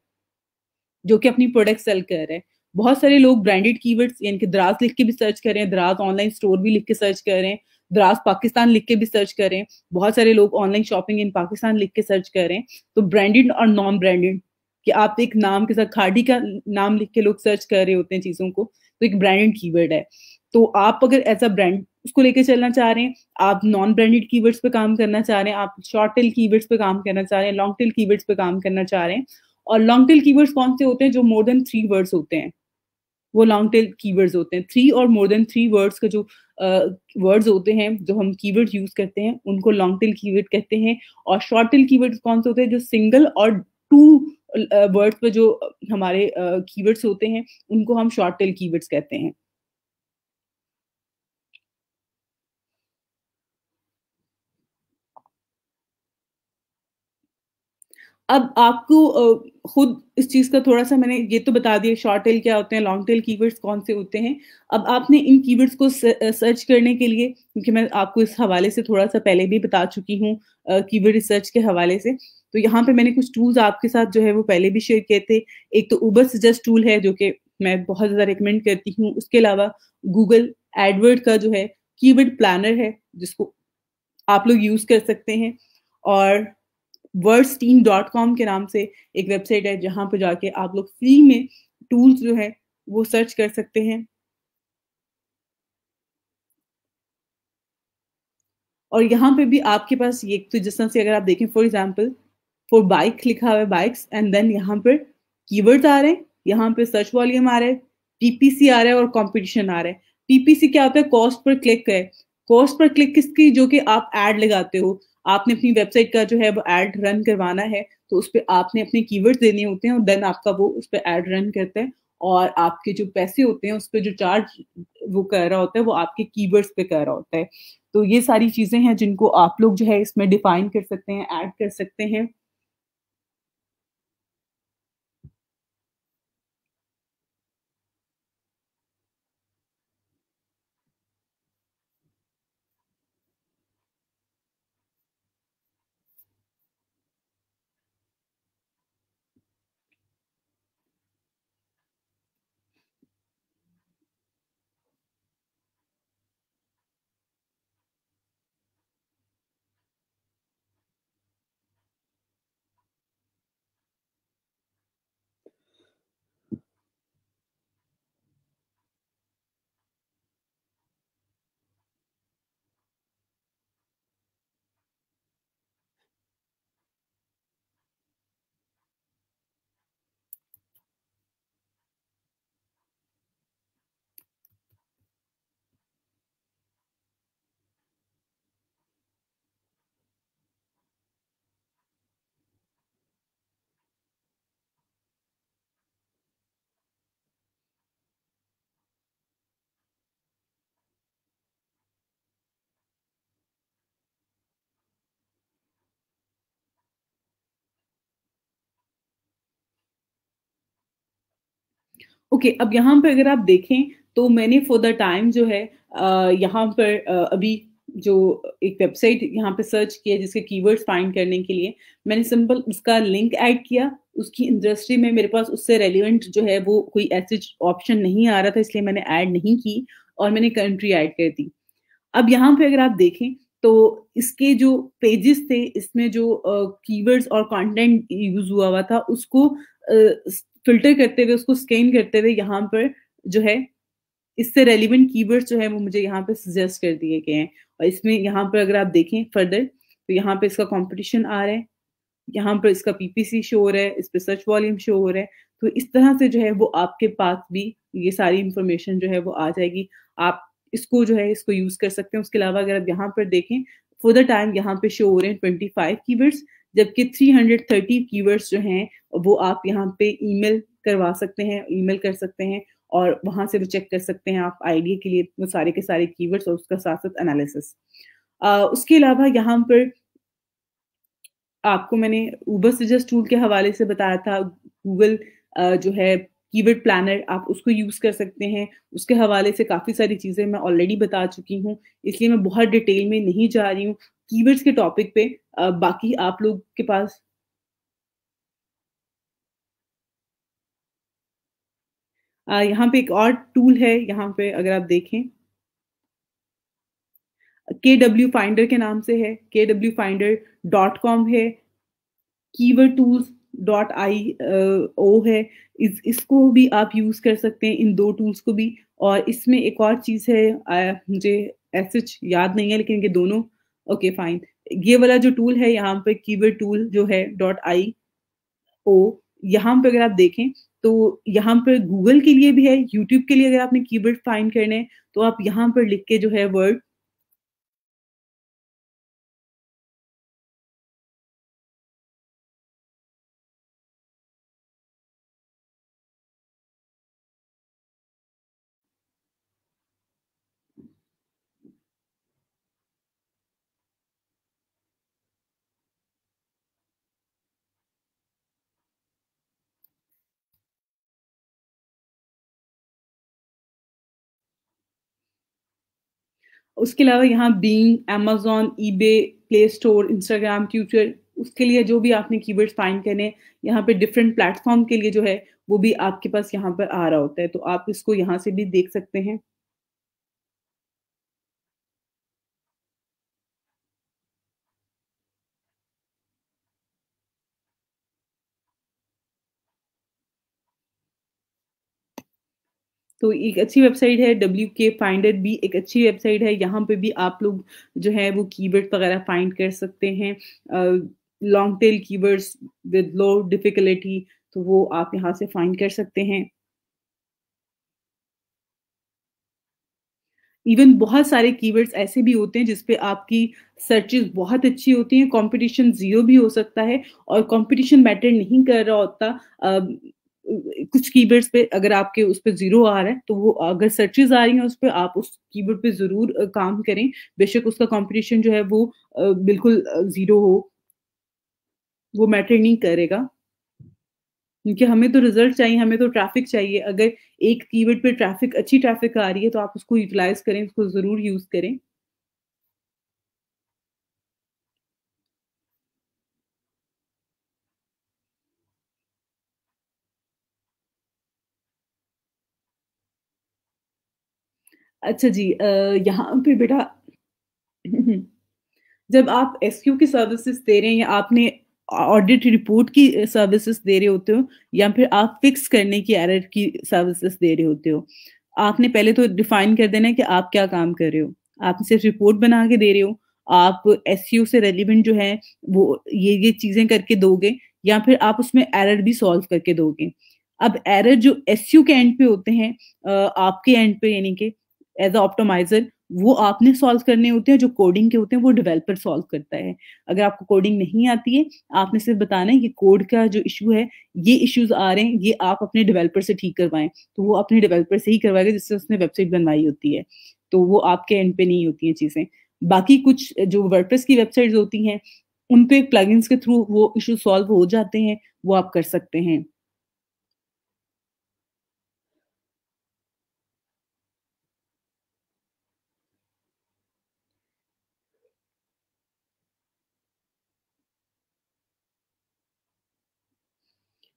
जो कि अपनी प्रोडक्ट सेल कर रहे हैं बहुत सारे लोग ब्रांडेड कीवर्ड्स यानी कि द्रास लिख के भी सर्च कर रहे हैं द्रास ऑनलाइन स्टोर भी लिख के सर्च कर रहे हैं द्रास पाकिस्तान लिख के भी सर्च कर रहे हैं बहुत सारे लोग ऑनलाइन शॉपिंग इन पाकिस्तान लिख के सर्च कर रहे हैं तो ब्रांडेड और नॉन ब्रांडेड कि आप एक नाम के साथ खाड़ी का नाम लिख के लोग सर्च कर रहे होते हैं चीज़ों को तो एक ब्रांडेड कीवर्ड है तो आप अगर एज अ ब्रांड उसको लेके चलना चाह रहे हैं आप नॉन ब्रांडेड कीवर्ड्स पे काम करना चाह रहे हैं आप शॉर्ट टेल कीवर्ड्स पे काम करना चाह रहे हैं लॉन्ग टेल कीवर्ड्स पे काम करना चाह रहे हैं और लॉन्ग टेल कीवर्ड्स कौन से होते हैं जो मोर देन थ्री वर्ड्स होते हैं वो लॉन्ग टेल कीवर्ड्स होते हैं थ्री और मोर देन थ्री वर्ड्स का जो वर्ड्स uh, होते हैं जो हम कीवर्ड यूज करते हैं उनको लॉन्ग टेल कीवर्ड कहते हैं और शॉर्ट टेल कीवर्ड्स कौन से होते हैं जो सिंगल और टू वर्ड्स पर जो हमारे कीवर्ड्स होते हैं उनको हम शॉर्ट टेल कीवर्ड्स कहते हैं अब आपको खुद इस चीज़ का थोड़ा सा मैंने ये तो बता दिया शॉर्ट टेल क्या होते हैं लॉन्ग टेल कीवर्ड्स कौन से होते हैं अब आपने इन कीवर्ड्स को सर्च करने के लिए क्योंकि मैं आपको इस हवाले से थोड़ा सा पहले भी बता चुकी हूँ कीवर्ड रिसर्च के हवाले से तो यहाँ पे मैंने कुछ टूल्स आपके साथ जो है वो पहले भी शेयर किए थे एक तो उबर सजेस्ट टूल है जो कि मैं बहुत ज़्यादा रिकमेंड करती हूँ उसके अलावा गूगल एडवर्ड का जो है कीवर्ड प्लानर है जिसको आप लोग यूज़ कर सकते हैं और वर्ड्स टीम डॉट कॉम के नाम से एक वेबसाइट है जहाँ पर जाके आप लोग फ्री में टूल्स जो है वो सर्च कर सकते हैं और यहाँ पे भी आपके पास ये तो जिस तरह से अगर आप देखें फॉर एग्जाम्पल फॉर बाइक लिखा हुआ है बाइक्स एंड देन यहाँ पर कीवर्ड्स आ रहे हैं यहाँ पे सर्च वॉल्यूम आ रहा है पीपीसी आ रहा है और कंपटीशन आ रहा है पीपीसी क्या होता है कॉस्ट पर क्लिक है कॉस्ट पर क्लिक किसकी जो कि आप एड लगाते हो आपने अपनी वेबसाइट का जो है वो एड रन करवाना है तो उस पर आपने अपने कीवर्ड देने होते हैं और देन आपका वो उस पर एड रन करता है और आपके जो पैसे होते हैं उस पर जो चार्ज वो कर रहा होता है वो आपके कीवर्ड्स पे कर रहा होता है तो ये सारी चीज़ें हैं जिनको आप लोग जो है इसमें डिफाइन कर सकते हैं ऐड कर सकते हैं ओके okay, अब यहाँ पर अगर आप देखें तो मैंने फॉर द टाइम जो है यहाँ पर अभी जो एक वेबसाइट यहाँ पे सर्च किया जिसके कीवर्ड्स फाइंड करने के लिए मैंने सिंपल उसका लिंक ऐड किया उसकी इंडस्ट्री में मेरे पास उससे रेलिवेंट जो है वो कोई ऐसे ऑप्शन नहीं आ रहा था इसलिए मैंने ऐड नहीं की और मैंने कंट्री ऐड कर दी अब यहाँ पे अगर आप देखें तो इसके जो पेजेस थे इसमें जो कीवर्ड्स uh, और कंटेंट यूज हुआ हुआ था उसको फिल्टर करते हुए उसको स्कैन करते हुए यहाँ पर जो है इससे रेलिवेंट कीवर्ड्स जो है वो मुझे यहाँ पे सजेस्ट कर दिए गए हैं और इसमें यहाँ पर अगर आप देखें फर्दर तो यहाँ पे इसका कंपटीशन आ रहा है यहाँ पर इसका पीपीसी शो हो रहा है इस पर सर्च वॉल्यूम शो हो रहा है तो इस तरह से जो है वो आपके पास भी ये सारी इंफॉर्मेशन जो है वो आ जाएगी आप इसको जो है इसको यूज कर सकते हैं उसके अलावा अगर आप यहाँ पर देखें फॉर द टाइम यहाँ पे शो हो रहे हैं ट्वेंटी फाइव की जबकि 330 कीवर्ड्स जो हैं वो आप यहाँ पे ईमेल करवा सकते हैं ईमेल कर सकते हैं और वहां से भी चेक कर सकते हैं आप आइडिया के लिए वो सारे के सारे कीवर्ड्स और उसका साथ साथ एनालिसिस उसके अलावा यहाँ पर आपको मैंने ऊबर सजेस्ट टूल के हवाले से बताया था गूगल जो है कीवर्ड प्लानर आप उसको यूज़ कर सकते हैं उसके हवाले से काफ़ी सारी चीज़ें मैं ऑलरेडी बता चुकी हूँ इसलिए मैं बहुत डिटेल में नहीं जा रही हूँ कीवर्ड्स के टॉपिक पे बाकी आप लोग के पास यहाँ पे एक और टूल है यहाँ पे अगर आप देखें के डब्ल्यू फाइंडर के नाम से है के डब्ल्यू फाइंडर डॉट कॉम है keyword tools dot I O है इस इसको भी आप यूज कर सकते हैं इन दो टूल्स को भी और इसमें एक और चीज है आ, मुझे एस याद नहीं है लेकिन ये दोनों ओके फाइन ये वाला जो टूल है यहाँ पे कीवर्ड टूल जो है डॉट आई ओ यहाँ पे अगर आप देखें तो यहाँ पर गूगल के लिए भी है यूट्यूब के लिए अगर आपने कीवर्ड फाइंड करने हैं तो आप यहाँ पर लिख के जो है वर्ड उसके अलावा यहाँ Bing Amazon eBay Play Store Instagram Twitter उसके लिए जो भी आपने की वर्ड फाइन करने यहाँ पे डिफरेंट प्लेटफॉर्म के लिए जो है वो भी आपके पास यहाँ पर आ रहा होता है तो आप इसको यहाँ से भी देख सकते हैं तो एक अच्छी वेबसाइट है डब्ल्यू के फाइंडर भी एक अच्छी वेबसाइट है यहाँ पे भी आप लोग जो है वो कीवर्ड वगैरह फाइंड कर सकते हैं long tail keywords with low difficulty तो वो आप यहाँ से फाइंड कर सकते हैं इवन बहुत सारे कीवर्ड्स ऐसे भी होते हैं जिसपे आपकी सर्चेज बहुत अच्छी होती हैं कंपटीशन जीरो भी हो सकता है और कंपटीशन मैटर नहीं कर रहा होता कुछ कीबर्ड्स पे अगर आपके उस पर जीरो आ रहा है तो वो अगर सर्चेज आ रही हैं उस पर आप उस कीबोर्ड पे जरूर काम करें बेशक उसका कंपटीशन जो है वो बिल्कुल जीरो हो वो मैटर नहीं करेगा क्योंकि हमें तो रिजल्ट चाहिए हमें तो ट्रैफिक चाहिए अगर एक कीवर्ड पे ट्रैफिक अच्छी ट्रैफिक आ रही है तो आप उसको यूटिलाइज करें उसको जरूर यूज करें अच्छा जी यहाँ पे बेटा जब आप एस की सर्विसेज दे रहे हैं या आपने ऑडिट रिपोर्ट की सर्विसेज दे रहे होते हो या फिर आप फिक्स करने की एरर की सर्विसेज दे रहे होते हो आपने पहले तो डिफाइन कर देना है कि आप क्या काम कर रहे हो आप सिर्फ रिपोर्ट बना के दे रहे हो आप एस से रेलिवेंट जो है वो ये ये चीजें करके दोगे या फिर आप उसमें एरर भी सॉल्व करके दोगे अब एरर जो एस के एंड पे होते हैं आपके एंड पे यानी कि एज अ ऑप्टोमाइजर वो आपने सॉल्व करने होते हैं जो कोडिंग के होते हैं वो डेवलपर सॉल्व करता है अगर आपको कोडिंग नहीं आती है आपने सिर्फ बताना है कि कोड का जो इशू है ये इश्यूज आ रहे हैं ये आप अपने डेवलपर से ठीक करवाएं तो वो अपने डेवलपर से ही करवाएगा जिससे उसने वेबसाइट बनवाई होती है तो वो आपके एंड पे नहीं होती है चीज़ें बाकी कुछ जो वर्डप्रेस की वेबसाइट्स होती हैं उन पे प्लगइन्स के थ्रू वो इशू सॉल्व हो जाते हैं वो आप कर सकते हैं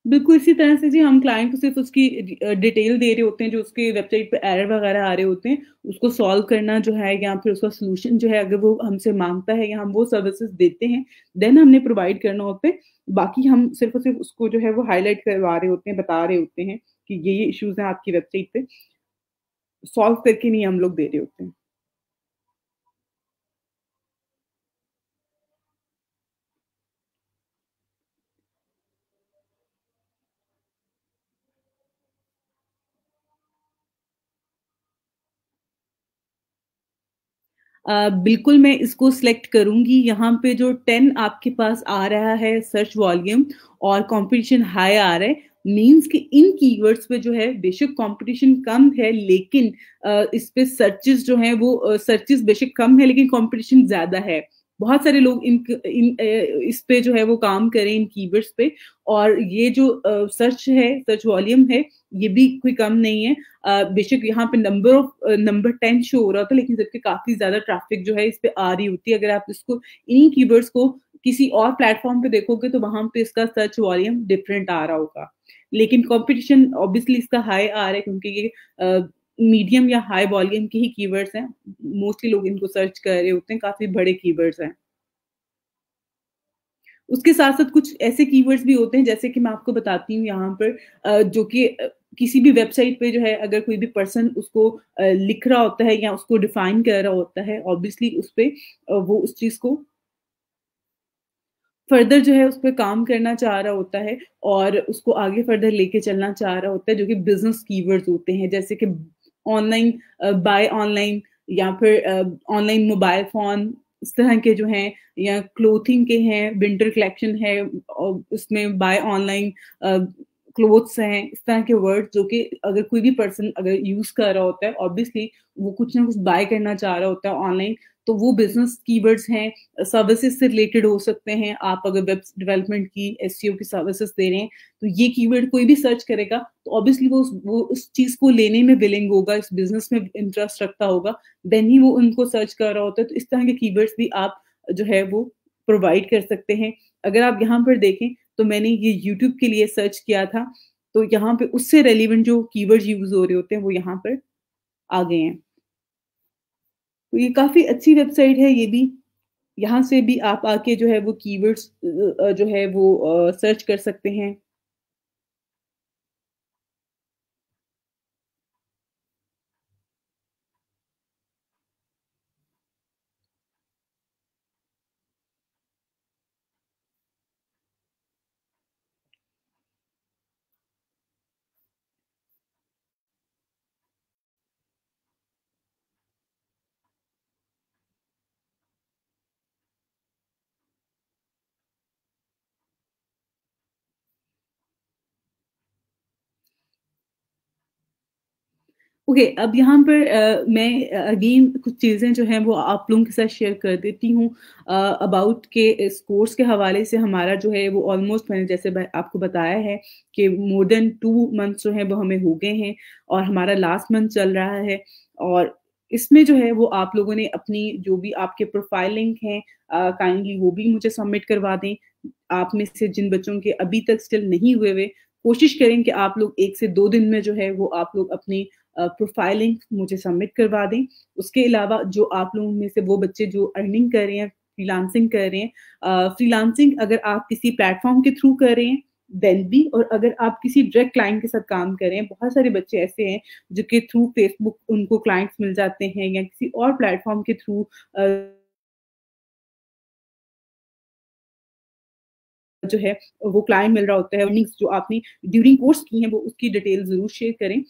बिल्कुल इसी तरह से जी हम क्लाइंट को सिर्फ उसकी डिटेल दे रहे होते हैं जो उसके वेबसाइट पर एरर वगैरह आ रहे होते हैं उसको सॉल्व करना जो है या फिर उसका सोल्यूशन जो है अगर वो हमसे मांगता है या हम वो सर्विसेज देते हैं देन हमने प्रोवाइड करना होता है बाकी हम सिर्फ और सिर्फ उसको जो है वो हाईलाइट करवा रहे होते हैं बता रहे होते हैं कि ये ये इश्यूज हैं आपकी वेबसाइट पे सॉल्व करके नहीं हम लोग दे रहे होते हैं बिल्कुल मैं इसको सिलेक्ट करूंगी यहाँ पे जो टेन आपके पास आ रहा है सर्च वॉल्यूम और कंपटीशन हाई आ रहा है मीन्स कि इन कीवर्ड्स पे जो है बेशक कंपटीशन कम है लेकिन इस पे सर्चेस जो है वो सर्चेस बेशक कम है लेकिन कंपटीशन ज्यादा है बहुत सारे लोग इन, इन इस पे जो है वो काम करें इन कीवर्ड्स पे और ये जो सर्च है सर्च वॉल्यूम है ये भी कोई कम नहीं है बेशक यहाँ पे number of number ten show हो रहा था लेकिन जबकि काफी ज्यादा ट्रैफिक जो है इस पे आ रही होती है अगर आप इसको इन्हीं कीवर्ड्स को किसी और प्लेटफॉर्म पे देखोगे तो वहां पे इसका सर्च वॉल्यूम डिफरेंट आ रहा होगा लेकिन कंपटीशन ऑब्वियसली इसका हाई आ रहा है क्योंकि ये मीडियम या हाई वॉल्यूम के ही कीवर्ड्स हैं मोस्टली लोग इनको सर्च कर रहे होते हैं काफी बड़े कीवर्ड्स हैं उसके साथ साथ कुछ ऐसे कीवर्ड्स भी होते हैं जैसे कि मैं आपको बताती हूँ यहाँ पर जो कि किसी भी वेबसाइट पे जो है अगर कोई भी पर्सन उसको लिख रहा होता है या उसको डिफाइन कर रहा होता है ऑब्वियसली उस पर वो उस चीज को फर्दर जो है उस पर काम करना चाह रहा होता है और उसको आगे फर्दर लेके चलना चाह रहा होता है जो कि बिजनेस कीवर्ड्स होते हैं जैसे कि ऑनलाइन बाय ऑनलाइन या फिर ऑनलाइन मोबाइल फ़ोन इस तरह के जो हैं या क्लोथिंग के हैं विंटर कलेक्शन है और उसमें बाय ऑनलाइन क्लोथ्स हैं इस तरह के वर्ड जो कि अगर कोई भी पर्सन अगर यूज़ कर रहा होता है ऑब्वियसली वो कुछ ना कुछ बाय करना चाह रहा होता है ऑनलाइन तो वो बिजनेस कीवर्ड्स हैं सर्विसेज से रिलेटेड हो सकते हैं आप अगर वेब डेवलपमेंट की एस e की सर्विसेज दे रहे हैं तो ये कीवर्ड कोई भी सर्च करेगा तो ऑब्वियसली वो वो उस चीज़ को लेने में विलिंग होगा इस बिजनेस में इंटरेस्ट रखता होगा देन ही वो उनको सर्च कर रहा होता है तो इस तरह के कीवर्ड्स भी आप जो है वो प्रोवाइड कर सकते हैं अगर आप यहाँ पर देखें तो मैंने ये यूट्यूब के लिए सर्च किया था तो यहाँ पे उससे रेलिवेंट जो कीवर्ड यूज हो रहे होते हैं वो यहाँ पर आ गए हैं तो ये काफ़ी अच्छी वेबसाइट है ये भी यहाँ से भी आप आके जो है वो कीवर्ड्स जो है वो सर्च कर सकते हैं ओके okay, अब यहाँ पर uh, मैं अगेन कुछ चीज़ें जो हैं वो आप लोगों के साथ शेयर कर देती हूँ अबाउट uh, के स्कोर्स के हवाले से हमारा जो है वो ऑलमोस्ट मैंने जैसे आपको बताया है कि मोर देन टू मंथ्स जो हैं वो हमें हो गए हैं और हमारा लास्ट मंथ चल रहा है और इसमें जो है वो आप लोगों ने अपनी जो भी आपके प्रोफाइल लिंक हैं काइंडली वो भी मुझे सबमिट करवा दें आप में से जिन बच्चों के अभी तक स्टिल नहीं हुए हुए कोशिश करें कि आप लोग एक से दो दिन में जो है वो आप लोग अपनी प्रोफाइलिंग मुझे सबमिट करवा दें उसके अलावा जो आप लोगों में से वो बच्चे जो अर्निंग कर रहे हैं फ्रीलांसिंग कर रहे हैं फ्रीलांसिंग अगर आप किसी प्लेटफॉर्म के थ्रू कर रहे हैं देन भी और अगर आप किसी डायरेक्ट क्लाइंट के साथ काम करें बहुत सारे बच्चे ऐसे हैं जो कि थ्रू फेसबुक उनको क्लाइंट्स मिल जाते हैं या किसी और प्लेटफॉर्म के थ्रू जो है वो क्लाइंट मिल रहा होता है जो आपने ड्यूरिंग कोर्स की है वो उसकी डिटेल ज़रूर शेयर करें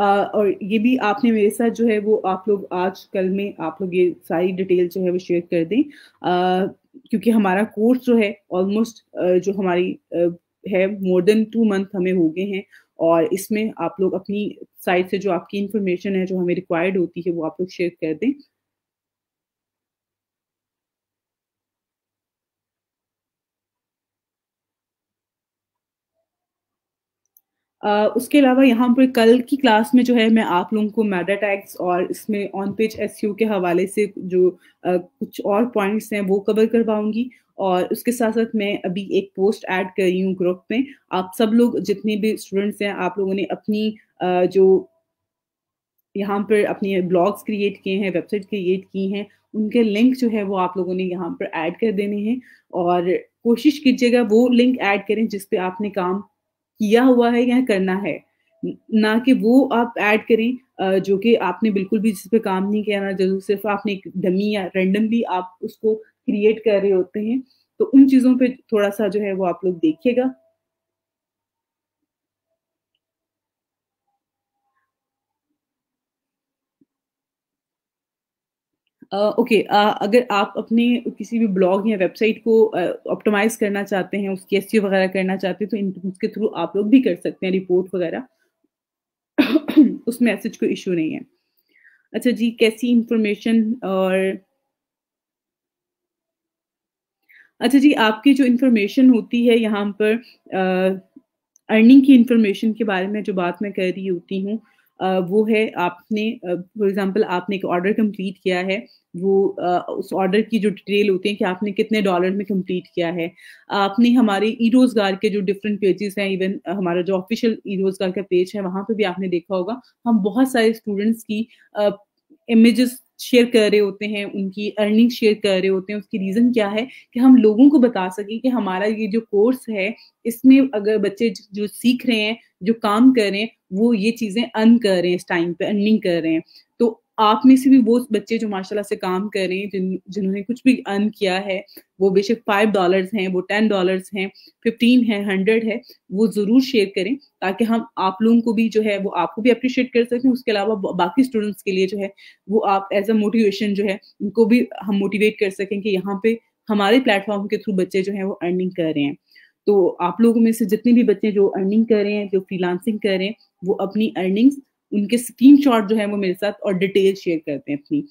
और ये भी आपने मेरे साथ जो है वो आप लोग आज कल में आप लोग ये सारी डिटेल जो है वो शेयर कर दें क्योंकि हमारा कोर्स जो है ऑलमोस्ट जो हमारी है मोर देन टू मंथ हमें हो गए हैं और इसमें आप लोग अपनी साइड से जो आपकी इंफॉर्मेशन है जो हमें रिक्वायर्ड होती है वो आप लोग शेयर कर दें Uh, उसके अलावा यहाँ पर कल की क्लास में जो है मैं आप लोगों को मैडा टैक्स और इसमें ऑन पेज एस के हवाले से जो uh, कुछ और पॉइंट्स हैं वो कवर करवाऊंगी और उसके साथ साथ मैं अभी एक पोस्ट ऐड कर रही हूँ ग्रुप में आप सब लोग जितने भी स्टूडेंट्स हैं आप लोगों ने अपनी uh, जो यहाँ पर अपने ब्लॉग्स क्रिएट किए हैं वेबसाइट क्रिएट की हैं उनके लिंक जो है वो आप लोगों ने यहाँ पर ऐड कर देने हैं और कोशिश कीजिएगा वो लिंक ऐड करें जिस पे आपने काम किया हुआ है या करना है ना कि वो आप ऐड करें जो कि आपने बिल्कुल भी जिस पे काम नहीं किया ना जो सिर्फ आपने एक डमी या रेंडमली आप उसको क्रिएट कर रहे होते हैं तो उन चीज़ों पे थोड़ा सा जो है वो आप लोग देखिएगा ओके uh, okay, uh, अगर आप अपने किसी भी ब्लॉग या वेबसाइट को ऑप्टोमाइज uh, करना चाहते हैं उसकी एस e वगैरह करना चाहते हैं तो इन उसके थ्रू आप लोग भी कर सकते हैं रिपोर्ट वगैरह [COUGHS] उस मैसेज को इशू नहीं है अच्छा जी कैसी इंफॉर्मेशन और अच्छा जी आपकी जो इंफॉर्मेशन होती है यहाँ पर अर्निंग की इंफॉर्मेशन के बारे में जो बात मैं कर रही होती हूँ वो है आपने फॉर एग्जांपल आपने एक ऑर्डर कंप्लीट किया है वो उस ऑर्डर की जो डिटेल होती है कि आपने कितने डॉलर में कंप्लीट किया है आपने हमारे ई रोजगार के जो डिफरेंट पेजेस हैं इवन हमारा जो ऑफिशियल ई रोजगार का पेज है वहाँ पे भी आपने देखा होगा हम बहुत सारे स्टूडेंट्स की इमेजेस शेयर कर रहे होते हैं उनकी अर्निंग शेयर कर रहे होते हैं उसकी रीज़न क्या है कि हम लोगों को बता सकें कि हमारा ये जो कोर्स है इसमें अगर बच्चे जो सीख रहे हैं जो काम कर रहे हैं वो ये चीज़ें अर्न कर रहे हैं इस टाइम पे अर्निंग कर रहे हैं तो आप में से भी वो बच्चे जो माशाल्लाह से काम कर रहे हैं जिन जिन्होंने कुछ भी अर्न किया है वो बेशक फाइव डॉलर्स हैं वो टेन डॉलर्स हैं फिफ्टीन है हंड्रेड है वो ज़रूर शेयर करें ताकि हम आप लोगों को भी जो है वो आपको भी अप्रिशिएट कर सकें उसके अलावा बाकी स्टूडेंट्स के लिए जो है वो आप एज अ मोटिवेशन जो है उनको भी हम मोटिवेट कर सकें कि यहाँ पे हमारे प्लेटफॉर्म के थ्रू बच्चे जो है वो अर्निंग कर रहे हैं तो आप लोगों में से जितने भी बच्चे जो अर्निंग कर रहे हैं जो फ्रीलांसिंग कर रहे हैं वो अपनी अर्निंग्स उनके शॉट जो है वो मेरे साथ और डिटेल शेयर करते हैं अपनी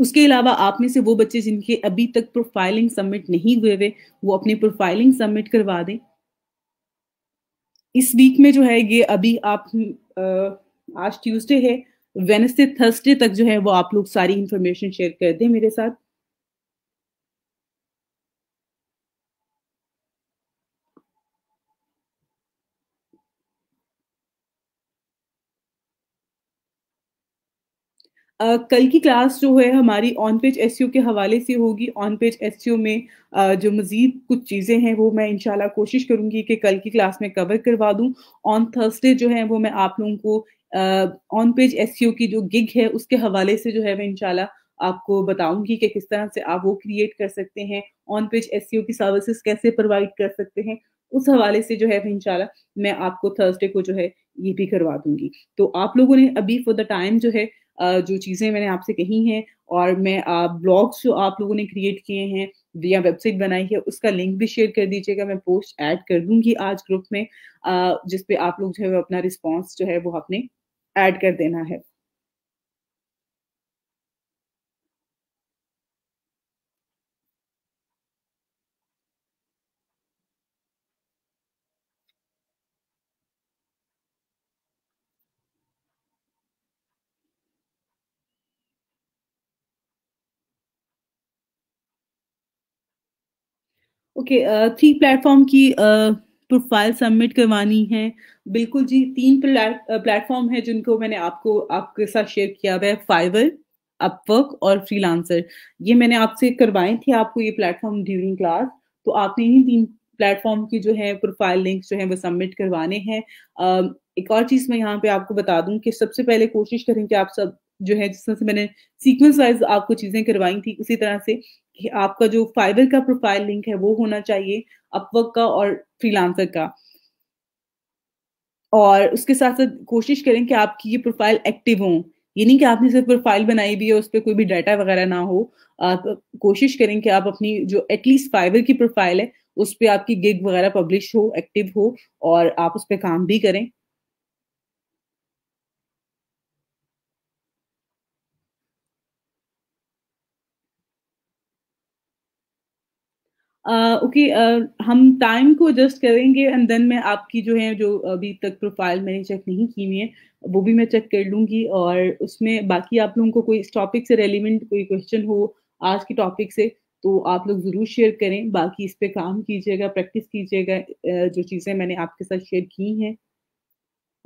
उसके अलावा आप में से वो बच्चे जिनके अभी तक प्रोफाइलिंग सबमिट नहीं हुए हुए वो अपने प्रोफाइलिंग सबमिट करवा दें इस वीक में जो है ये अभी आप आज ट्यूसडे है वेनसडे थर्सडे तक जो है वो आप लोग सारी इंफॉर्मेशन शेयर कर दें मेरे साथ कल की क्लास जो है हमारी ऑन पेज एस के हवाले से होगी ऑन पेज एस में जो मज़ीद कुछ चीज़ें हैं वो मैं इनशाला कोशिश करूँगी कि कल की क्लास में कवर करवा दूँ ऑन थर्सडे जो है वो मैं आप लोगों को ऑन पेज एस की जो गिग है उसके हवाले से जो है मैं इनशाला आपको बताऊंगी कि किस तरह से आप वो क्रिएट कर सकते हैं ऑन पेज एस की सर्विसेज कैसे प्रोवाइड कर सकते हैं उस हवाले से जो है इनशाला मैं आपको थर्सडे को जो है ये भी करवा दूंगी तो आप लोगों ने अभी फॉर द टाइम जो है जो चीज़ें मैंने आपसे कही हैं और मैं ब्लॉग्स जो आप लोगों ने क्रिएट किए हैं या वेबसाइट बनाई है उसका लिंक भी शेयर कर दीजिएगा मैं पोस्ट ऐड कर दूंगी आज ग्रुप में जिसपे आप लोग जो है अपना रिस्पॉन्स जो है वो आपने ऐड कर देना है ओके थ्री प्लेटफॉर्म की प्रोफाइल uh, सबमिट करवानी है बिल्कुल जी तीन प्लेटफॉर्म uh, है जिनको मैंने आपको आपके साथ शेयर किया हुआ है फाइवर अपवर्क और फ्रीलांसर ये मैंने आपसे करवाए थे आपको ये प्लेटफॉर्म ड्यूरिंग क्लास तो आपने ही तीन प्लेटफॉर्म की जो है प्रोफाइल लिंक्स जो है वो सबमिट करवाने हैं um, एक और चीज़ मैं यहाँ पे आपको बता दूँ कि सबसे पहले कोशिश करें कि आप सब जो है जिस तरह से मैंने सीक्वेंस वाइज आपको चीज़ें करवाई थी उसी तरह से आपका जो फाइबर का प्रोफाइल लिंक है वो होना चाहिए अपवर्क का और फ्रीलांसर का और उसके साथ साथ कोशिश करें कि आपकी ये प्रोफाइल एक्टिव हो ये नहीं कि आपने सिर्फ प्रोफाइल बनाई भी है उस पर कोई भी डाटा वगैरह ना हो आप कोशिश करें कि आप अपनी जो एटलीस्ट फाइबर की प्रोफाइल है उस पर आपकी गिग वगैरह पब्लिश हो एक्टिव हो और आप उस पर काम भी करें ओके हम टाइम को एडजस्ट करेंगे एंड देन मैं आपकी जो है जो अभी तक प्रोफाइल मैंने चेक नहीं की हुई है वो भी मैं चेक कर लूंगी और उसमें बाकी आप लोगों को कोई इस टॉपिक से रेलिवेंट कोई क्वेश्चन हो आज के टॉपिक से तो आप लोग ज़रूर शेयर करें बाकी इस पर काम कीजिएगा प्रैक्टिस कीजिएगा जो चीज़ें मैंने आपके साथ शेयर की हैं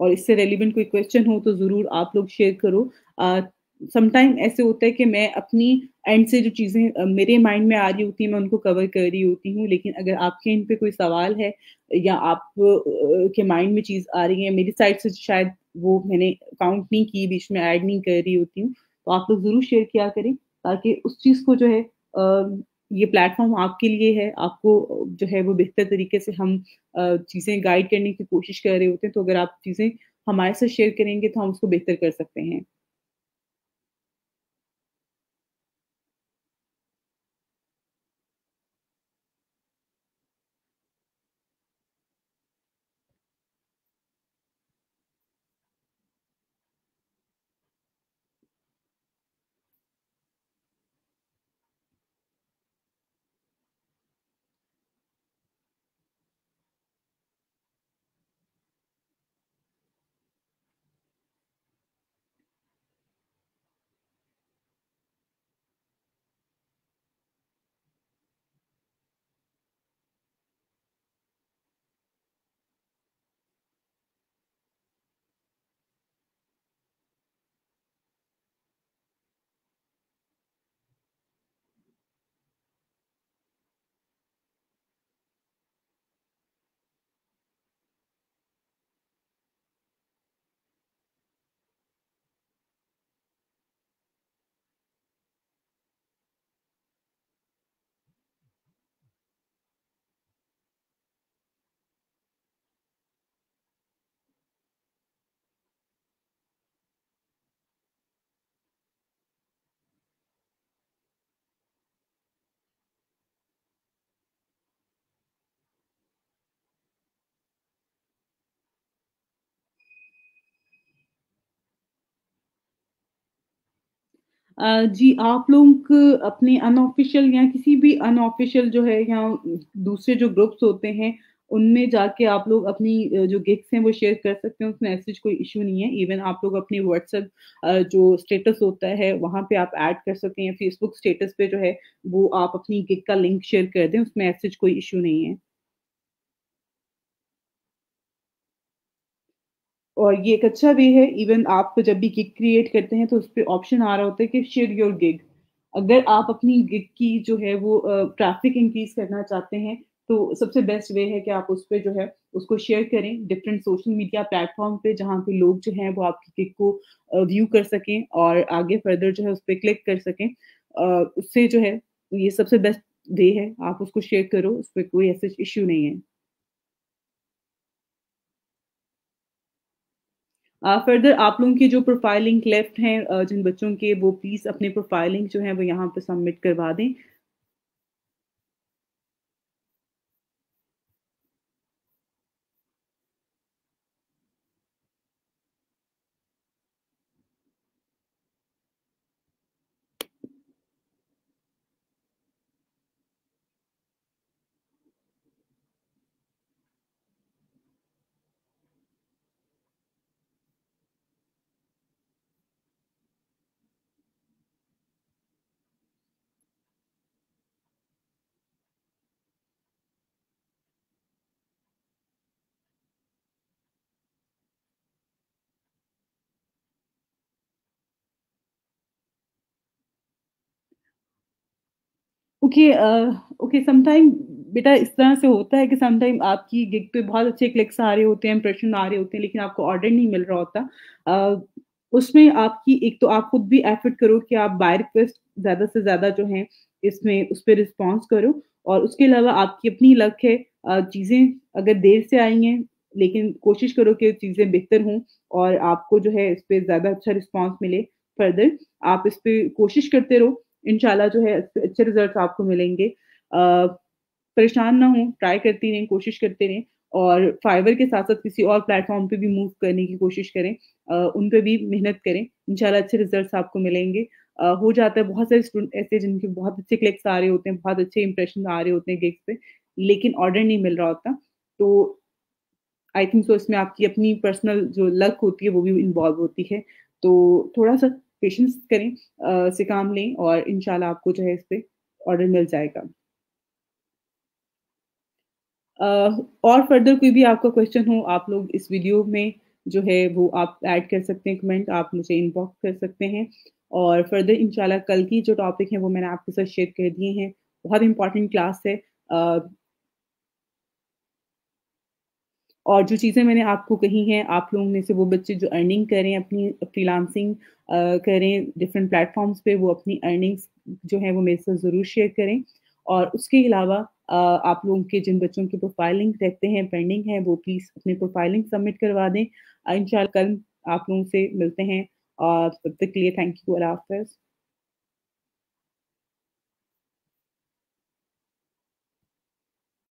और इससे रेलिवेंट कोई क्वेश्चन हो तो ज़रूर आप लोग शेयर करो समटाइम ऐसे होता है कि मैं अपनी एंड से जो चीज़ें मेरे माइंड में आ रही होती हैं मैं उनको कवर कर रही होती हूँ लेकिन अगर आपके इन पे कोई सवाल है या आप के माइंड में चीज़ आ रही है मेरी साइड से शायद वो मैंने काउंट नहीं की बीच में ऐड नहीं कर रही होती हूँ तो आप लोग ज़रूर शेयर किया करें ताकि उस चीज़ को जो है ये प्लेटफॉर्म आपके लिए है आपको जो है वो बेहतर तरीके से हम चीज़ें गाइड करने की कोशिश कर रहे होते हैं तो अगर आप चीज़ें हमारे साथ शेयर करेंगे तो हम उसको बेहतर कर सकते हैं जी आप लोग अपने अनऑफिशियल या किसी भी अनऑफिशियल जो है या दूसरे जो ग्रुप्स होते हैं उनमें जाके आप लोग अपनी जो गिग्स हैं वो शेयर कर सकते हैं उसमें ऐसे कोई इशू नहीं है इवन आप लोग अपने व्हाट्सएप जो स्टेटस होता है वहाँ पे आप ऐड कर सकते हैं फेसबुक स्टेटस पे जो है वो आप अपनी गिग का लिंक शेयर कर दें उसमें ऐसे कोई इशू नहीं है और ये एक अच्छा वे है इवन आप जब भी गिग क्रिएट करते हैं तो उस पर ऑप्शन आ रहा होता है कि शेयर योर गिग अगर आप अपनी गिग की जो है वो ट्रैफिक इंक्रीज करना चाहते हैं तो सबसे बेस्ट वे है कि आप उस पर जो है उसको शेयर करें डिफरेंट सोशल मीडिया प्लेटफॉर्म पे जहाँ पे लोग जो हैं वो आपकी गिग को व्यू कर सकें और आगे फर्दर जो है उस पर क्लिक कर सकें उससे जो है ये सबसे बेस्ट वे है आप उसको शेयर करो उस पर कोई ऐसे इश्यू नहीं है फर्दर uh, आप लोगों की जो प्रोफाइलिंग लेफ्ट हैं uh, जिन बच्चों के वो प्लीज़ अपने प्रोफाइलिंग जो है वो यहाँ पर सबमिट करवा दें ओके ओके समटाइम बेटा इस तरह से होता है कि समटाइम आपकी गिग पे बहुत अच्छे क्लिक्स आ रहे होते हैं इंप्रेशन आ रहे होते हैं लेकिन आपको ऑर्डर नहीं मिल रहा होता uh, उसमें आपकी एक तो आप खुद भी एफर्ट करो कि आप बाय रिक्वेस्ट ज़्यादा से ज़्यादा जो है इसमें उस पर रिस्पॉन्स करो और उसके अलावा आपकी अपनी लक है चीज़ें अगर देर से आई हैं लेकिन कोशिश करो कि चीज़ें बेहतर हों और आपको जो है इस पर ज़्यादा अच्छा रिस्पॉन्स मिले फर्दर आप इस पर कोशिश करते रहो इनशाला जो है अच्छे रिजल्ट आपको मिलेंगे परेशान ना हो ट्राई करती रहें कोशिश करते रहें और फाइवर के साथ साथ किसी और प्लेटफॉर्म पे भी मूव करने की कोशिश करें उन पे भी मेहनत करें इंशाल्लाह अच्छे रिजल्ट्स आपको मिलेंगे हो जाता है बहुत सारे स्टूडेंट ऐसे जिनके बहुत अच्छे क्लिक्स आ रहे होते हैं बहुत अच्छे इंप्रेशन आ रहे होते हैं गिग्स पे लेकिन ऑर्डर नहीं मिल रहा होता तो आई थिंक सो इसमें आपकी अपनी पर्सनल जो लक होती है वो भी इन्वॉल्व होती है तो थोड़ा सा पेशेंस करें से काम लें और इनशाला आपको जो है इस पर ऑर्डर मिल जाएगा Uh, और फर्दर कोई भी आपका क्वेश्चन हो आप लोग इस वीडियो में जो है वो आप ऐड कर सकते हैं कमेंट आप मुझे इनबॉक्स कर सकते हैं और फर्दर इंशाल्लाह कल की जो टॉपिक है वो मैंने आपके साथ शेयर कर दिए हैं बहुत इंपॉर्टेंट क्लास है uh, और जो चीज़ें मैंने आपको कही हैं आप लोगों में से वो बच्चे जो अर्निंग करें अपनी फ्रीलांसिंग करें डिफरेंट प्लेटफॉर्म्स पे वो अपनी अर्निंग्स जो है वो मेरे साथ ज़रूर शेयर करें और उसके अलावा आप लोगों के जिन बच्चों के प्रोफाइलिंग रहते हैं पेंडिंग है वो प्लीज़ अपने प्रोफाइलिंग सबमिट करवा दें इन कल आप लोगों से मिलते हैं और तब तक के लिए थैंक यू अल्लाह हाफ